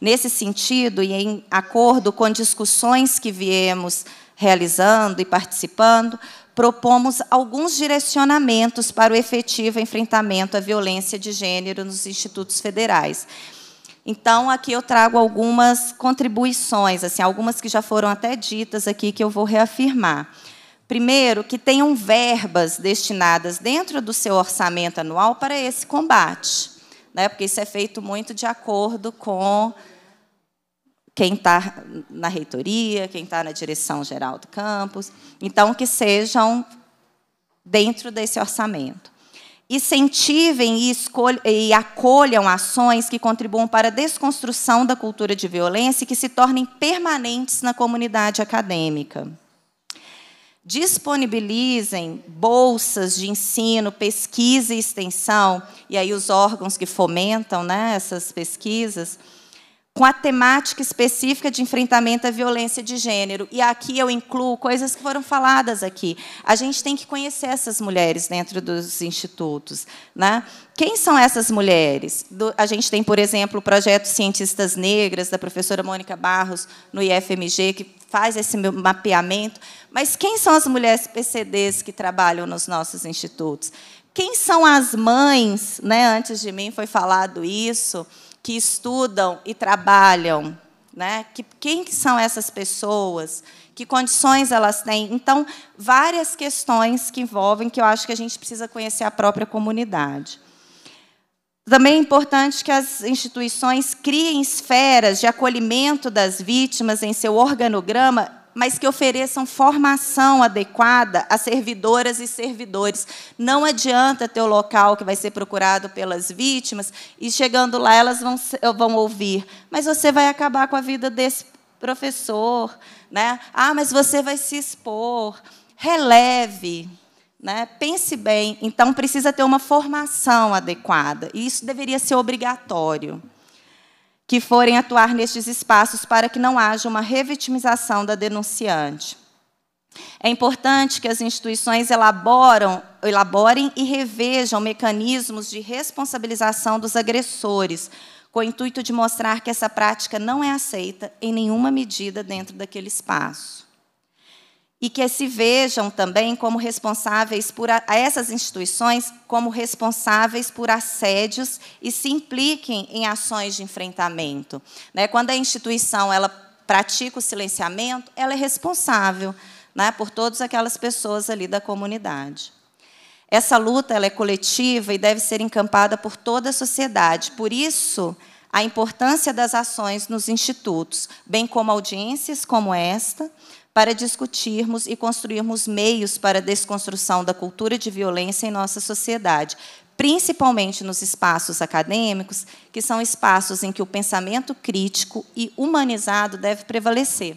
Nesse sentido, e em acordo com discussões que viemos realizando e participando, propomos alguns direcionamentos para o efetivo enfrentamento à violência de gênero nos institutos federais. Então, aqui eu trago algumas contribuições, assim, algumas que já foram até ditas aqui, que eu vou reafirmar. Primeiro, que tenham verbas destinadas dentro do seu orçamento anual para esse combate, né? porque isso é feito muito de acordo com quem está na reitoria, quem está na direção geral do campus, então que sejam dentro desse orçamento. Incentivem e, e acolham ações que contribuam para a desconstrução da cultura de violência e que se tornem permanentes na comunidade acadêmica disponibilizem bolsas de ensino, pesquisa e extensão, e aí os órgãos que fomentam né, essas pesquisas, com a temática específica de enfrentamento à violência de gênero. E aqui eu incluo coisas que foram faladas aqui. A gente tem que conhecer essas mulheres dentro dos institutos. Né? Quem são essas mulheres? Do, a gente tem, por exemplo, o projeto Cientistas Negras, da professora Mônica Barros, no IFMG, que faz esse mapeamento. Mas quem são as mulheres PCDs que trabalham nos nossos institutos? Quem são as mães? Né? Antes de mim foi falado isso. Isso que estudam e trabalham, né? Que, quem são essas pessoas? Que condições elas têm? Então, várias questões que envolvem que eu acho que a gente precisa conhecer a própria comunidade. Também é importante que as instituições criem esferas de acolhimento das vítimas em seu organograma mas que ofereçam formação adequada a servidoras e servidores. Não adianta ter o local que vai ser procurado pelas vítimas e chegando lá elas vão, eh, vão ouvir, mas você vai acabar com a vida desse professor, né? Ah, mas você vai se expor. Releve, né? Pense bem. Então precisa ter uma formação adequada e isso deveria ser obrigatório que forem atuar nestes espaços para que não haja uma revitimização da denunciante. É importante que as instituições elaboram, elaborem e revejam mecanismos de responsabilização dos agressores, com o intuito de mostrar que essa prática não é aceita em nenhuma medida dentro daquele espaço e que se vejam também como responsáveis por a, a, essas instituições como responsáveis por assédios e se impliquem em ações de enfrentamento. Né? Quando a instituição ela pratica o silenciamento, ela é responsável né, por todas aquelas pessoas ali da comunidade. Essa luta ela é coletiva e deve ser encampada por toda a sociedade. Por isso, a importância das ações nos institutos, bem como audiências como esta, para discutirmos e construirmos meios para a desconstrução da cultura de violência em nossa sociedade, principalmente nos espaços acadêmicos, que são espaços em que o pensamento crítico e humanizado deve prevalecer.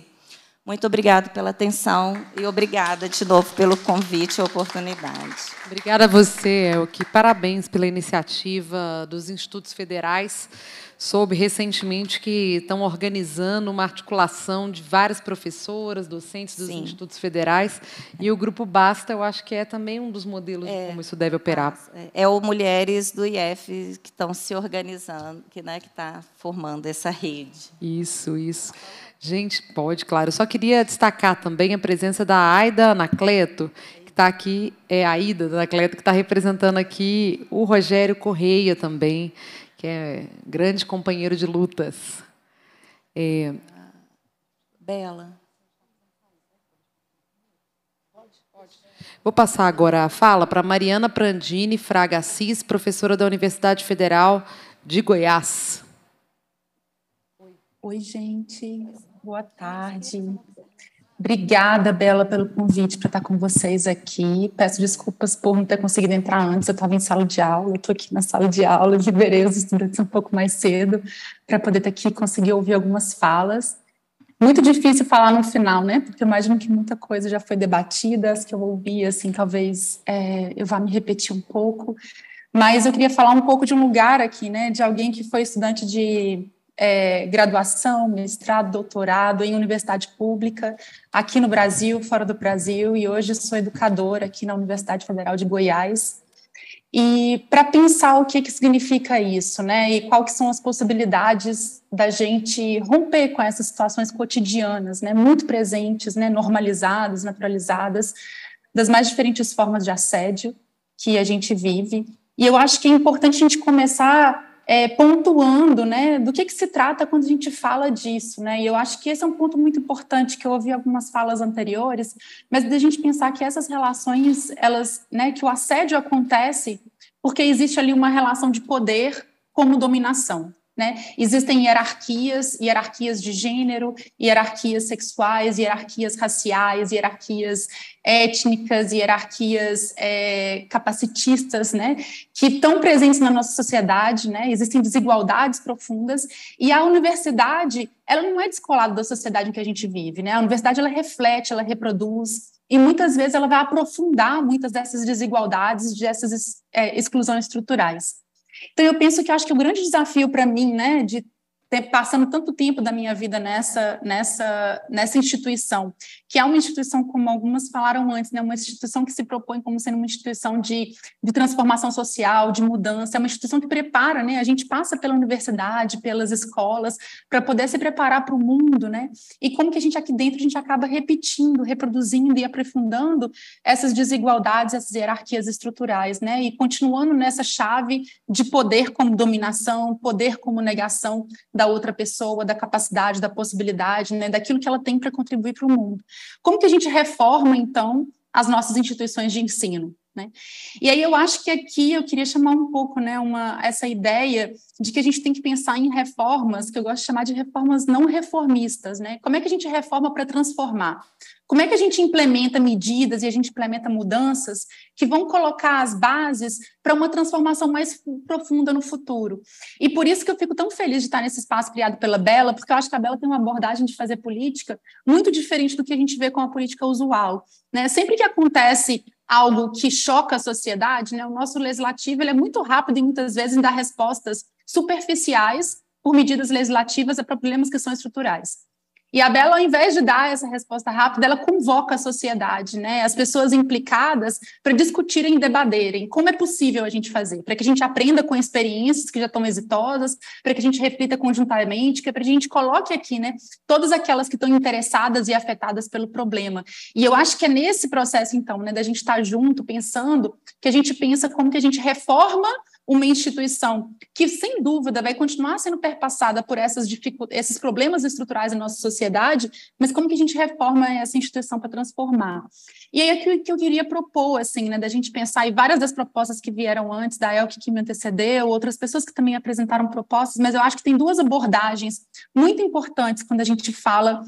Muito obrigado pela atenção e obrigada de novo pelo convite e oportunidade. Obrigada a você, Elke. Parabéns pela iniciativa dos institutos federais soube recentemente que estão organizando uma articulação de várias professoras, docentes dos Sim. institutos federais, e o Grupo Basta, eu acho que é também um dos modelos é, de como isso deve operar. É, é o Mulheres do IF que estão se organizando, que né, está formando essa rede. Isso, isso. Gente, pode, claro. Eu só queria destacar também a presença da Aida Anacleto, que está aqui é a Ida Anacleto que está representando aqui o Rogério Correia também, que é grande companheiro de lutas. É... Bela. Vou passar agora a fala para Mariana Prandini Fraga Assis, professora da Universidade Federal de Goiás. Oi, gente. Boa tarde. Obrigada, Bela, pelo convite para estar com vocês aqui. Peço desculpas por não ter conseguido entrar antes, eu estava em sala de aula, estou aqui na sala de aula, liberei os estudantes um pouco mais cedo para poder estar aqui e conseguir ouvir algumas falas. Muito difícil falar no final, né? Porque eu imagino que muita coisa já foi debatida, as que eu ouvi, assim, talvez é, eu vá me repetir um pouco. Mas eu queria falar um pouco de um lugar aqui, né? De alguém que foi estudante de é, graduação, mestrado, doutorado em universidade pública, aqui no Brasil, fora do Brasil, e hoje sou educadora aqui na Universidade Federal de Goiás. E para pensar o que, que significa isso, né? E quais são as possibilidades da gente romper com essas situações cotidianas, né? Muito presentes, né? Normalizadas, naturalizadas, das mais diferentes formas de assédio que a gente vive. E eu acho que é importante a gente começar é, pontuando né, do que, que se trata quando a gente fala disso. Né? E eu acho que esse é um ponto muito importante que eu ouvi algumas falas anteriores, mas da gente pensar que essas relações, elas, né, que o assédio acontece porque existe ali uma relação de poder como dominação. Né? Existem hierarquias, hierarquias de gênero, hierarquias sexuais, hierarquias raciais, hierarquias étnicas, hierarquias é, capacitistas, né? que estão presentes na nossa sociedade, né? existem desigualdades profundas, e a universidade ela não é descolada da sociedade em que a gente vive. Né? A universidade ela reflete, ela reproduz, e muitas vezes ela vai aprofundar muitas dessas desigualdades, dessas é, exclusões estruturais. Então, eu penso que acho que o grande desafio para mim, né, de ter passando tanto tempo da minha vida nessa, nessa, nessa instituição, que é uma instituição, como algumas falaram antes, né, uma instituição que se propõe como sendo uma instituição de, de transformação social, de mudança, é uma instituição que prepara, né, a gente passa pela universidade, pelas escolas, para poder se preparar para o mundo, né, e como que a gente aqui dentro, a gente acaba repetindo, reproduzindo e aprofundando essas desigualdades, essas hierarquias estruturais, né, e continuando nessa chave de poder como dominação, poder como negação da da outra pessoa, da capacidade, da possibilidade, né, daquilo que ela tem para contribuir para o mundo. Como que a gente reforma, então, as nossas instituições de ensino? Né? E aí eu acho que aqui eu queria chamar um pouco né, uma, essa ideia de que a gente tem que pensar em reformas, que eu gosto de chamar de reformas não reformistas. Né? Como é que a gente reforma para transformar? Como é que a gente implementa medidas e a gente implementa mudanças que vão colocar as bases para uma transformação mais profunda no futuro? E por isso que eu fico tão feliz de estar nesse espaço criado pela Bela, porque eu acho que a Bela tem uma abordagem de fazer política muito diferente do que a gente vê com a política usual. Né? Sempre que acontece algo que choca a sociedade, né? o nosso legislativo ele é muito rápido e muitas vezes dá respostas superficiais por medidas legislativas a problemas que são estruturais. E a Bela, ao invés de dar essa resposta rápida, ela convoca a sociedade, né, as pessoas implicadas, para discutirem e debaterem como é possível a gente fazer, para que a gente aprenda com experiências que já estão exitosas, para que a gente reflita conjuntamente, que é para a gente coloque aqui né, todas aquelas que estão interessadas e afetadas pelo problema. E eu acho que é nesse processo, então, né, da gente estar tá junto, pensando, que a gente pensa como que a gente reforma uma instituição que, sem dúvida, vai continuar sendo perpassada por essas esses problemas estruturais em nossa sociedade, mas como que a gente reforma essa instituição para transformar? E aí é que, que eu queria propor, assim, né, da gente pensar, e várias das propostas que vieram antes, da Elke que me antecedeu, outras pessoas que também apresentaram propostas, mas eu acho que tem duas abordagens muito importantes quando a gente fala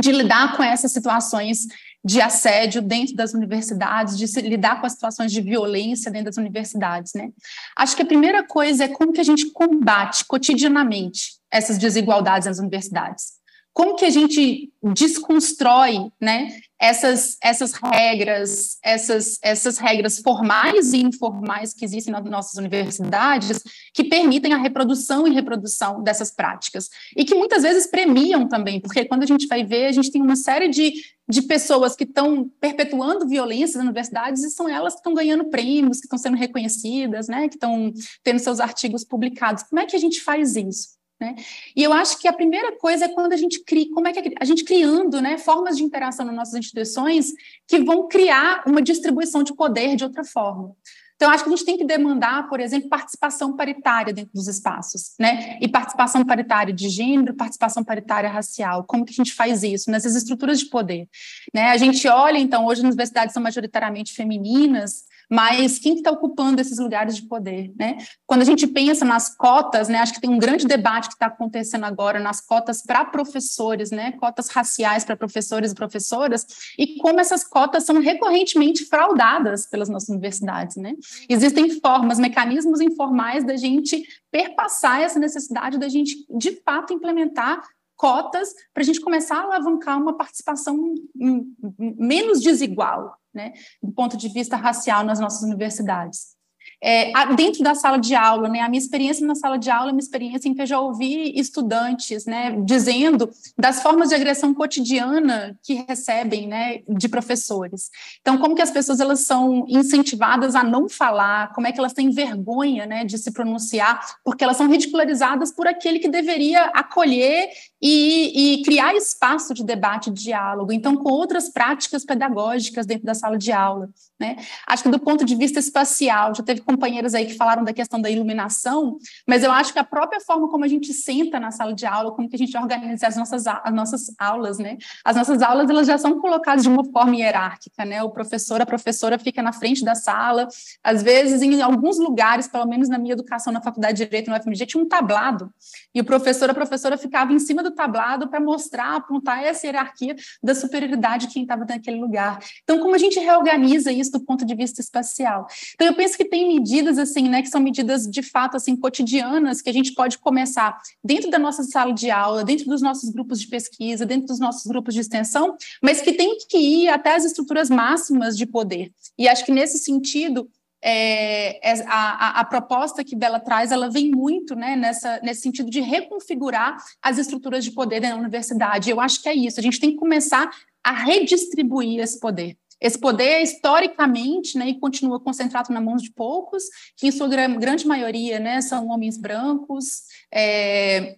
de lidar com essas situações de assédio dentro das universidades, de lidar com as situações de violência dentro das universidades, né? Acho que a primeira coisa é como que a gente combate cotidianamente essas desigualdades nas universidades como que a gente desconstrói né, essas, essas regras, essas, essas regras formais e informais que existem nas nossas universidades, que permitem a reprodução e reprodução dessas práticas, e que muitas vezes premiam também, porque quando a gente vai ver, a gente tem uma série de, de pessoas que estão perpetuando violências nas universidades, e são elas que estão ganhando prêmios, que estão sendo reconhecidas, né, que estão tendo seus artigos publicados. Como é que a gente faz isso? Né? E eu acho que a primeira coisa é quando a gente cria, como é que é a, gente criando né, formas de interação nas nossas instituições que vão criar uma distribuição de poder de outra forma. Então, acho que a gente tem que demandar, por exemplo, participação paritária dentro dos espaços, né? E participação paritária de gênero, participação paritária racial. Como que a gente faz isso nessas estruturas de poder? Né? A gente olha, então, hoje as universidades são majoritariamente femininas, mas quem está que tá ocupando esses lugares de poder, né? Quando a gente pensa nas cotas, né, acho que tem um grande debate que está acontecendo agora nas cotas para professores, né, cotas raciais para professores e professoras, e como essas cotas são recorrentemente fraudadas pelas nossas universidades, né? Existem formas, mecanismos informais da gente perpassar essa necessidade da gente de fato implementar cotas para a gente começar a alavancar uma participação hum, hum, menos desigual né, do ponto de vista racial nas nossas universidades. É, dentro da sala de aula, né, a minha experiência na sala de aula é uma experiência em que eu já ouvi estudantes né, dizendo das formas de agressão cotidiana que recebem né, de professores. Então, como que as pessoas elas são incentivadas a não falar, como é que elas têm vergonha né, de se pronunciar, porque elas são ridicularizadas por aquele que deveria acolher e, e, criar espaço de debate, de diálogo, então com outras práticas pedagógicas dentro da sala de aula. Né? Acho que do ponto de vista espacial, já teve companheiros aí que falaram da questão da iluminação, mas eu acho que a própria forma como a gente senta na sala de aula, como que a gente organiza as nossas, as nossas aulas, né? As nossas aulas elas já são colocadas de uma forma hierárquica, né? O professor, a professora fica na frente da sala, às vezes em alguns lugares, pelo menos na minha educação na faculdade de Direito no UFMG, tinha um tablado, e o professor, a professora ficava em cima do tablado para mostrar, apontar essa hierarquia da superioridade de quem estava naquele lugar. Então, como a gente reorganiza isso do ponto de vista espacial? Então, eu penso que tem medidas assim, né, que são medidas de fato assim cotidianas que a gente pode começar dentro da nossa sala de aula, dentro dos nossos grupos de pesquisa, dentro dos nossos grupos de extensão, mas que tem que ir até as estruturas máximas de poder. E acho que nesse sentido é, é, a, a, a, proposta que Bela traz, ela vem muito né, nessa, nesse sentido de reconfigurar as estruturas de poder da universidade. Eu acho que é isso, a gente tem que começar a redistribuir esse poder. Esse poder, historicamente, né, e continua concentrado na mão de poucos, que em sua grande maioria né, são homens brancos, é,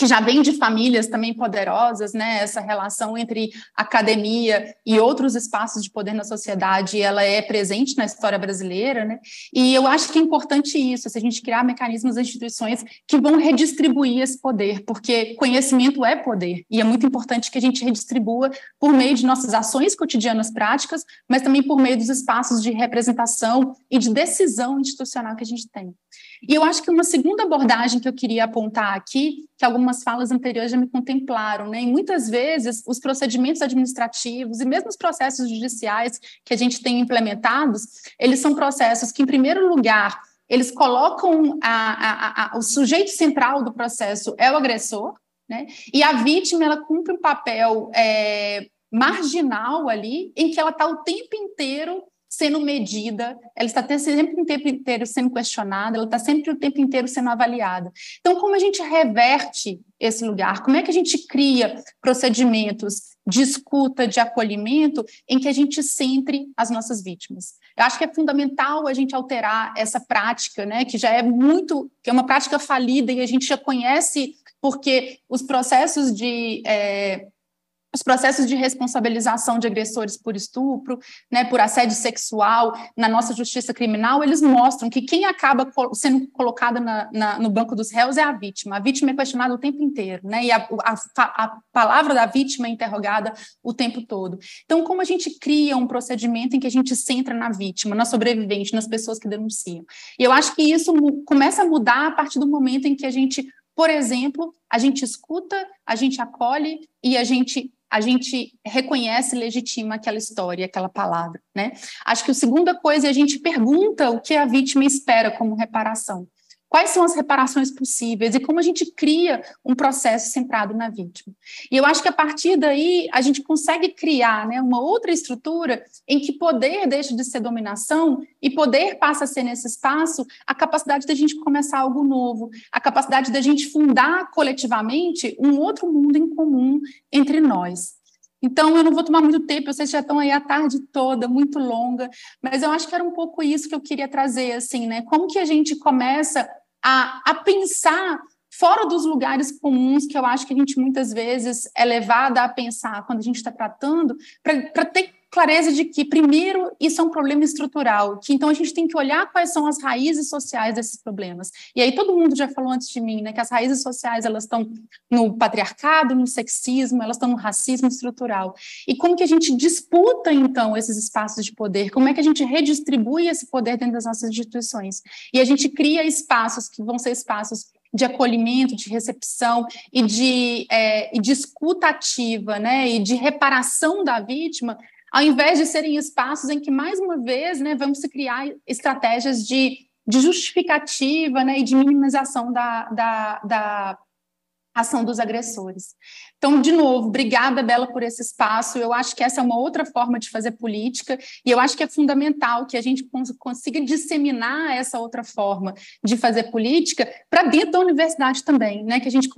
que já vem de famílias também poderosas, né? Essa relação entre academia e outros espaços de poder na sociedade, ela é presente na história brasileira, né? E eu acho que é importante isso, se a gente criar mecanismos, instituições que vão redistribuir esse poder, porque conhecimento é poder e é muito importante que a gente redistribua por meio de nossas ações cotidianas práticas, mas também por meio dos espaços de representação e de decisão institucional que a gente tem. E eu acho que uma segunda abordagem que eu queria apontar aqui, que algumas falas anteriores já me contemplaram, né? E muitas vezes os procedimentos administrativos e mesmo os processos judiciais que a gente tem implementados, eles são processos que, em primeiro lugar, eles colocam a, a, a, o sujeito central do processo é o agressor, né? E a vítima ela cumpre um papel é, marginal ali, em que ela está o tempo inteiro sendo medida, ela está sempre o tempo inteiro sendo questionada, ela está sempre o tempo inteiro sendo avaliada. Então, como a gente reverte esse lugar? Como é que a gente cria procedimentos de escuta, de acolhimento, em que a gente centre as nossas vítimas? Eu acho que é fundamental a gente alterar essa prática, né, que já é muito, que é uma prática falida e a gente já conhece porque os processos de é, os processos de responsabilização de agressores por estupro, né, por assédio sexual na nossa justiça criminal, eles mostram que quem acaba sendo colocada na, na, no banco dos réus é a vítima. A vítima é questionada o tempo inteiro, né, e a, a, a palavra da vítima é interrogada o tempo todo. Então, como a gente cria um procedimento em que a gente centra na vítima, na sobrevivente, nas pessoas que denunciam? E eu acho que isso começa a mudar a partir do momento em que a gente por exemplo, a gente escuta, a gente acolhe e a gente a gente reconhece e legitima aquela história, aquela palavra, né? Acho que a segunda coisa é a gente pergunta o que a vítima espera como reparação. Quais são as reparações possíveis e como a gente cria um processo centrado na vítima. E eu acho que a partir daí a gente consegue criar né, uma outra estrutura em que poder deixa de ser dominação e poder passa a ser nesse espaço a capacidade da gente começar algo novo, a capacidade da gente fundar coletivamente um outro mundo em comum entre nós. Então, eu não vou tomar muito tempo, vocês já estão aí a tarde toda, muito longa, mas eu acho que era um pouco isso que eu queria trazer, assim, né? Como que a gente começa a, a pensar fora dos lugares comuns que eu acho que a gente muitas vezes é levada a pensar quando a gente está tratando, para ter clareza de que, primeiro, isso é um problema estrutural, que então a gente tem que olhar quais são as raízes sociais desses problemas. E aí todo mundo já falou antes de mim, né, que as raízes sociais elas estão no patriarcado, no sexismo, elas estão no racismo estrutural. E como que a gente disputa então esses espaços de poder? Como é que a gente redistribui esse poder dentro das nossas instituições? E a gente cria espaços que vão ser espaços de acolhimento, de recepção e de, é, e de escuta ativa, né, e de reparação da vítima, ao invés de serem espaços em que, mais uma vez, né, vamos criar estratégias de, de justificativa né, e de minimização da, da, da ação dos agressores. Então, de novo, obrigada, Bela, por esse espaço. Eu acho que essa é uma outra forma de fazer política e eu acho que é fundamental que a gente consiga disseminar essa outra forma de fazer política para dentro da universidade também, né? Que a gente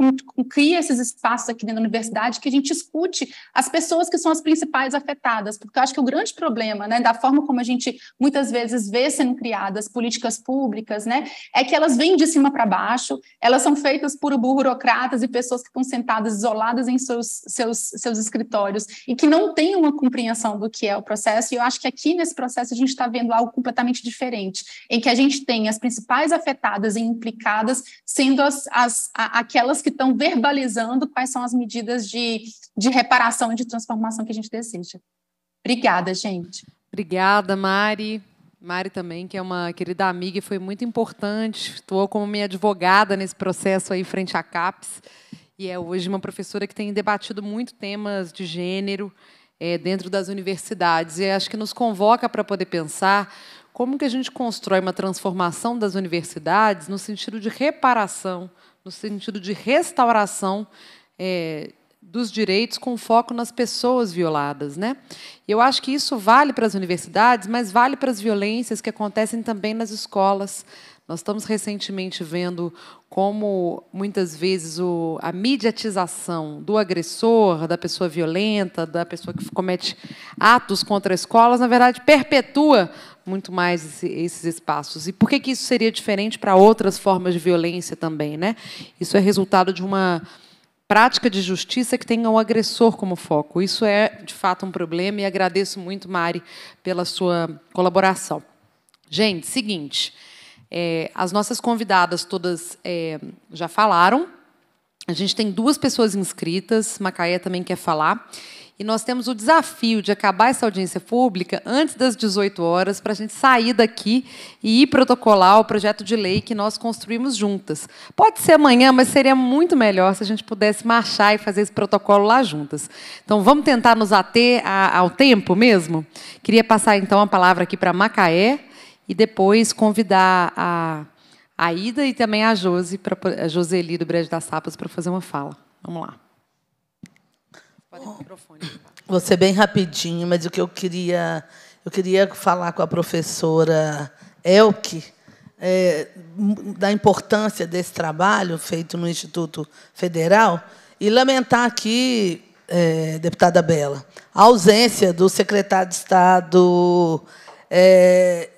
cria esses espaços aqui dentro da universidade, que a gente escute as pessoas que são as principais afetadas, porque eu acho que o grande problema, né, da forma como a gente muitas vezes vê sendo criadas políticas públicas, né, é que elas vêm de cima para baixo, elas são feitas por burocratas e pessoas que estão sentadas isoladas em seus, seus, seus escritórios e que não têm uma compreensão do que é o processo. E eu acho que aqui nesse processo a gente está vendo algo completamente diferente, em que a gente tem as principais afetadas e implicadas sendo as, as, a, aquelas que estão verbalizando quais são as medidas de, de reparação e de transformação que a gente deseja. Obrigada, gente. Obrigada, Mari. Mari também, que é uma querida amiga e foi muito importante. Estou como minha advogada nesse processo aí frente à CAPES e é hoje uma professora que tem debatido muito temas de gênero é, dentro das universidades. E acho que nos convoca para poder pensar como que a gente constrói uma transformação das universidades no sentido de reparação, no sentido de restauração é, dos direitos com foco nas pessoas violadas. Né? Eu acho que isso vale para as universidades, mas vale para as violências que acontecem também nas escolas nós estamos recentemente vendo como muitas vezes o, a mediatização do agressor, da pessoa violenta, da pessoa que comete atos contra escolas, na verdade, perpetua muito mais esse, esses espaços. E por que, que isso seria diferente para outras formas de violência também? Né? Isso é resultado de uma prática de justiça que tenha o agressor como foco. Isso é, de fato, um problema e agradeço muito, Mari, pela sua colaboração. Gente, seguinte. É, as nossas convidadas todas é, já falaram. A gente tem duas pessoas inscritas, Macaé também quer falar. E nós temos o desafio de acabar essa audiência pública antes das 18 horas, para a gente sair daqui e ir protocolar o projeto de lei que nós construímos juntas. Pode ser amanhã, mas seria muito melhor se a gente pudesse marchar e fazer esse protocolo lá juntas. Então, vamos tentar nos ater ao tempo mesmo? Queria passar, então, a palavra aqui para Macaé e depois convidar a, a Ida e também a Josi, pra, a Joseli do Brejo das Sapas, para fazer uma fala. Vamos lá. Pode oh, microfone. Vou ser bem rapidinho, mas o que eu queria, eu queria falar com a professora Elke é, da importância desse trabalho feito no Instituto Federal e lamentar aqui, é, deputada Bela, a ausência do secretário de Estado é,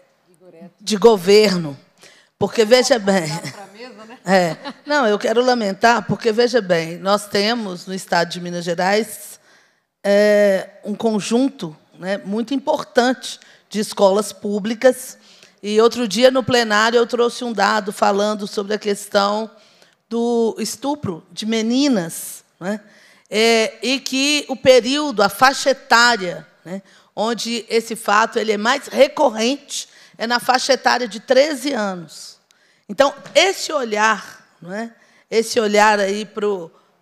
de governo. Porque veja bem. Né? É, não, eu quero lamentar, porque veja bem, nós temos no estado de Minas Gerais é, um conjunto né, muito importante de escolas públicas. E outro dia, no plenário, eu trouxe um dado falando sobre a questão do estupro de meninas, né, é, e que o período, a faixa etária, né, onde esse fato ele é mais recorrente é na faixa etária de 13 anos. Então, esse olhar, não é? esse olhar aí para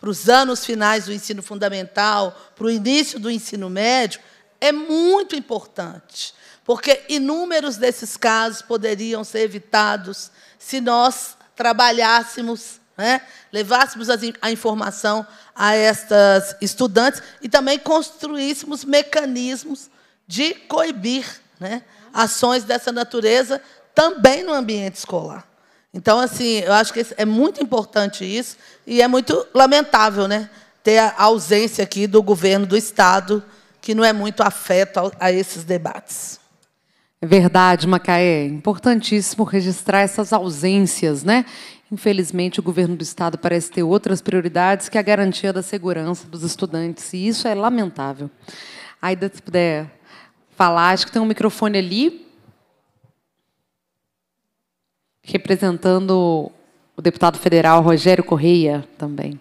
os anos finais do ensino fundamental, para o início do ensino médio, é muito importante, porque inúmeros desses casos poderiam ser evitados se nós trabalhássemos, né, levássemos a informação a estas estudantes e também construíssemos mecanismos de coibir né, ações dessa natureza também no ambiente escolar. Então, assim, eu acho que é muito importante isso e é muito lamentável, né? Ter a ausência aqui do governo do Estado, que não é muito afeto a, esses debates. É verdade, Macaé. Importantíssimo registrar essas ausências, né? Infelizmente, o governo do Estado parece ter outras prioridades que a garantia da segurança dos estudantes, e isso é lamentável. Aida, se puder falar. Acho que tem um microfone ali. Representando o deputado federal Rogério Correia também.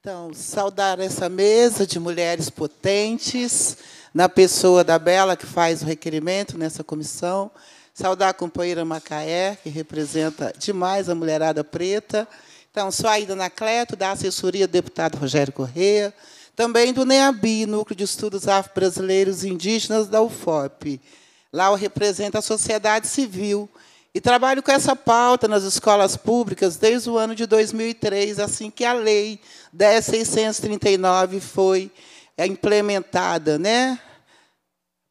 Então, saudar essa mesa de mulheres potentes, na pessoa da Bela, que faz o requerimento nessa comissão, saudar a companheira Macaé, que representa demais a mulherada preta. Então, sou a Ida Anacleto, da assessoria do deputado Rogério Correia, também do NEABI, Núcleo de Estudos Afro-Brasileiros Indígenas da UFOP. Lá eu represento a sociedade civil e trabalho com essa pauta nas escolas públicas desde o ano de 2003, assim que a lei 10.639 foi é, implementada, né?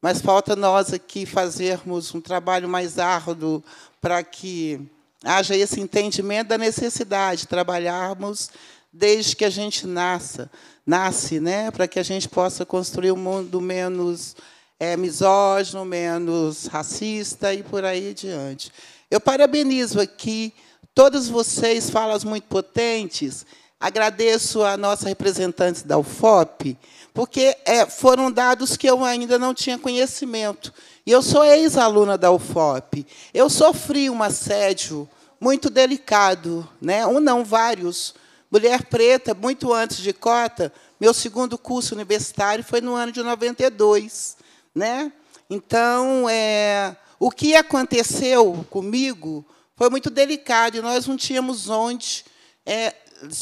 Mas falta nós aqui fazermos um trabalho mais árduo para que haja esse entendimento da necessidade de trabalharmos desde que a gente nasça, nasce, né, para que a gente possa construir um mundo menos é, misógino, menos racista e por aí diante. Eu parabenizo aqui todos vocês, falas muito potentes. Agradeço a nossa representante da UFOP, porque é, foram dados que eu ainda não tinha conhecimento. E eu sou ex-aluna da UFOP. Eu sofri um assédio muito delicado, né? um não, vários, Mulher preta, muito antes de cota, meu segundo curso universitário foi no ano de 92. Né? Então, é, o que aconteceu comigo foi muito delicado, e nós não tínhamos onde é,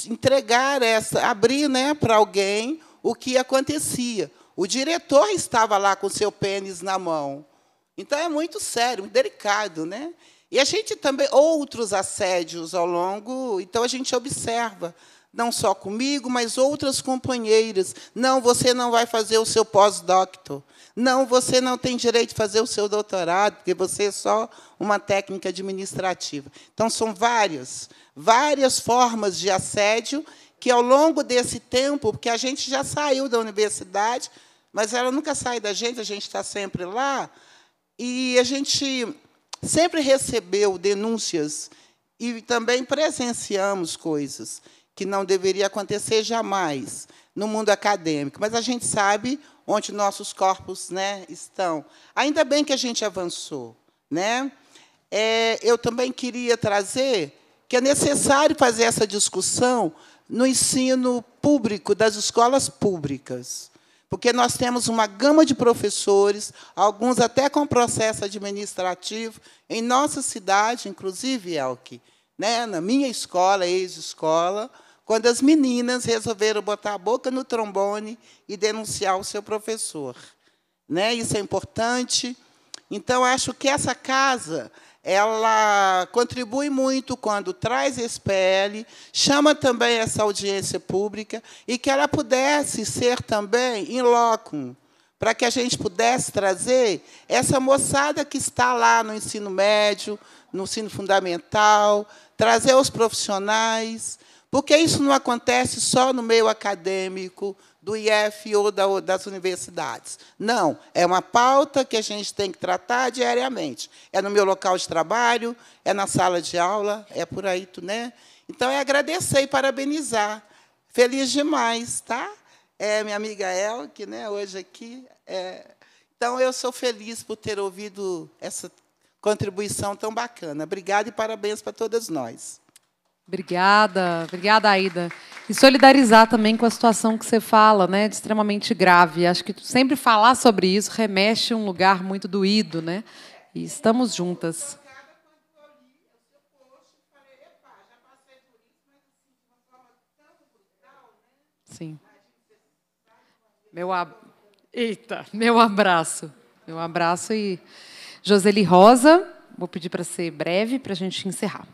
entregar essa, abrir né, para alguém o que acontecia. O diretor estava lá com seu pênis na mão. Então é muito sério, muito delicado, né? E a gente também, outros assédios ao longo, então a gente observa, não só comigo, mas outras companheiras. Não, você não vai fazer o seu pós doutor Não, você não tem direito de fazer o seu doutorado, porque você é só uma técnica administrativa. Então, são várias, várias formas de assédio que, ao longo desse tempo, porque a gente já saiu da universidade, mas ela nunca sai da gente, a gente está sempre lá, e a gente sempre recebeu denúncias e também presenciamos coisas que não deveria acontecer jamais no mundo acadêmico, mas a gente sabe onde nossos corpos né, estão. Ainda bem que a gente avançou. Né? É, eu também queria trazer que é necessário fazer essa discussão no ensino público das escolas públicas porque nós temos uma gama de professores, alguns até com processo administrativo, em nossa cidade, inclusive, Elke, né, na minha escola, ex-escola, quando as meninas resolveram botar a boca no trombone e denunciar o seu professor. Né? Isso é importante. Então, acho que essa casa ela contribui muito quando traz esse PL, chama também essa audiência pública e que ela pudesse ser também em loco, para que a gente pudesse trazer essa moçada que está lá no ensino médio, no ensino fundamental, trazer os profissionais, porque isso não acontece só no meio acadêmico, do IF ou da, das universidades. Não, é uma pauta que a gente tem que tratar diariamente. É no meu local de trabalho, é na sala de aula, é por aí, né? Então, é agradecer e parabenizar. Feliz demais, tá? É minha amiga El, que né, hoje aqui. É... Então, eu sou feliz por ter ouvido essa contribuição tão bacana. Obrigada e parabéns para todas nós. Obrigada, obrigada, Aida. E solidarizar também com a situação que você fala, né, de extremamente grave. Acho que sempre falar sobre isso remexe um lugar muito doído, né? E estamos juntas. Sim. Meu ab... Eita, meu abraço. Meu abraço e Joseli Rosa, vou pedir para ser breve para a gente encerrar.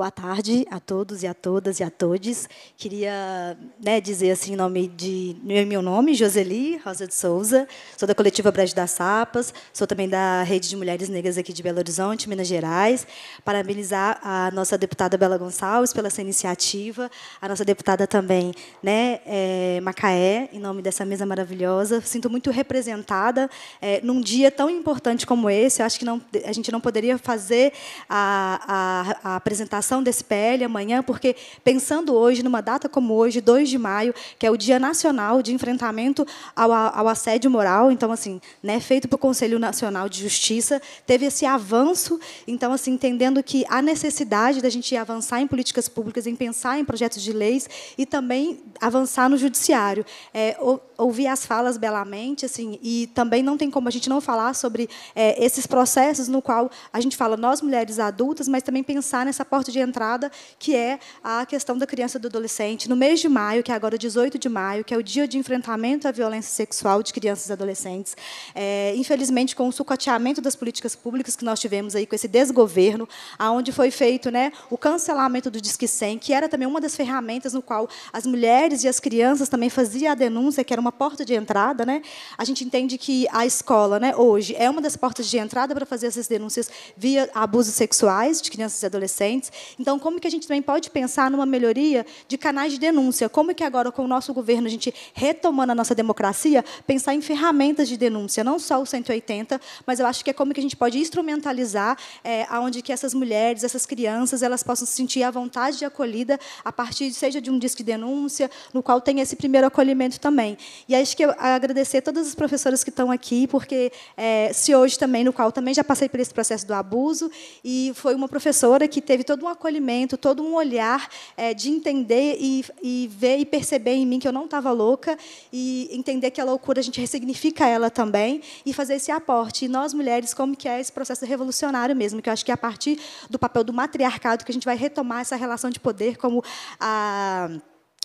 Boa tarde a todos e a todas e a todos. Queria né, dizer assim nome de meu nome, Joseli Rosa de Souza. Sou da coletiva Brejo das Sapas. Sou também da rede de mulheres negras aqui de Belo Horizonte, Minas Gerais. Parabenizar a nossa deputada Bela Gonçalves pela essa iniciativa, a nossa deputada também, né, é, Macaé, em nome dessa mesa maravilhosa. Sinto muito representada é, num dia tão importante como esse. Eu acho que não, a gente não poderia fazer a, a, a apresentação votação desse PL amanhã, porque pensando hoje, numa data como hoje, 2 de maio, que é o Dia Nacional de Enfrentamento ao, ao Assédio Moral, então, assim, né, feito pelo Conselho Nacional de Justiça, teve esse avanço, então, assim, entendendo que há necessidade da gente avançar em políticas públicas, em pensar em projetos de leis e também avançar no judiciário. É, ouvir as falas belamente, assim, e também não tem como a gente não falar sobre é, esses processos no qual a gente fala nós mulheres adultas, mas também pensar nessa porta de entrada, que é a questão da criança e do adolescente. No mês de maio, que é agora 18 de maio, que é o dia de enfrentamento à violência sexual de crianças e adolescentes, é, infelizmente, com o sucateamento das políticas públicas que nós tivemos aí, com esse desgoverno, aonde foi feito né, o cancelamento do Disque 100, que era também uma das ferramentas no qual as mulheres e as crianças também faziam a denúncia, que era uma porta de entrada. Né? A gente entende que a escola, né, hoje, é uma das portas de entrada para fazer essas denúncias via abusos sexuais de crianças e adolescentes. Então, como que a gente também pode pensar numa melhoria de canais de denúncia? Como que agora, com o nosso governo, a gente retomando a nossa democracia, pensar em ferramentas de denúncia, não só o 180, mas eu acho que é como que a gente pode instrumentalizar é, aonde que essas mulheres, essas crianças, elas possam se sentir à vontade de acolhida a partir, seja de um disco de denúncia, no qual tem esse primeiro acolhimento também. E acho que eu agradecer todas as professoras que estão aqui, porque é, se hoje também, no qual também já passei por esse processo do abuso, e foi uma professora que teve todo um acolhimento, todo um olhar é, de entender e, e ver e perceber em mim que eu não estava louca e entender que a loucura a gente ressignifica ela também e fazer esse aporte. E nós mulheres, como que é esse processo revolucionário mesmo, que eu acho que é a partir do papel do matriarcado que a gente vai retomar essa relação de poder como a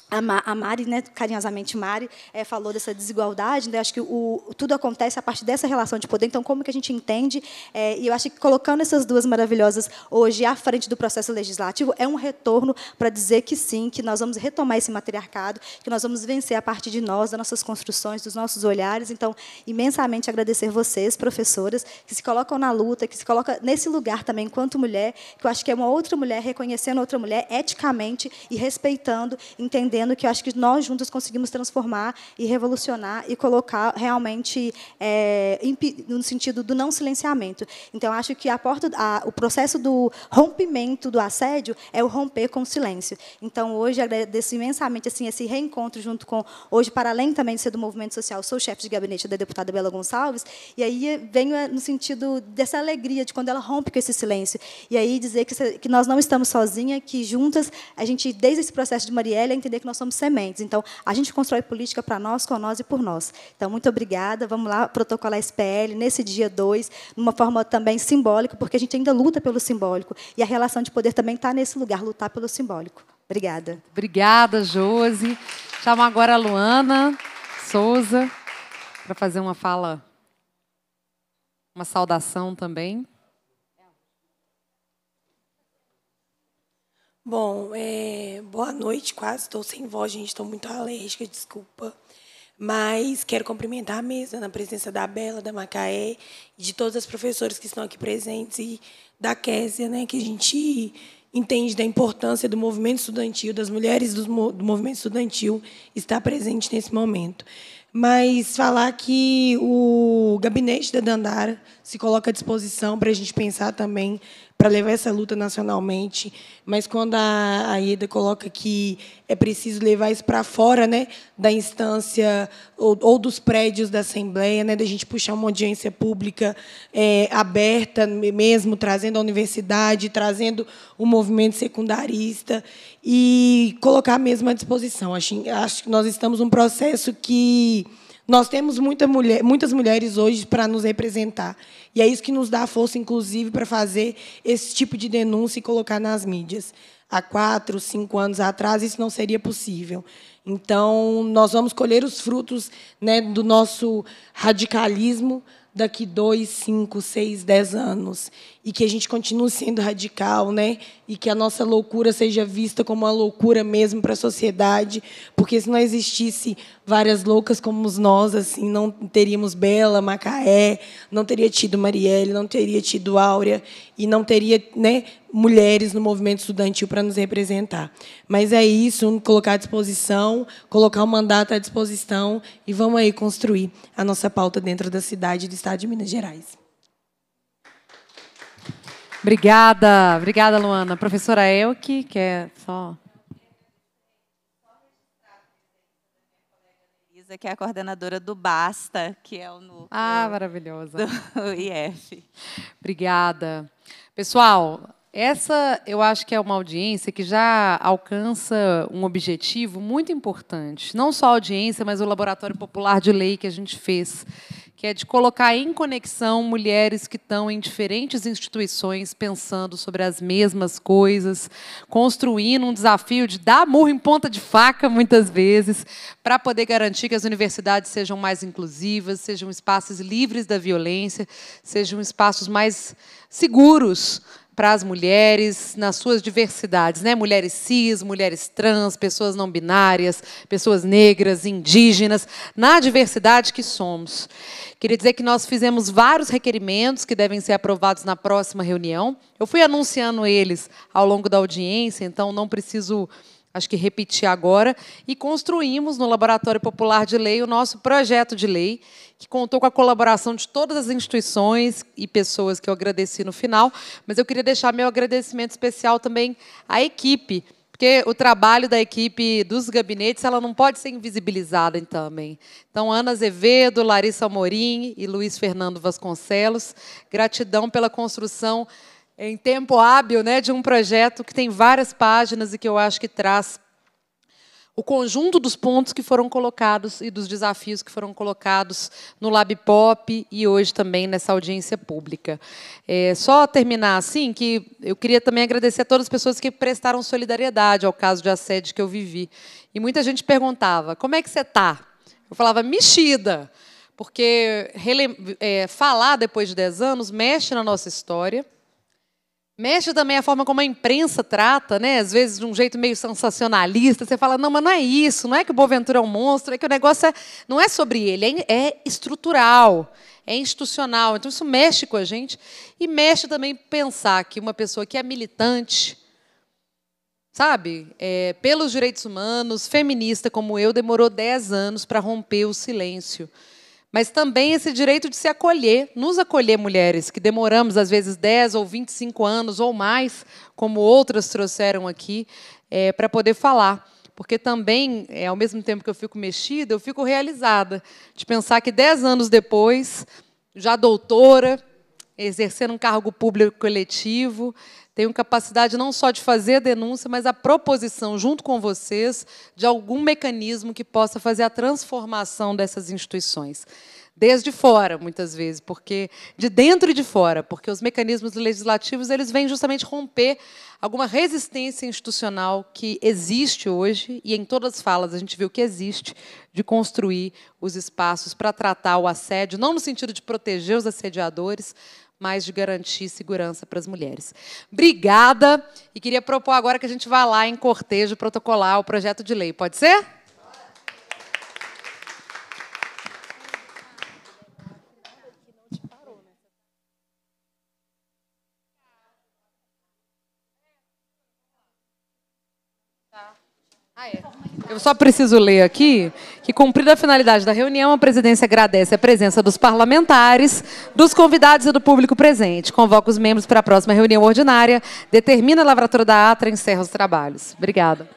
a Mari, né, carinhosamente Mari, é, falou dessa desigualdade. Né, acho que o, tudo acontece a partir dessa relação de poder. Então, como que a gente entende? É, e eu acho que colocando essas duas maravilhosas hoje à frente do processo legislativo é um retorno para dizer que sim, que nós vamos retomar esse matriarcado, que nós vamos vencer a partir de nós, das nossas construções, dos nossos olhares. Então, imensamente agradecer vocês, professoras, que se colocam na luta, que se colocam nesse lugar também enquanto mulher, que eu acho que é uma outra mulher reconhecendo outra mulher eticamente e respeitando, entendendo entendendo que eu acho que nós juntos conseguimos transformar e revolucionar e colocar realmente é, no sentido do não silenciamento. Então, acho que a porta, a, o processo do rompimento do assédio é o romper com o silêncio. Então, hoje, agradeço imensamente assim, esse reencontro junto com, hoje, para além também de ser do movimento social, sou chefe de gabinete da deputada Bela Gonçalves, e aí venho é, no sentido dessa alegria de quando ela rompe com esse silêncio. E aí dizer que, que nós não estamos sozinha, que juntas, a gente, desde esse processo de Marielle, entender que que nós somos sementes. Então, a gente constrói política para nós, com nós e por nós. Então, muito obrigada. Vamos lá protocolar a SPL nesse dia 2, numa forma também simbólica, porque a gente ainda luta pelo simbólico. E a relação de poder também está nesse lugar, lutar pelo simbólico. Obrigada. Obrigada, Josi. Chamo agora a Luana Souza para fazer uma fala, uma saudação também. Bom, é, boa noite, quase estou sem voz, gente, estou muito alérgica, desculpa. Mas quero cumprimentar a mesa na presença da Bela, da Macaé, de todas as professoras que estão aqui presentes e da Késia, né, que a gente entende da importância do movimento estudantil, das mulheres do, do movimento estudantil estar presente nesse momento. Mas falar que o gabinete da Dandara se coloca à disposição para a gente pensar também para levar essa luta nacionalmente, mas quando a, a Ieda coloca que é preciso levar isso para fora né, da instância ou, ou, dos prédios da Assembleia, né, da gente puxar uma audiência pública é, aberta mesmo, trazendo a universidade, trazendo o movimento secundarista e colocar mesmo à disposição. Acho, acho que nós estamos num processo que nós temos muita mulher, muitas mulheres hoje para nos representar. E é isso que nos dá força, inclusive, para fazer esse tipo de denúncia e colocar nas mídias. Há quatro, cinco anos atrás, isso não seria possível. Então, nós vamos colher os frutos né, do nosso radicalismo daqui dois, cinco, seis, dez anos e que a gente continue sendo radical, né? E que a nossa loucura seja vista como uma loucura mesmo para a sociedade, porque se não existisse várias loucas como nós, assim, não teríamos Bela, Macaé, não teria tido Marielle, não teria tido Áurea e não teria, né, mulheres no movimento estudantil para nos representar. Mas é isso, colocar à disposição, colocar o mandato à disposição e vamos aí construir a nossa pauta dentro da cidade e do estado de Minas Gerais. Obrigada, obrigada, Luana. Professora Elke, que é só. Que é a coordenadora do Basta, que é o núcleo. Ah, maravilhosa. Do IF. Obrigada. Pessoal, essa eu acho que é uma audiência que já alcança um objetivo muito importante. Não só a audiência, mas o Laboratório Popular de Lei que a gente fez que é de colocar em conexão mulheres que estão em diferentes instituições pensando sobre as mesmas coisas, construindo um desafio de dar murro em ponta de faca, muitas vezes, para poder garantir que as universidades sejam mais inclusivas, sejam espaços livres da violência, sejam espaços mais seguros para as mulheres nas suas diversidades, né? Mulheres cis, mulheres trans, pessoas não binárias, pessoas negras, indígenas, na diversidade que somos. Queria dizer que nós fizemos vários requerimentos que devem ser aprovados na próxima reunião. Eu fui anunciando eles ao longo da audiência, então não preciso acho que repetir agora, e construímos no Laboratório Popular de Lei o nosso projeto de lei, que contou com a colaboração de todas as instituições e pessoas que eu agradeci no final, mas eu queria deixar meu agradecimento especial também à equipe, porque o trabalho da equipe dos gabinetes ela não pode ser invisibilizada também. Então, Ana Azevedo, Larissa Amorim e Luiz Fernando Vasconcelos, gratidão pela construção em tempo hábil né, de um projeto que tem várias páginas e que eu acho que traz o conjunto dos pontos que foram colocados e dos desafios que foram colocados no Lab Pop e hoje também nessa audiência pública. É, só terminar assim, que eu queria também agradecer a todas as pessoas que prestaram solidariedade ao caso de assédio que eu vivi. E muita gente perguntava, como é que você está? Eu falava, mexida, porque é, falar depois de 10 anos mexe na nossa história, Mexe também a forma como a imprensa trata, né? Às vezes de um jeito meio sensacionalista. Você fala, não, mas não é isso, não é que o Boaventura é um monstro, é que o negócio é, não é sobre ele, é, é estrutural, é institucional. Então isso mexe com a gente e mexe também pensar que uma pessoa que é militante, sabe, é, pelos direitos humanos, feminista como eu, demorou 10 anos para romper o silêncio mas também esse direito de se acolher, nos acolher mulheres, que demoramos às vezes 10 ou 25 anos ou mais, como outras trouxeram aqui, é, para poder falar. Porque também, é, ao mesmo tempo que eu fico mexida, eu fico realizada de pensar que 10 anos depois, já doutora, exercendo um cargo público coletivo, tenho capacidade não só de fazer a denúncia, mas a proposição, junto com vocês, de algum mecanismo que possa fazer a transformação dessas instituições. Desde fora, muitas vezes, porque de dentro e de fora, porque os mecanismos legislativos eles vêm justamente romper alguma resistência institucional que existe hoje, e em todas as falas a gente viu que existe, de construir os espaços para tratar o assédio, não no sentido de proteger os assediadores, mais de garantir segurança para as mulheres. Obrigada e queria propor agora que a gente vá lá em cortejo protocolar o projeto de lei. Pode ser? Ah, é. Eu só preciso ler aqui que, cumprida a finalidade da reunião, a presidência agradece a presença dos parlamentares, dos convidados e do público presente. Convoca os membros para a próxima reunião ordinária, determina a lavratura da ata e encerra os trabalhos. Obrigada.